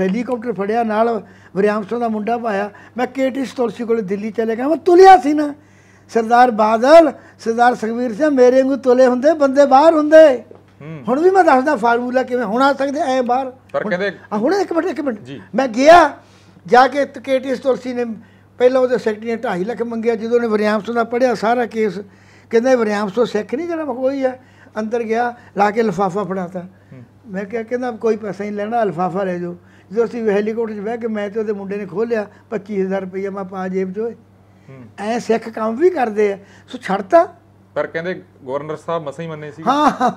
Speaker 1: ਹੈਲੀਕਾਪਟਰ ਫੜਿਆ ਨਾਲ ਵਰਿਆਮਸੋਂ ਦਾ ਮੁੰਡਾ ਪਾਇਆ ਮੈਂ ਕੇਟੀ ਸਤੋਲਸੀ ਕੋਲ ਦਿੱਲੀ ਚਲੇ ਗਿਆ ਮੈਂ ਤੁਲਿਆ ਸੀ ਨਾ ਸਰਦਾਰ ਬਾਦਲ ਸਰਦਾਰ ਸੁਖਵੀਰ ਸਿੰਘ ਮੇਰੇ ਨੂੰ ਤੁਲੇ ਹੁੰਦੇ ਬੰਦੇ ਬਾਹਰ ਹੁੰਦੇ ਹੁਣ ਵੀ ਮੈਂ ਦੱਸਦਾ ਫਾਰਮੂਲਾ ਕਿਵੇਂ ਹੁਣ ਆ ਸਕਦੇ ਐ ਬਾਹਰ ਪਰ ਕਹਿੰਦੇ ਹੁਣ ਇੱਕ ਮਿੰਟ ਇੱਕ ਮਿੰਟ ਮੈਂ ਗਿਆ ਜਾ ਕੇ ਕੇਟੀਐਸ ਤੁਲਸੀ ਨੇ ਪਹਿਲਾਂ ਉਹਦੇ ਸੈਕਟਰੀ ਨੇ 2.5 ਲੱਖ ਮੰਗਿਆ ਜਦੋਂ ਉਹਨੇ ਵਰਿਆਮਸ ਦਾ ਪੜਿਆ ਸਾਰਾ ਕੇਸ ਕਹਿੰਦਾ ਵਰਿਆਮਸ ਤੋਂ ਸਿੱਖ ਨਹੀਂ ਜਿਹੜਾ ਕੋਈ ਹੈ ਅੰਦਰ ਗਿਆ ਲਾ ਕੇ ਲਫਾਫਾ ਫੜਾਤਾ ਮੈਂ ਕਿਹਾ ਕਹਿੰਦਾ ਕੋਈ ਪੈਸਾ ਨਹੀਂ ਲੈਣਾ ਲਫਾਫਾ ਲੈ ਜਾਓ ਜਦੋਂ ਅਸੀਂ ਹੈਲੀਕਾਪਟਰ 'ਚ ਬਹਿ ਕੇ ਮੈਂ ਤੇ ਉਹਦੇ ਮੁੰਡੇ ਨੇ ਖੋਲਿਆ 25000 ਰੁਪਏ ਮੈਂ ਪਾ ਜੇਬ 'ਚ ਐ ਸਿੱਖ ਕੰਮ ਵੀ ਕਰਦੇ ਆ ਸੋ ਛੱਡਤਾ
Speaker 2: ਪਰ ਕਹਿੰਦੇ ਗਵਰਨਰ ਸਾਹਿਬ ਮਸਾ ਹੀ ਮੰਨੇ ਸੀ ਹਾਂ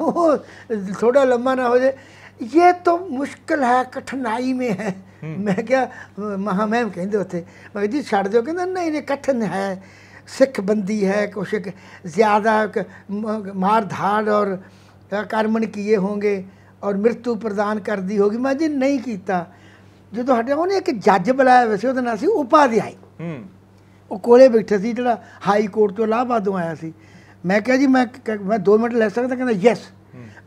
Speaker 1: ਥੋੜਾ ਲੰਮਾ ਨਾ ਹੋ हो ਇਹ ਤਾਂ ਮੁਸ਼ਕਲ ਹੈ ਕਠਿਨਾਈ ਮੇ ਹੈ ਮੈਂ ਕਿਹਾ ਮਹਾ ਮੈਮ ਕਹਿੰਦੇ ਉੱਥੇ ਮੈਂ ਜੀ ਛੱਡ ਦਿਓ ਕਹਿੰਦਾ ਨਹੀਂ ਨਹੀਂ ਕਠਿਨ ਹੈ ਸਿੱਖ ਬੰਦੀ ਹੈ ਕੁਛ ਜ਼ਿਆਦਾ ਮਾਰ ਧਾੜ ਔਰ ਕਰਮਣ ਕੀਏ ਹੋਣਗੇ ਔਰ ਮ੍ਰਿਤੂ ਪ੍ਰਦਾਨ ਕਰਦੀ ਹੋਗੀ ਮੈਂ ਜੀ ਨਹੀਂ ਕੀਤਾ ਜਦੋਂ ਸਾਡੇ ਉਹਨੇ ਇੱਕ ਜੱਜ ਬੁਲਾਇਆ ਵੈਸੇ ਉਹਦਾ ਨਾਮ ਸੀ ਉਪਾਧਿਆਇ ਹੂੰ ਉਹ ਕੋਲੇ ਬੈਠਾ ਸੀ ਜਿਹੜਾ ਹਾਈ ਕੋਰਟ ਤੋਂ ਲਾਹਵਾਦੋਂ ਆਇਆ ਸੀ ਮੈਂ ਕਿਹਾ ਜੀ ਮੈਂ ਮੈਂ 2 ਮਿੰਟ ਲੈ ਸਕਦਾ ਕਹਿੰਦਾ ਯੈਸ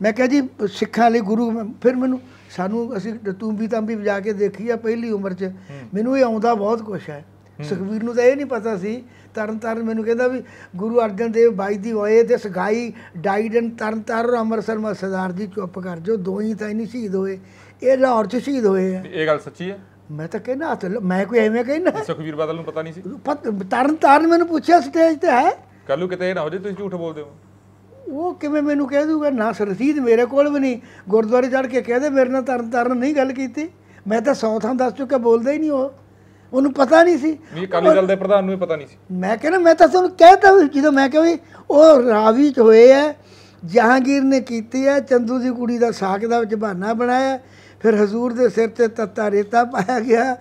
Speaker 1: ਮੈਂ ਕਿਹਾ ਜੀ ਸਿੱਖਾਂ ਲਈ ਗੁਰੂ ਫਿਰ ਮੈਨੂੰ ਸਾਨੂੰ ਅਸੀਂ ਤੂੰ ਵੀ ਤਾਂ ਵੀ ਵਜਾ ਕੇ ਦੇਖੀ ਆ ਪਹਿਲੀ ਉਮਰ 'ਚ ਮੈਨੂੰ ਇਹ ਆਉਂਦਾ ਬਹੁਤ ਕੁਛ ਹੈ ਸੁਖਵੀਰ ਨੂੰ ਤਾਂ ਇਹ ਨਹੀਂ ਪਤਾ ਸੀ ਤਰਨ ਤਰਨ ਮੈਨੂੰ ਕਹਿੰਦਾ ਵੀ ਗੁਰੂ ਅਰਜਨ ਦੇਵ ਬਾਈ ਦੀ ਹੋਏ ਤੇ ਸਗਾਈ ਡਾਈਡਨ ਐਂਡ ਤਰਨ ਤਰਨ ਅਮਰਸਰ ਮਾ ਸਰਦਾਰ ਜੀ ਚੁੱਪ ਕਰ ਜੋ ਦੋਹੀ ਹੀ ਤਾਂ ਨਹੀਂ ਸ਼ਹੀਦ ਹੋਏ ਇਹ ਲਾਹੌਰ 'ਚ ਸ਼ਹੀਦ ਹੋਏ ਆ
Speaker 2: ਇਹ ਗੱਲ ਸੱਚੀ ਹੈ ਮੈਂ ਤਾਂ ਕਹਿੰਦਾ ਮੈਂ ਕੋਈ ਐਵੇਂ ਕਹਿੰਦਾ ਸੁਖਵੀਰ ਬਾਦਲ ਨੂੰ ਪਤਾ ਨਹੀਂ ਸੀ
Speaker 1: ਤਰਨ ਤਰਨ ਮੈਨੂੰ ਪੁੱਛਿਆ ਸਟੇਜ ਤੇ ਹੈ
Speaker 2: ਕੱਲ ਨੂੰ ਕਿਤੇ ਇਹ ਨਾ ਹੋ ਜੇ ਤੁਸੀਂ ਝੂਠ ਬੋਲਦੇ ਹੋ
Speaker 1: ਉਹ ਕਿਵੇਂ ਮੈਨੂੰ ਕਹਿ ਦੂਗਾ ਨਾ ਸਰਸੀਦ ਮੇਰੇ ਕੋਲ ਵੀ ਨਹੀਂ ਗੁਰਦੁਆਰੇ ਚੜ ਕੇ ਕਹਦੇ ਮੇਰੇ ਨਾਲ ਤਰਨ ਤਰਨ ਨਹੀਂ ਗੱਲ ਕੀਤੀ ਮੈਂ ਤਾਂ ਸੌ ਥਾਂ ਦੱਸ ਚੁੱਕਾ ਬੋਲਦਾ ਹੀ ਨਹੀਂ ਉਹ ਉਹਨੂੰ ਪਤਾ ਨਹੀਂ ਸੀ
Speaker 2: ਵੀ ਕਾਲੀ ਦਲ ਦੇ ਪ੍ਰਧਾਨ ਨੂੰ ਵੀ ਪਤਾ ਨਹੀਂ ਸੀ
Speaker 1: ਮੈਂ ਕਹਿੰਦਾ ਮੈਂ ਤਾਂ ਤੁਹਾਨੂੰ ਕਹਿਤਾ ਜਦੋਂ ਮੈਂ ਕਿਹਾ ਵੀ ਉਹ ਰਾਵੀ ਚ ਹੋਏ ਐ ਜਹਾਂਗੀਰ ਨੇ ਕੀਤੀ ਐ ਚੰਦੂ ਦੀ ਕੁੜੀ ਦਾ ਸਾਕ ਦਾ ਵਿੱਚ ਬਹਾਨਾ ਬਣਾਇਆ ਫਿਰ ਹਜ਼ੂਰ ਦੇ ਸਿਰ ਤੇ ਤੱਤਾ ਰੇਤਾ ਪਾਇਆ ਗਿਆ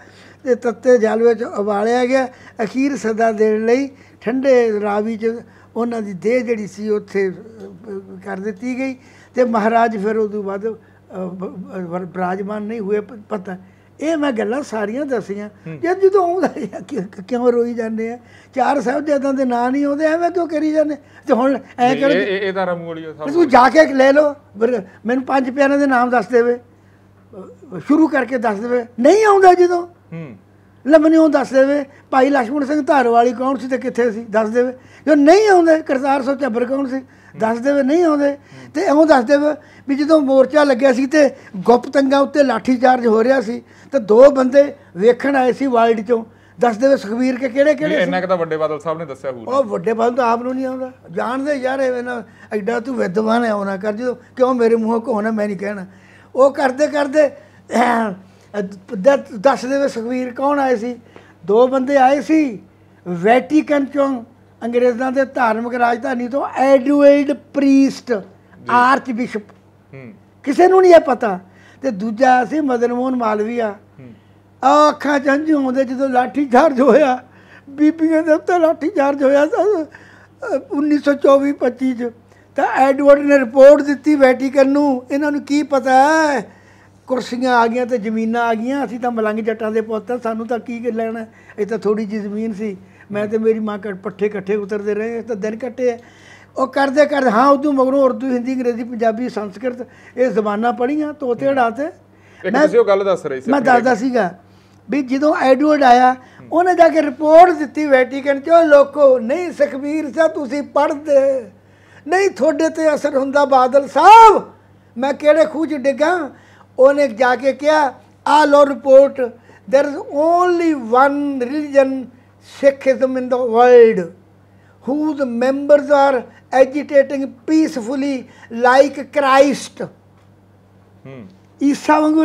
Speaker 1: ਤੇ ਤੱਤੇ ਜਲ ਵਿੱਚ ਉਬਾਲਿਆ ਗਿਆ ਅਖੀਰ ਸਦਾ ਦੇਣ ਲਈ ਠੰਡੇ ਰਾਵੀ 'ਚ ਉਹਨਾਂ ਦੀ ਦੇਹ ਜਿਹੜੀ ਸੀ ਉੱਥੇ ਕਰ ਦਿੱਤੀ ਗਈ ਤੇ ਮਹਾਰਾਜ ਫਿਰ ਉਸ ਤੋਂ ਬਾਅਦ ਬਰਾਜਮਾਨ ਨਹੀਂ ਹੋਏ ਪਤਾ ਇਹ ਮੈਂ ਗੱਲਾਂ ਸਾਰੀਆਂ ਦੱਸੀਆਂ ਜਦ ਜਦੋਂ ਆਉਂਦਾ ਕਿਉਂ ਰੋਈ ਜਾਂਦੇ ਆ ਚਾਰ ਸਾਹਿਬ ਦੇ ਇਦਾਂ ਦੇ ਨਾਂ ਨਹੀਂ ਆਉਂਦੇ ਐਵੇਂ ਕਿਉਂ ਕਰੀ ਜਾਂਦੇ ਤੇ ਹੁਣ ਐ ਕਰ ਇਹ
Speaker 2: ਇਹ ਤਾਂ ਰਮਗੋਲੀਆ ਸਾਹਿਬ ਤੂੰ ਜਾ ਕੇ
Speaker 1: ਲੈ ਲਓ ਮੈਨੂੰ ਪੰਜ ਪਿਆਰਿਆਂ ਦੇ ਨਾਮ ਦੱਸ ਦੇਵੇ ਸ਼ੁਰੂ ਕਰਕੇ ਦੱਸ ਦੇਵੇ ਨਹੀਂ ਆਉਂਦਾ ਜਦੋਂ ਲੰਮਨਿਓਂ ਦੱਸ ਦੇਵੇ ਭਾਈ ਲਖਮਣ ਸਿੰਘ ਧਾਰਵਾਲੀ ਕੌਣ ਸੀ ਤੇ ਕਿੱਥੇ ਸੀ ਦੱਸ ਦੇਵੇ ਜੋ ਨਹੀਂ ਆਉਂਦੇ ਕਰਤਾਰ ਸਿੰਘ ਚੱਬਰ ਕੌਣ ਸੀ ਦੱਸ ਦੇਵੇ ਨਹੀਂ ਆਉਂਦੇ ਤੇ ਐਉਂ ਦੱਸ ਦੇਵੇ ਵੀ ਜਦੋਂ ਮੋਰਚਾ ਲੱਗਿਆ ਸੀ ਤੇ ਗੁਪਤੰਗਾ ਉੱਤੇ ਲਾਠੀ ਚਾਰਜ ਹੋ ਰਿਹਾ ਸੀ ਤੇ ਦੋ ਬੰਦੇ ਵੇਖਣ ਆਏ ਸੀ ਵਾਈਲਡ ਚੋਂ ਦੱਸ ਦੇਵੇ ਸੁਖਵੀਰ ਕੇ ਕਿਹੜੇ ਕਿਹੜੇ ਇੰਨਾ
Speaker 2: ਕਿ ਤਾਂ ਵੱਡੇ ਬਾਦਲ ਸਾਹਿਬ ਨੇ ਦੱਸਿਆ ਹੋਰ ਉਹ
Speaker 1: ਵੱਡੇ ਬਾਦਲ ਤਾਂ ਆਪ ਨੂੰ ਨਹੀਂ ਆਉਂਦਾ ਜਾਣਦੇ ਯਾਰ ਐਵੇਂ ਨਾ ਐਡਾ ਤੂੰ ਵਿਦਵਾਨ ਹੈ ਨਾ ਕਰ ਜਦੋਂ ਕਿਉਂ ਮੇਰੇ ਮੂੰਹੋਂ ਕੋਹਣਾ ਮੈਂ ਨਹੀਂ ਕਹਿਣਾ ਉਹ ਕਰਦੇ ਕਰਦੇ ਦੱਸ ਦੇਵੇ ਸੁਖਵੀਰ ਕੌਣ ਆਏ ਸੀ ਦੋ ਬੰਦੇ ਆਏ ਸੀ ਵੈਟੀਕਨ ਚੋਂ ਅੰਗਰੇਜ਼ਾਂ ਦੇ ਧਾਰਮਿਕ ਰਾਜਧਾਨੀ ਤੋਂ ਐਡਵਰਡ ਪ੍ਰੀਸਟ ਆਰਚ ਬਿਸ਼ਪ ਕਿਸੇ ਨੂੰ ਨਹੀਂ ਇਹ ਪਤਾ ਤੇ ਦੂਜਾ ਸੀ ਮਦਨ ਮੋਹਨ ਮਾਲਵੀਆ ਆ ਅੱਖਾਂ ਚ ਹੰਝੂ ਆਉਂਦੇ ਜਦੋਂ ਲਾਠੀ ਚਾਰਜ ਹੋਇਆ ਬੀਬੀਆਂ ਦੇ ਉੱਤੇ ਲਾਠੀ ਚਾਰਜ ਹੋਇਆ 1924 25 ਚ ਤਾਂ ਐਡਵਰਡ ਨੇ ਰਿਪੋਰਟ ਦਿੱਤੀ ਵੈਟੀਕਨ ਨੂੰ ਇਹਨਾਂ ਨੂੰ ਕੀ ਪਤਾ ਹੈ ਕੁਰਸੀਆਂ ਆ ਗਈਆਂ ਤੇ ਜ਼ਮੀਨਾਂ ਆ ਗਈਆਂ ਅਸੀਂ ਤਾਂ ਮਲੰਗ ਜੱਟਾਂ ਦੇ ਪੁੱਤ ਆ ਸਾਨੂੰ ਤਾਂ ਕੀ ਲੈਣਾ ਇਹ ਤਾਂ ਥੋੜੀ ਜੀ ਜ਼ਮੀਨ ਸੀ ਮੈਂ ਤੇ ਮੇਰੀ ਮਾਂ ਪੱਠੇ ਇਕੱਠੇ ਉਤਰਦੇ ਰਹੇ ਤਾਂ ਦਿਨ ਕੱਟੇ ਉਹ ਕਰਦੇ ਕਰਦੇ ਹਾਂ ਉਦੋਂ ਮਗਰੋਂ ਉਰਦੂ ਹਿੰਦੀ ਅੰਗਰੇਜ਼ੀ ਪੰਜਾਬੀ ਸੰਸਕ੍ਰਿਤ ਇਹ ਜ਼ਬਾਨਾਂ ਪੜੀਆਂ ਤੋਤੇ ਤੇ ਮੈਂ ਤੁਸੀਂ ਉਹ
Speaker 2: ਗੱਲ ਦੱਸ ਰਹੀ ਸੀ ਮੈਂ ਦੱਸਦਾ
Speaker 1: ਸੀਗਾ ਵੀ ਜਦੋਂ ਐਡਵਰਡ ਆਇਆ ਉਹਨੇ ਜਾ ਕੇ ਰਿਪੋਰਟ ਦਿੱਤੀ ਵੈਟੀਕਨ ਚ ਲੋਕੋ ਨਹੀਂ ਸਖਬੀਰ ਸਾਹਿਬ ਤੁਸੀਂ ਪੜਦੇ ਨਹੀਂ ਤੁਹਾਡੇ ਤੇ ਅਸਰ ਹੁੰਦਾ ਬਾਦਲ ਸਾਹਿਬ ਮੈਂ ਕਿਹੜੇ ਖੂਜ ਡਿੱਗਾ ਉਹਨੇ ਜਾ ਕੇ ਕਿਹਾ ਆ ਲੋ report there is only one religion, Sikhism, in the world, whose members are agitating peacefully like Christ. ਈਸਾ ਵਾਂਗੂ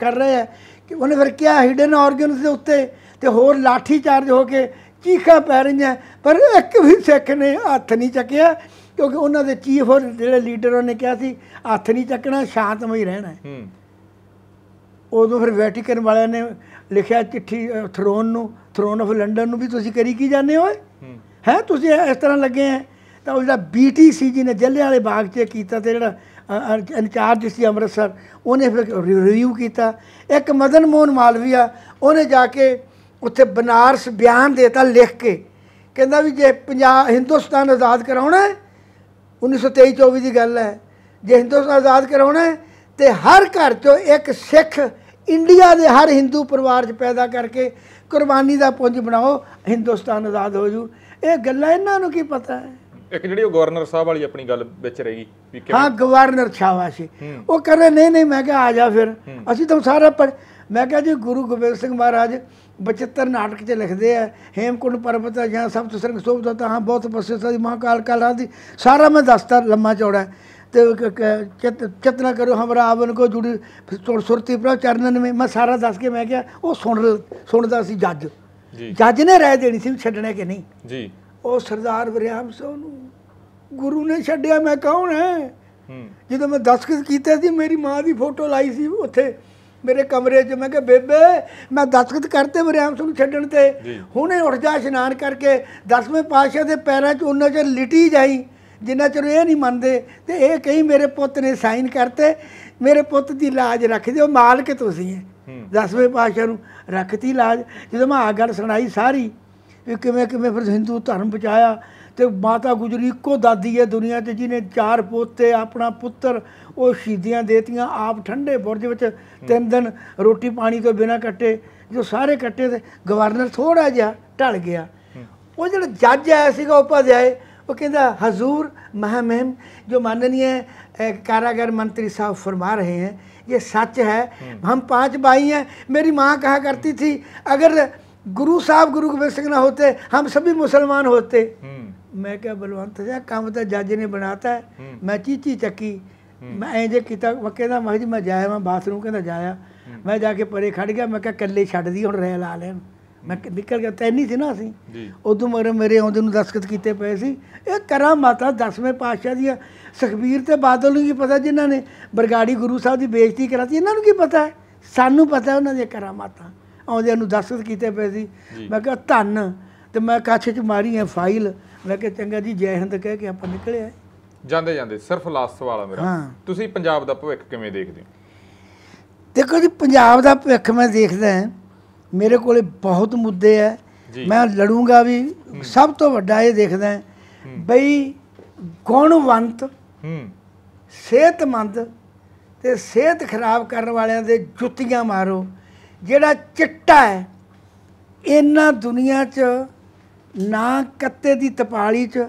Speaker 1: ਕਰ ਰਹੇ ਹੈ ਕਿ ਉਹਨੇ ਫਿਰ ਕਿਹਾ ਹਿਡਨ ਆਰਗਨਸ ਦੇ ਉੱਤੇ ਤੇ ਹੋਰ ਲਾਠੀ ਚਾਰਜ ਹੋ ਕੇ ਚੀਖਾਂ ਪੈ ਰਹੀਆਂ ਪਰ ਇੱਕ ਵੀ ਸਿੱਖ ਨੇ ਹੱਥ ਨਹੀਂ ਚੱਕਿਆ ਕਿਉਂਕਿ ਉਹਨਾਂ ਦੇ ਚੀਫ ਜਿਹੜੇ ਲੀਡਰ ਉਹਨੇ ਕਿਹਾ ਸੀ ਹੱਥ ਨਹੀਂ ਚੱਕਣਾ ਸ਼ਾਂਤਮਈ ਰਹਿਣਾ ਹੂੰ ਉਦੋਂ ਫਿਰ ਵੈਟੀਕਨ ਵਾਲਿਆਂ ਨੇ ਲਿਖਿਆ ਚਿੱਠੀ ਥਰੋਨ ਨੂੰ ਥਰੋਨ ਆਫ ਲੰਡਨ ਨੂੰ ਵੀ ਤੁਸੀਂ ਕਰੀ ਕੀ ਜਾਂਦੇ ਹੋ ਹੈ ਤੁਸੀਂ ਇਸ ਤਰ੍ਹਾਂ ਲੱਗੇ ਆ ਤਾਂ ਉਹ ਜਿਹੜਾ ਬੀਟੀਸੀ ਜੀ ਨੇ ਜੱਲੇ ਵਾਲੇ ਬਾਗ 'ਚ ਕੀਤਾ ਤੇ ਜਿਹੜਾ ਇੰਚਾਰਜ ਸੀ ਅੰਮ੍ਰਿਤਸਰ ਉਹਨੇ ਫਿਰ ਰਿਵਿਊ ਕੀਤਾ ਇੱਕ ਮਦਨ ਮੋਹਨ ਮਾਲਵੀਆ ਉਹਨੇ ਜਾ ਕੇ ਉੱਥੇ ਬਨਾਰਸ ਬਿਆਨ ਦੇਤਾ ਲਿਖ ਕੇ ਕਹਿੰਦਾ ਵੀ ਜੇ ਪੰਜਾਬ ਹਿੰਦੁਸਤਾਨ ਆਜ਼ਾਦ ਕਰਾਉਣਾ ਹੈ 1923-24 ਦੀ ਗੱਲ ਹੈ ਜੇ ਹਿੰਦੁਸਤਾਨ ਆਜ਼ਾਦ ਕਰਾਉਣਾ ਤੇ ਹਰ ਘਰ ਚੋਂ ਇੱਕ ਸਿੱਖ ਇੰਡੀਆ ਦੇ ਹਰ ਹਿੰਦੂ ਪਰਿਵਾਰ 'ਚ ਪੈਦਾ ਕਰਕੇ ਕੁਰਬਾਨੀ ਦਾ ਪੁੰਜ ਬਣਾਓ ਹਿੰਦੁਸਤਾਨ ਆਜ਼ਾਦ ਹੋ ਜੂ ਇਹ ਗੱਲਾਂ ਇਹਨਾਂ ਨੂੰ ਕੀ ਪਤਾ ਹੈ
Speaker 2: ਇੱਕ ਜਿਹੜੀ ਉਹ ਗਵਰਨਰ ਸਾਹਿਬ ਵਾਲੀ ਆਪਣੀ ਗੱਲ ਵਿੱਚ ਰਹੀ ਵੀ ਹਾਂ
Speaker 1: ਗਵਰਨਰ ਛਾਵਾ ਸੀ ਉਹ ਕਹਿੰਦੇ ਨਹੀਂ ਨਹੀਂ ਮੈਂ ਕਿਹਾ ਆ ਜਾ ਫਿਰ ਅਸੀਂ ਤਾਂ ਸਾਰੇ ਪਰ ਮੈਂ ਕਿਹਾ ਜੀ ਗੁਰੂ ਗੋਬਿੰਦ ਸਿੰਘ ਮਹਾਰਾਜ 75 ਨਾਟਕ 'ਚ ਲਿਖਦੇ ਆ ਹੇਮਕੁੰਡ ਪਰਬਤ ਜਾਂ ਸਭ ਤੋਂ ਸੋਭ ਸੋਭਦਾ ਤਾਂ ਬਹੁਤ ਪ੍ਰਸਿੱਧ ਸਾਰੀ ਮਾਂ ਕਾਲ ਕਾਲਾ ਦੀ ਸਾਰਾ ਮੈਂ ਦੱਸਤਾ ਲੰਮਾ ਚੌੜਾ ਤੇ ਚਤਨਾ ਕਰੋ ਹਮਰਾ ਆਵਨ ਕੋ ਜੁੜੀ ਸੁਰਤੀ ਪ੍ਰਭ ਚਰਨਨ ਮੇ ਮੈਂ ਸਾਰਾ ਦੱਸ ਕੇ ਮੈਂ ਕਿਹਾ ਉਹ ਸੁਣ ਸੁਣਦਾ ਸੀ ਜੱਜ ਜੱਜ ਨੇ ਰਾਏ ਦੇਣੀ ਸੀ ਛੱਡਣਾ ਕਿ ਨਹੀਂ ਜੀ ਉਹ ਸਰਦਾਰ ਵਰਿਆਮ ਸੋ ਨੂੰ ਗੁਰੂ ਨੇ ਛੱਡਿਆ ਮੈਂ ਕੌਣ ਹੈ ਜਦੋਂ ਮੈਂ ਦਸਖਤ ਕੀਤੇ ਸੀ ਮੇਰੀ ਮਾਂ ਦੀ ਫੋਟੋ ਲਾਈ ਸੀ ਉੱਥੇ ਮੇਰੇ ਕਮਰੇ 'ਚ ਮੈਂ ਕਿਹਾ ਬੇਬੇ ਮੈਂ ਦਸਤਖਤ ਕਰਤੇ ਬਰਿਆਮ ਸਿੰਘ ਛੱਡਣ ਤੇ ਹੁਣੇ ਉੱਠ ਜਾ ਇਸ਼ਨਾਨ ਕਰਕੇ ਦਸਵੇਂ ਪਾਸ਼ਾ ਦੇ ਪੈਰਾਂ 'ਚ ਉਹਨਾਂ 'ਚ ਲਿਟੀ ਜਾਈ ਜਿੰਨਾ ਚਿਰ ਇਹ ਨਹੀਂ ਮੰਨਦੇ ਤੇ ਇਹ ਕਹੀ ਮੇਰੇ ਪੁੱਤ ਨੇ ਸਾਈਨ ਕਰਤੇ ਮੇਰੇ ਪੁੱਤ ਦੀ ਲਾਜ ਰੱਖ ਦਿਓ ਮਾਲਕ ਤੁਸੀਂ ਦਸਵੇਂ ਪਾਸ਼ਾ ਨੂੰ ਰੱਖਤੀ ਲਾਜ ਜਦੋਂ ਮੈਂ ਆ ਗੱਲ ਸੁਣਾਈ ਸਾਰੀ ਕਿਵੇਂ ਕਿਵੇਂ ਫਿਰ ਹਿੰਦੂ ਧਰਮ ਬਚਾਇਆ ਤੇ ਮਾਤਾ ਗੁਜਰੀ ਇੱਕੋ ਦਾਦੀ ਹੈ ਦੁਨੀਆ 'ਚ ਜਿਹਨੇ ਚਾਰ ਪੋਤੇ ਆਪਣਾ ਪੁੱਤਰ ਉਹ ਸ਼ਹੀਦੀਆਂ ਦੇਤੀਆਂ ਆਪ ਠੰਡੇ ਬੁਰਜ ਵਿੱਚ ਤਿੰਨ ਦਿਨ ਰੋਟੀ ਪਾਣੀ ਤੋਂ ਬਿਨਾ ਕੱਟੇ ਜੋ ਸਾਰੇ ਕੱਟੇ ਤੇ ਗਵਰਨਰ ਥੋੜਾ ਜਿਹਾ ਢਲ ਗਿਆ ਉਹ ਜਿਹੜਾ ਜੱਜ ਆਇਆ ਸੀਗਾ ਉਪਾਧਿਆਏ ਉਹ ਕਹਿੰਦਾ ਹਜ਼ੂਰ ਮਹਾਮਹਿਮ ਜੋ माननीय ਕਾਰਾਗਰ ਮੰਤਰੀ ਸਾਹਿਬ ਫਰਮਾ ਰਹੇ ਹੈ ਇਹ ਸੱਚ ਹੈ ਹਮ ਪੰਜ ਭਾਈ ਹੈ ਮੇਰੀ ਮਾਂ ਕਹਾ ਕਰਤੀ ਸੀ ਅਗਰ ਗੁਰੂ ਸਾਹਿਬ ਗੁਰੂ ਗੋਬਿੰਦ ਸਿੰਘ ਨਾ ਹੁੰਦੇ ਹਮ ਸਭੀ ਮੁਸਲਮਾਨ ਹੁੰਦੇ ਮੈਂ ਕਿਹਾ ਬਲਵੰਤ ਜੀ ਕੰਮ ਤਾਂ ਜੱਜ ਨੇ ਬਣਾਤਾ ਮੈਂ ਚੀਚੀ ਚੱਕੀ ਮੈਂ ਐਂ ਜੇ ਕੀਤਾ ਵਕੇ ਦਾ ਮੈਂ ਮੈਂ ਜਾਇਆ ਮੈਂ ਬਾਥਰੂਮ ਕਹਿੰਦਾ ਜਾਇਆ ਮੈਂ ਜਾ ਕੇ ਪਰੇ ਖੜ ਗਿਆ ਮੈਂ ਕਿਹਾ ਕੱਲੇ ਛੱਡ ਦੀ ਹੁਣ ਰਹਿ ਲਾ ਲੈਣ ਮੈਂ ਨਿਕਲ ਗਿਆ ਤੈਨੀ ਸੀ ਨਾ ਅਸੀਂ ਉਦੋਂ ਮਗਰ ਮੇਰੇ ਆਉਂਦੇ ਨੂੰ ਦਸਖਤ ਕੀਤੇ ਪਏ ਸੀ ਇਹ ਕਰਾਂ ਮਾਤਾ ਦਸਵੇਂ ਪਾਤਸ਼ਾਹ ਦੀ ਸੁਖਬੀਰ ਤੇ ਬਾਦਲ ਨੂੰ ਕੀ ਪਤਾ ਜਿਨ੍ਹਾਂ ਨੇ ਬਰਗਾੜੀ ਗੁਰੂ ਸਾਹਿਬ ਦੀ ਬੇਇੱਜ਼ਤੀ ਕਰਾਤੀ ਇਹਨਾਂ ਨੂੰ ਕੀ ਪਤਾ ਹੈ ਸਾਨੂੰ ਪਤਾ ਉਹਨਾਂ ਦੇ ਕਰਾਂ ਮਾਤਾ ਆਉਂਦੇ ਨੂੰ ਦਸਖਤ ਕੀਤੇ ਪਏ ਸੀ ਮੈਂ ਕਿਹਾ ਧੰਨ ਤੇ ਮੈਂ ਕਾਛੇ 'ਚ ਮਾਰੀ ਐ ਫਾਈਲ ਮੈਂ ਕਿਹਾ ਚੰਗਾ ਜੀ ਜੈ ਹਿੰਦ ਕਹਿ ਕੇ ਆਪਾਂ ਨਿਕਲੇ
Speaker 2: ਜਾਂਦੇ ਜਾਂਦੇ ਸਿਰਫ ਲਾਸਟ ਸਵਾਲ ਆ ਮੇਰਾ ਤੁਸੀਂ ਪੰਜਾਬ ਦਾ ਭਵਿੱਖ ਕਿਵੇਂ ਦੇਖਦੇ ਹੋ
Speaker 1: ਦੇਖੋ ਜੀ ਪੰਜਾਬ ਦਾ ਭਵਿੱਖ ਮੈਂ ਦੇਖਦਾ ਹਾਂ ਮੇਰੇ ਕੋਲੇ ਬਹੁਤ ਮੁੱਦੇ ਆ ਮੈਂ ਲੜੂੰਗਾ ਵੀ ਸਭ ਤੋਂ ਵੱਡਾ ਇਹ ਦੇਖਦਾ ਹਾਂ ਬਈ ਗੁਣਵੰਤ ਹੂੰ ਸਿਹਤਮੰਦ ਤੇ ਸਿਹਤ ਖਰਾਬ ਕਰਨ ਵਾਲਿਆਂ ਦੇ ਜੁੱਤੀਆਂ ਮਾਰੋ ਜਿਹੜਾ ਚਿੱਟਾ ਹੈ ਇਹਨਾਂ ਦੁਨੀਆ 'ਚ ਨਾ ਕੱਤੇ ਦੀ ਤਪਾਲੀ 'ਚ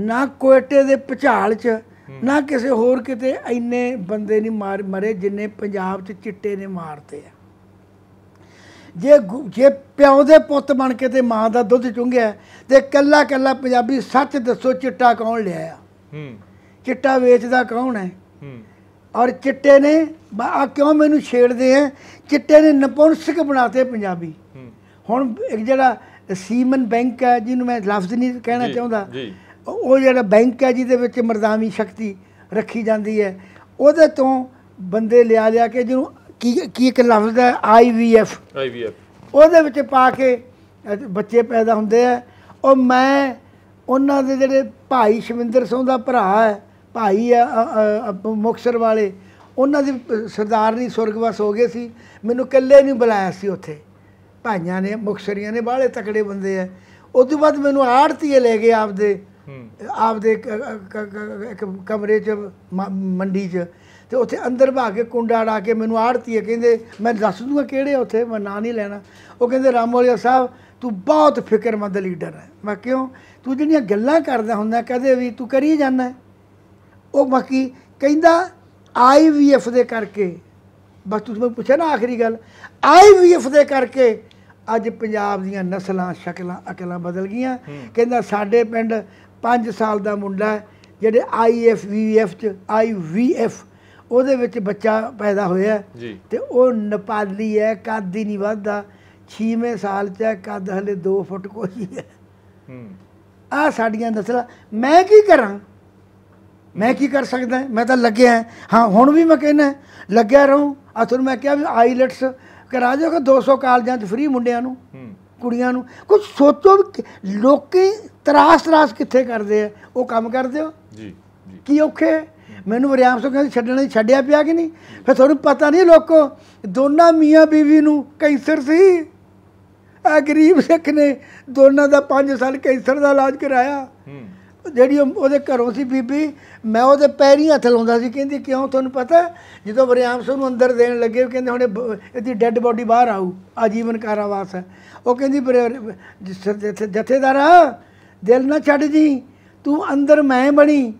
Speaker 1: ਨਾ ਕੋਇਟੇ ਦੇ ਪਛਾਲ 'ਚ ਨਾ ਕਿਸੇ ਹੋਰ ਕਿਤੇ ਇੰਨੇ ਬੰਦੇ ਨਹੀਂ ਮਾਰ ਮਰੇ ਜਿੰਨੇ ਪੰਜਾਬ 'ਚ ਚਿੱਟੇ ਨੇ ਮਾਰਤੇ ਆ ਜੇ ਜੇ ਪਿਓ ਦੇ ਪੁੱਤ ਬਣ ਕੇ ਤੇ ਮਾਂ ਦਾ ਦੁੱਧ ਚੁੰਗਿਆ ਤੇ ਕੱਲਾ ਕੱਲਾ ਪੰਜਾਬੀ ਸੱਚ ਦੱਸੋ ਚਿੱਟਾ ਕੌਣ ਲਿਆ ਆ ਚਿੱਟਾ ਵੇਚਦਾ ਕੌਣ ਹੈ ਔਰ ਚਿੱਟੇ ਨੇ ਆ ਕਿਉਂ ਮੈਨੂੰ ਛੇੜਦੇ ਆ ਚਿੱਟੇ ਨੇ ਨਪੁੰਸਕ ਬਣਾਤੇ ਪੰਜਾਬੀ ਹੁਣ ਇੱਕ ਜਿਹੜਾ ਸੀਮਨ ਬੈਂਕ ਹੈ ਜਿਹਨੂੰ ਮੈਂ ਲਫ਼ਜ਼ ਨਹੀਂ ਕਹਿਣਾ ਚਾਹੁੰਦਾ ਉਹ ਜਿਹੜਾ ਬੈਂਕ ਹੈ ਜਿਹਦੇ ਵਿੱਚ ਮਰਦਾਮੀ ਸ਼ਕਤੀ ਰੱਖੀ ਜਾਂਦੀ ਹੈ ਉਹਦੇ ਤੋਂ ਬੰਦੇ ਲਿਆ ਲਿਆ ਕੇ ਜਿਹਨੂੰ ਕੀ ਕੀ ਇੱਕ ਲਫ਼ਜ਼ ਹੈ ਆਈਵੀਐਫ
Speaker 2: ਆਈਵੀਐਫ
Speaker 1: ਉਹਦੇ ਵਿੱਚ ਪਾ ਕੇ ਬੱਚੇ ਪੈਦਾ ਹੁੰਦੇ ਆ ਉਹ ਮੈਂ ਉਹਨਾਂ ਦੇ ਜਿਹੜੇ ਭਾਈ ਸ਼ਵਿੰਦਰ ਸਿੰਘ ਦਾ ਭਰਾ ਹੈ ਭਾਈ ਆ ਮੁਕਸਰ ਵਾਲੇ ਉਹਨਾਂ ਦੀ ਸਰਦਾਰਨੀ ਸੁਰਗਵਾਸ ਹੋ ਗਏ ਸੀ ਮੈਨੂੰ ਇਕੱਲੇ ਨਹੀਂ ਬੁਲਾਇਆ ਸੀ ਉੱਥੇ ਭਾਈਆਂ ਨੇ ਮੁਖਸਰੀਆਂ ਨੇ ਬਾਹਲੇ ਤਕੜੇ ਬੰਦੇ ਆ ਉਸ ਤੋਂ ਬਾਅਦ ਮੈਨੂੰ ਆੜਤੀਏ ਲੈ ਗਏ ਆਪਦੇ ਆਪਦੇ ਕਮਰੇ 'ਚ ਮੰਡੀ 'ਚ ਤੇ ਉੱਥੇ ਅੰਦਰ ਭਾ ਕੇ ਕੁੰਡਾ ੜਾ ਕੇ ਮੈਨੂੰ ਆੜਤੀਏ ਕਹਿੰਦੇ ਮੈਂ ਦੱਸ ਦੂੰਗਾ ਕਿਹੜੇ ਉੱਥੇ ਮੈਂ ਨਾਂ ਨਹੀਂ ਲੈਣਾ ਉਹ ਕਹਿੰਦੇ ਰਾਮੋਲੀਆ ਸਾਹਿਬ ਤੂੰ ਬਹੁਤ ਫਿਕਰਮੰਦ ਲੀਡਰ ਹੈ ਮੈਂ ਕਿਉਂ ਤੂੰ ਜਿਹੜੀਆਂ ਗੱਲਾਂ ਕਰਦਾ ਹੁੰਦਾ ਕਦੇ ਵੀ ਤੂੰ ਕਰੀ ਜਾਂਦਾ ਉਹ ਬਾਕੀ ਕਹਿੰਦਾ ਆਈਵੀਐਫ ਦੇ ਕਰਕੇ ਬਸ ਤੁਸੀਂ ਮੈਨੂੰ ਪੁੱਛਿਆ ਨਾ ਆਖਰੀ ਗੱਲ ਆਈਵੀਐਫ ਦੇ ਕਰਕੇ ਅੱਜ ਪੰਜਾਬ ਦੀਆਂ ਨਸਲਾਂ ਸ਼ਕਲਾਂ ਅਕਲਾਂ ਬਦਲ ਗਈਆਂ ਕਹਿੰਦਾ ਸਾਡੇ ਪਿੰਡ 5 ਸਾਲ ਦਾ ਮੁੰਡਾ ਜਿਹੜੇ ਆਈਐਫਵੀਐਫ ਚ ਆਈਵੀਐਫ ਉਹਦੇ ਵਿੱਚ ਬੱਚਾ ਪੈਦਾ ਹੋਇਆ ਤੇ ਉਹ ਨੇਪਾਲੀ ਹੈ ਕੱਦ ਹੀ ਨਹੀਂ ਵੱਧਦਾ 6ਵੇਂ ਸਾਲ ਚ ਕੱਦ ਹਲੇ 2 ਫੁੱਟ ਕੋਈ ਹੈ ਆ ਸਾਡੀਆਂ ਨਸਲਾਂ ਮੈਂ ਕੀ ਕਰਾਂ ਮੈਂ ਕੀ ਕਰ ਸਕਦਾ ਮੈਂ ਤਾਂ ਲੱਗਿਆ ਹਾਂ ਹੁਣ ਵੀ ਮੈਂ ਕਹਿੰਦਾ ਲੱਗਿਆ ਰਹੂੰ ਆ ਮੈਂ ਕਿਹਾ ਵੀ ਆਈਲੈਟਸ ਕਰਾ ਕਿ 200 ਕਾਲਜਾਂ ਦੇ ਫ੍ਰੀ ਮੁੰਡਿਆਂ ਨੂੰ ਕੁੜੀਆਂ ਨੂੰ ਕੁਝ ਸੋਚੋ ਲੋਕੀ ਤਰਾਸ ਤਰਾਸ ਕਿੱਥੇ ਕਰਦੇ ਆ ਉਹ ਕੰਮ ਕਰਦੇ ਹੋ ਜੀ ਜੀ ਕੀ ਔਖੇ ਮੈਨੂੰ ਵਰਿਆਮ ਤੋਂ ਕਹਿੰਦੇ ਛੱਡਣਾ ਛੱਡਿਆ ਪਿਆ ਕਿ ਨਹੀਂ ਫਿਰ ਤੁਹਾਨੂੰ ਪਤਾ ਨਹੀਂ ਲੋਕੋ ਦੋਨਾਂ ਮੀਆਂ ਬੀਵੀ ਨੂੰ ਕੈਂਸਰ ਸੀ ਆ ਗਰੀਬ ਸਿੱਖ ਨੇ ਦੋਨਾਂ ਦਾ 5 ਸਾਲ ਕੈਂਸਰ ਦਾ ਇਲਾਜ ਕਰਾਇਆ ਹੂੰ ਜਿਹੜੀ ਉਹਦੇ ਘਰੋਂ ਸੀ ਬੀਬੀ ਮੈਂ ਉਹਦੇ ਪੈਰੀ ਹੱਥ ਲਾਉਂਦਾ ਸੀ ਕਹਿੰਦੀ ਕਿਉਂ ਤੁਹਾਨੂੰ ਪਤਾ ਜਦੋਂ ਬਰਿਆਮ ਸਿੰਘ ਨੂੰ ਅੰਦਰ ਦੇਣ ਲੱਗੇ ਉਹ ਕਹਿੰਦੇ ਹੁਣ ਇਹਦੀ ਡੈੱਡ ਬੋਡੀ ਬਾਹਰ ਆਊ ਆਜੀਵਨ ਕਾਰਾਵਾਸ ਹੈ ਉਹ ਕਹਿੰਦੀ ਜਥੇਦਾਰਾ ਦਿਲ ਨਾ ਛੱਡ ਜੀ ਤੂੰ ਅੰਦਰ ਮੈਂ ਬਣੀ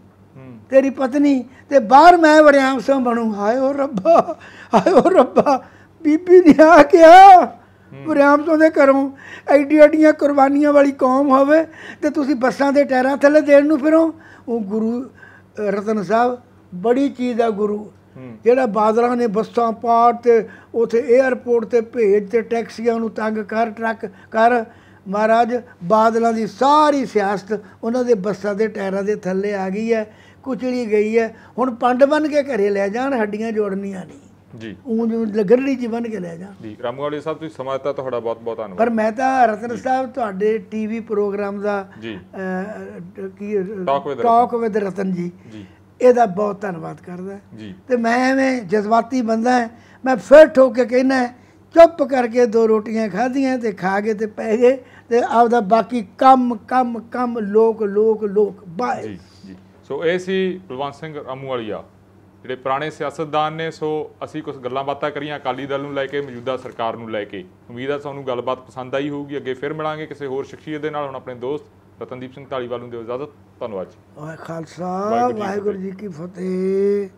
Speaker 1: ਤੇਰੀ ਪਤਨੀ ਤੇ ਬਾਹਰ ਮੈਂ ਬਰਿਆਮ ਸਿੰਘ ਬਣੂ ਹਾਏ ਓ ਰੱਬਾ ਹਾਏ ਓ ਰੱਬਾ ਬੀਬੀ ਨੇ ਆ ਕਿਹਾ ਵਰਿਆਮ ਤੋਂ ਦੇ ਘਰੋਂ ਐਡੀ ਐਡੀਆਂ ਕੁਰਬਾਨੀਆਂ ਵਾਲੀ ਕੌਮ ਹੋਵੇ ਤੇ ਤੁਸੀਂ ਬੱਸਾਂ ਦੇ ਟਾਇਰਾਂ ਥੱਲੇ ਦੇਣ ਨੂੰ ਫਿਰੋ ਉਹ ਗੁਰੂ ਰਤਨ ਸਾਹਿਬ ਬੜੀ ਚੀਜ਼ ਆ ਗੁਰੂ ਜਿਹੜਾ ਬਾਦਲਾਂ ਨੇ ਬੱਸਾਂ ਪਾਰ ਤੇ ਉਥੇ 에ਅਰਪੋਰਟ ਤੇ ਭੇਜ ਤੇ ਟੈਕਸੀਆਂ ਨੂੰ ਤੰਗ ਕਰ ਟਰੱਕ ਕਰ ਮਹਾਰਾਜ ਬਾਦਲਾਂ ਦੀ ਸਾਰੀ ਸਿਆਸਤ ਉਹਨਾਂ ਦੇ ਬੱਸਾਂ ਦੇ ਟਾਇਰਾਂ ਦੇ ਥੱਲੇ ਆ ਗਈ ਹੈ ਕੁਚਲੀ ਗਈ ਹੈ ਹੁਣ ਪੰਡ ਬਣ ਕੇ ਘਰੇ ਲੈ ਜਾਣ ਹੱਡੀਆਂ ਜੋੜਨੀਆਂ ਨਹੀਂ ਜੀ ਉਹ ਲਗੜੀ ਜੀ ਬਣ ਕੇ ਲੈ ਜਾ
Speaker 2: ਜੀ ਰਾਮਗੌਲੀ ਸਾਹਿਬ ਤੁਸੀਂ ਸਮਾਂ ਦਿੱਤਾ ਤੁਹਾਡਾ ਬਹੁਤ ਬਹੁਤ ਧੰਨਵਾਦ ਪਰ ਮੈਂ ਤਾਂ ਰਤਨ
Speaker 1: ਸਾਹਿਬ ਤੁਹਾਡੇ ਟੀਵੀ ਪ੍ਰੋਗਰਾਮ ਦਾ ਜੀ ਕੀ ਟਾਕ ਵਿਦ ਰਤਨ ਜੀ ਜੀ ਇਹਦਾ ਬਹੁਤ ਧੰਨਵਾਦ ਕਰਦਾ ਤੇ ਮੈਂ ਐਵੇਂ ਜਜ਼ਬਾਤੀ ਬੰਦਾ ਮੈਂ ਫਿਰ ਠੋਕ ਕੇ ਕਹਿਣਾ ਚੁੱਪ ਕਰਕੇ ਦੋ ਰੋਟੀਆਂ ਖਾਧੀਆਂ ਤੇ ਖਾ ਕੇ ਤੇ ਪੈ ਗਏ ਤੇ ਆਪਦਾ ਬਾਕੀ ਕੰਮ ਕੰਮ ਕੰਮ ਲੋਕ ਲੋਕ ਲੋਕ ਬਾਏ
Speaker 2: ਜੀ ਜੀ ਸੋ ਐਸੀ ਬਲਵੰਤ ਸਿੰਘ ਅਮੂ ਵਾਲੀਆ ਜਿਹੜੇ ਪੁਰਾਣੇ ਸਿਆਸਤਦਾਨ ਨੇ ਸੋ ਅਸੀਂ ਕੁਝ ਗੱਲਾਂ ਬਾਤਾਂ ਕਰੀਆਂ ਅਕਾਲੀ ਦਲ ਨੂੰ ਲੈ ਕੇ ਮੌਜੂਦਾ ਸਰਕਾਰ ਨੂੰ ਲੈ ਕੇ ਉਮੀਦ ਹੈ ਤੁਹਾਨੂੰ ਗੱਲਬਾਤ ਪਸੰਦ ਆਈ ਹੋਊਗੀ ਅੱਗੇ ਫਿਰ ਮਿਲਾਂਗੇ ਕਿਸੇ ਹੋਰ ਸ਼ਖਸੀਅਤ ਦੇ ਨਾਲ ਹੁਣ ਆਪਣੇ ਦੋਸਤ ਰਤਨਦੀਪ ਸਿੰਘ ਢਾਲੀਵਾਲ ਨੂੰ ਦਿਓ ਇਜਾਜ਼ਤ ਧੰਨਵਾਦ
Speaker 1: ਜੀ ਵਾਹਿਗੁਰੂ ਜੀ ਕੀ ਫਤਿਹ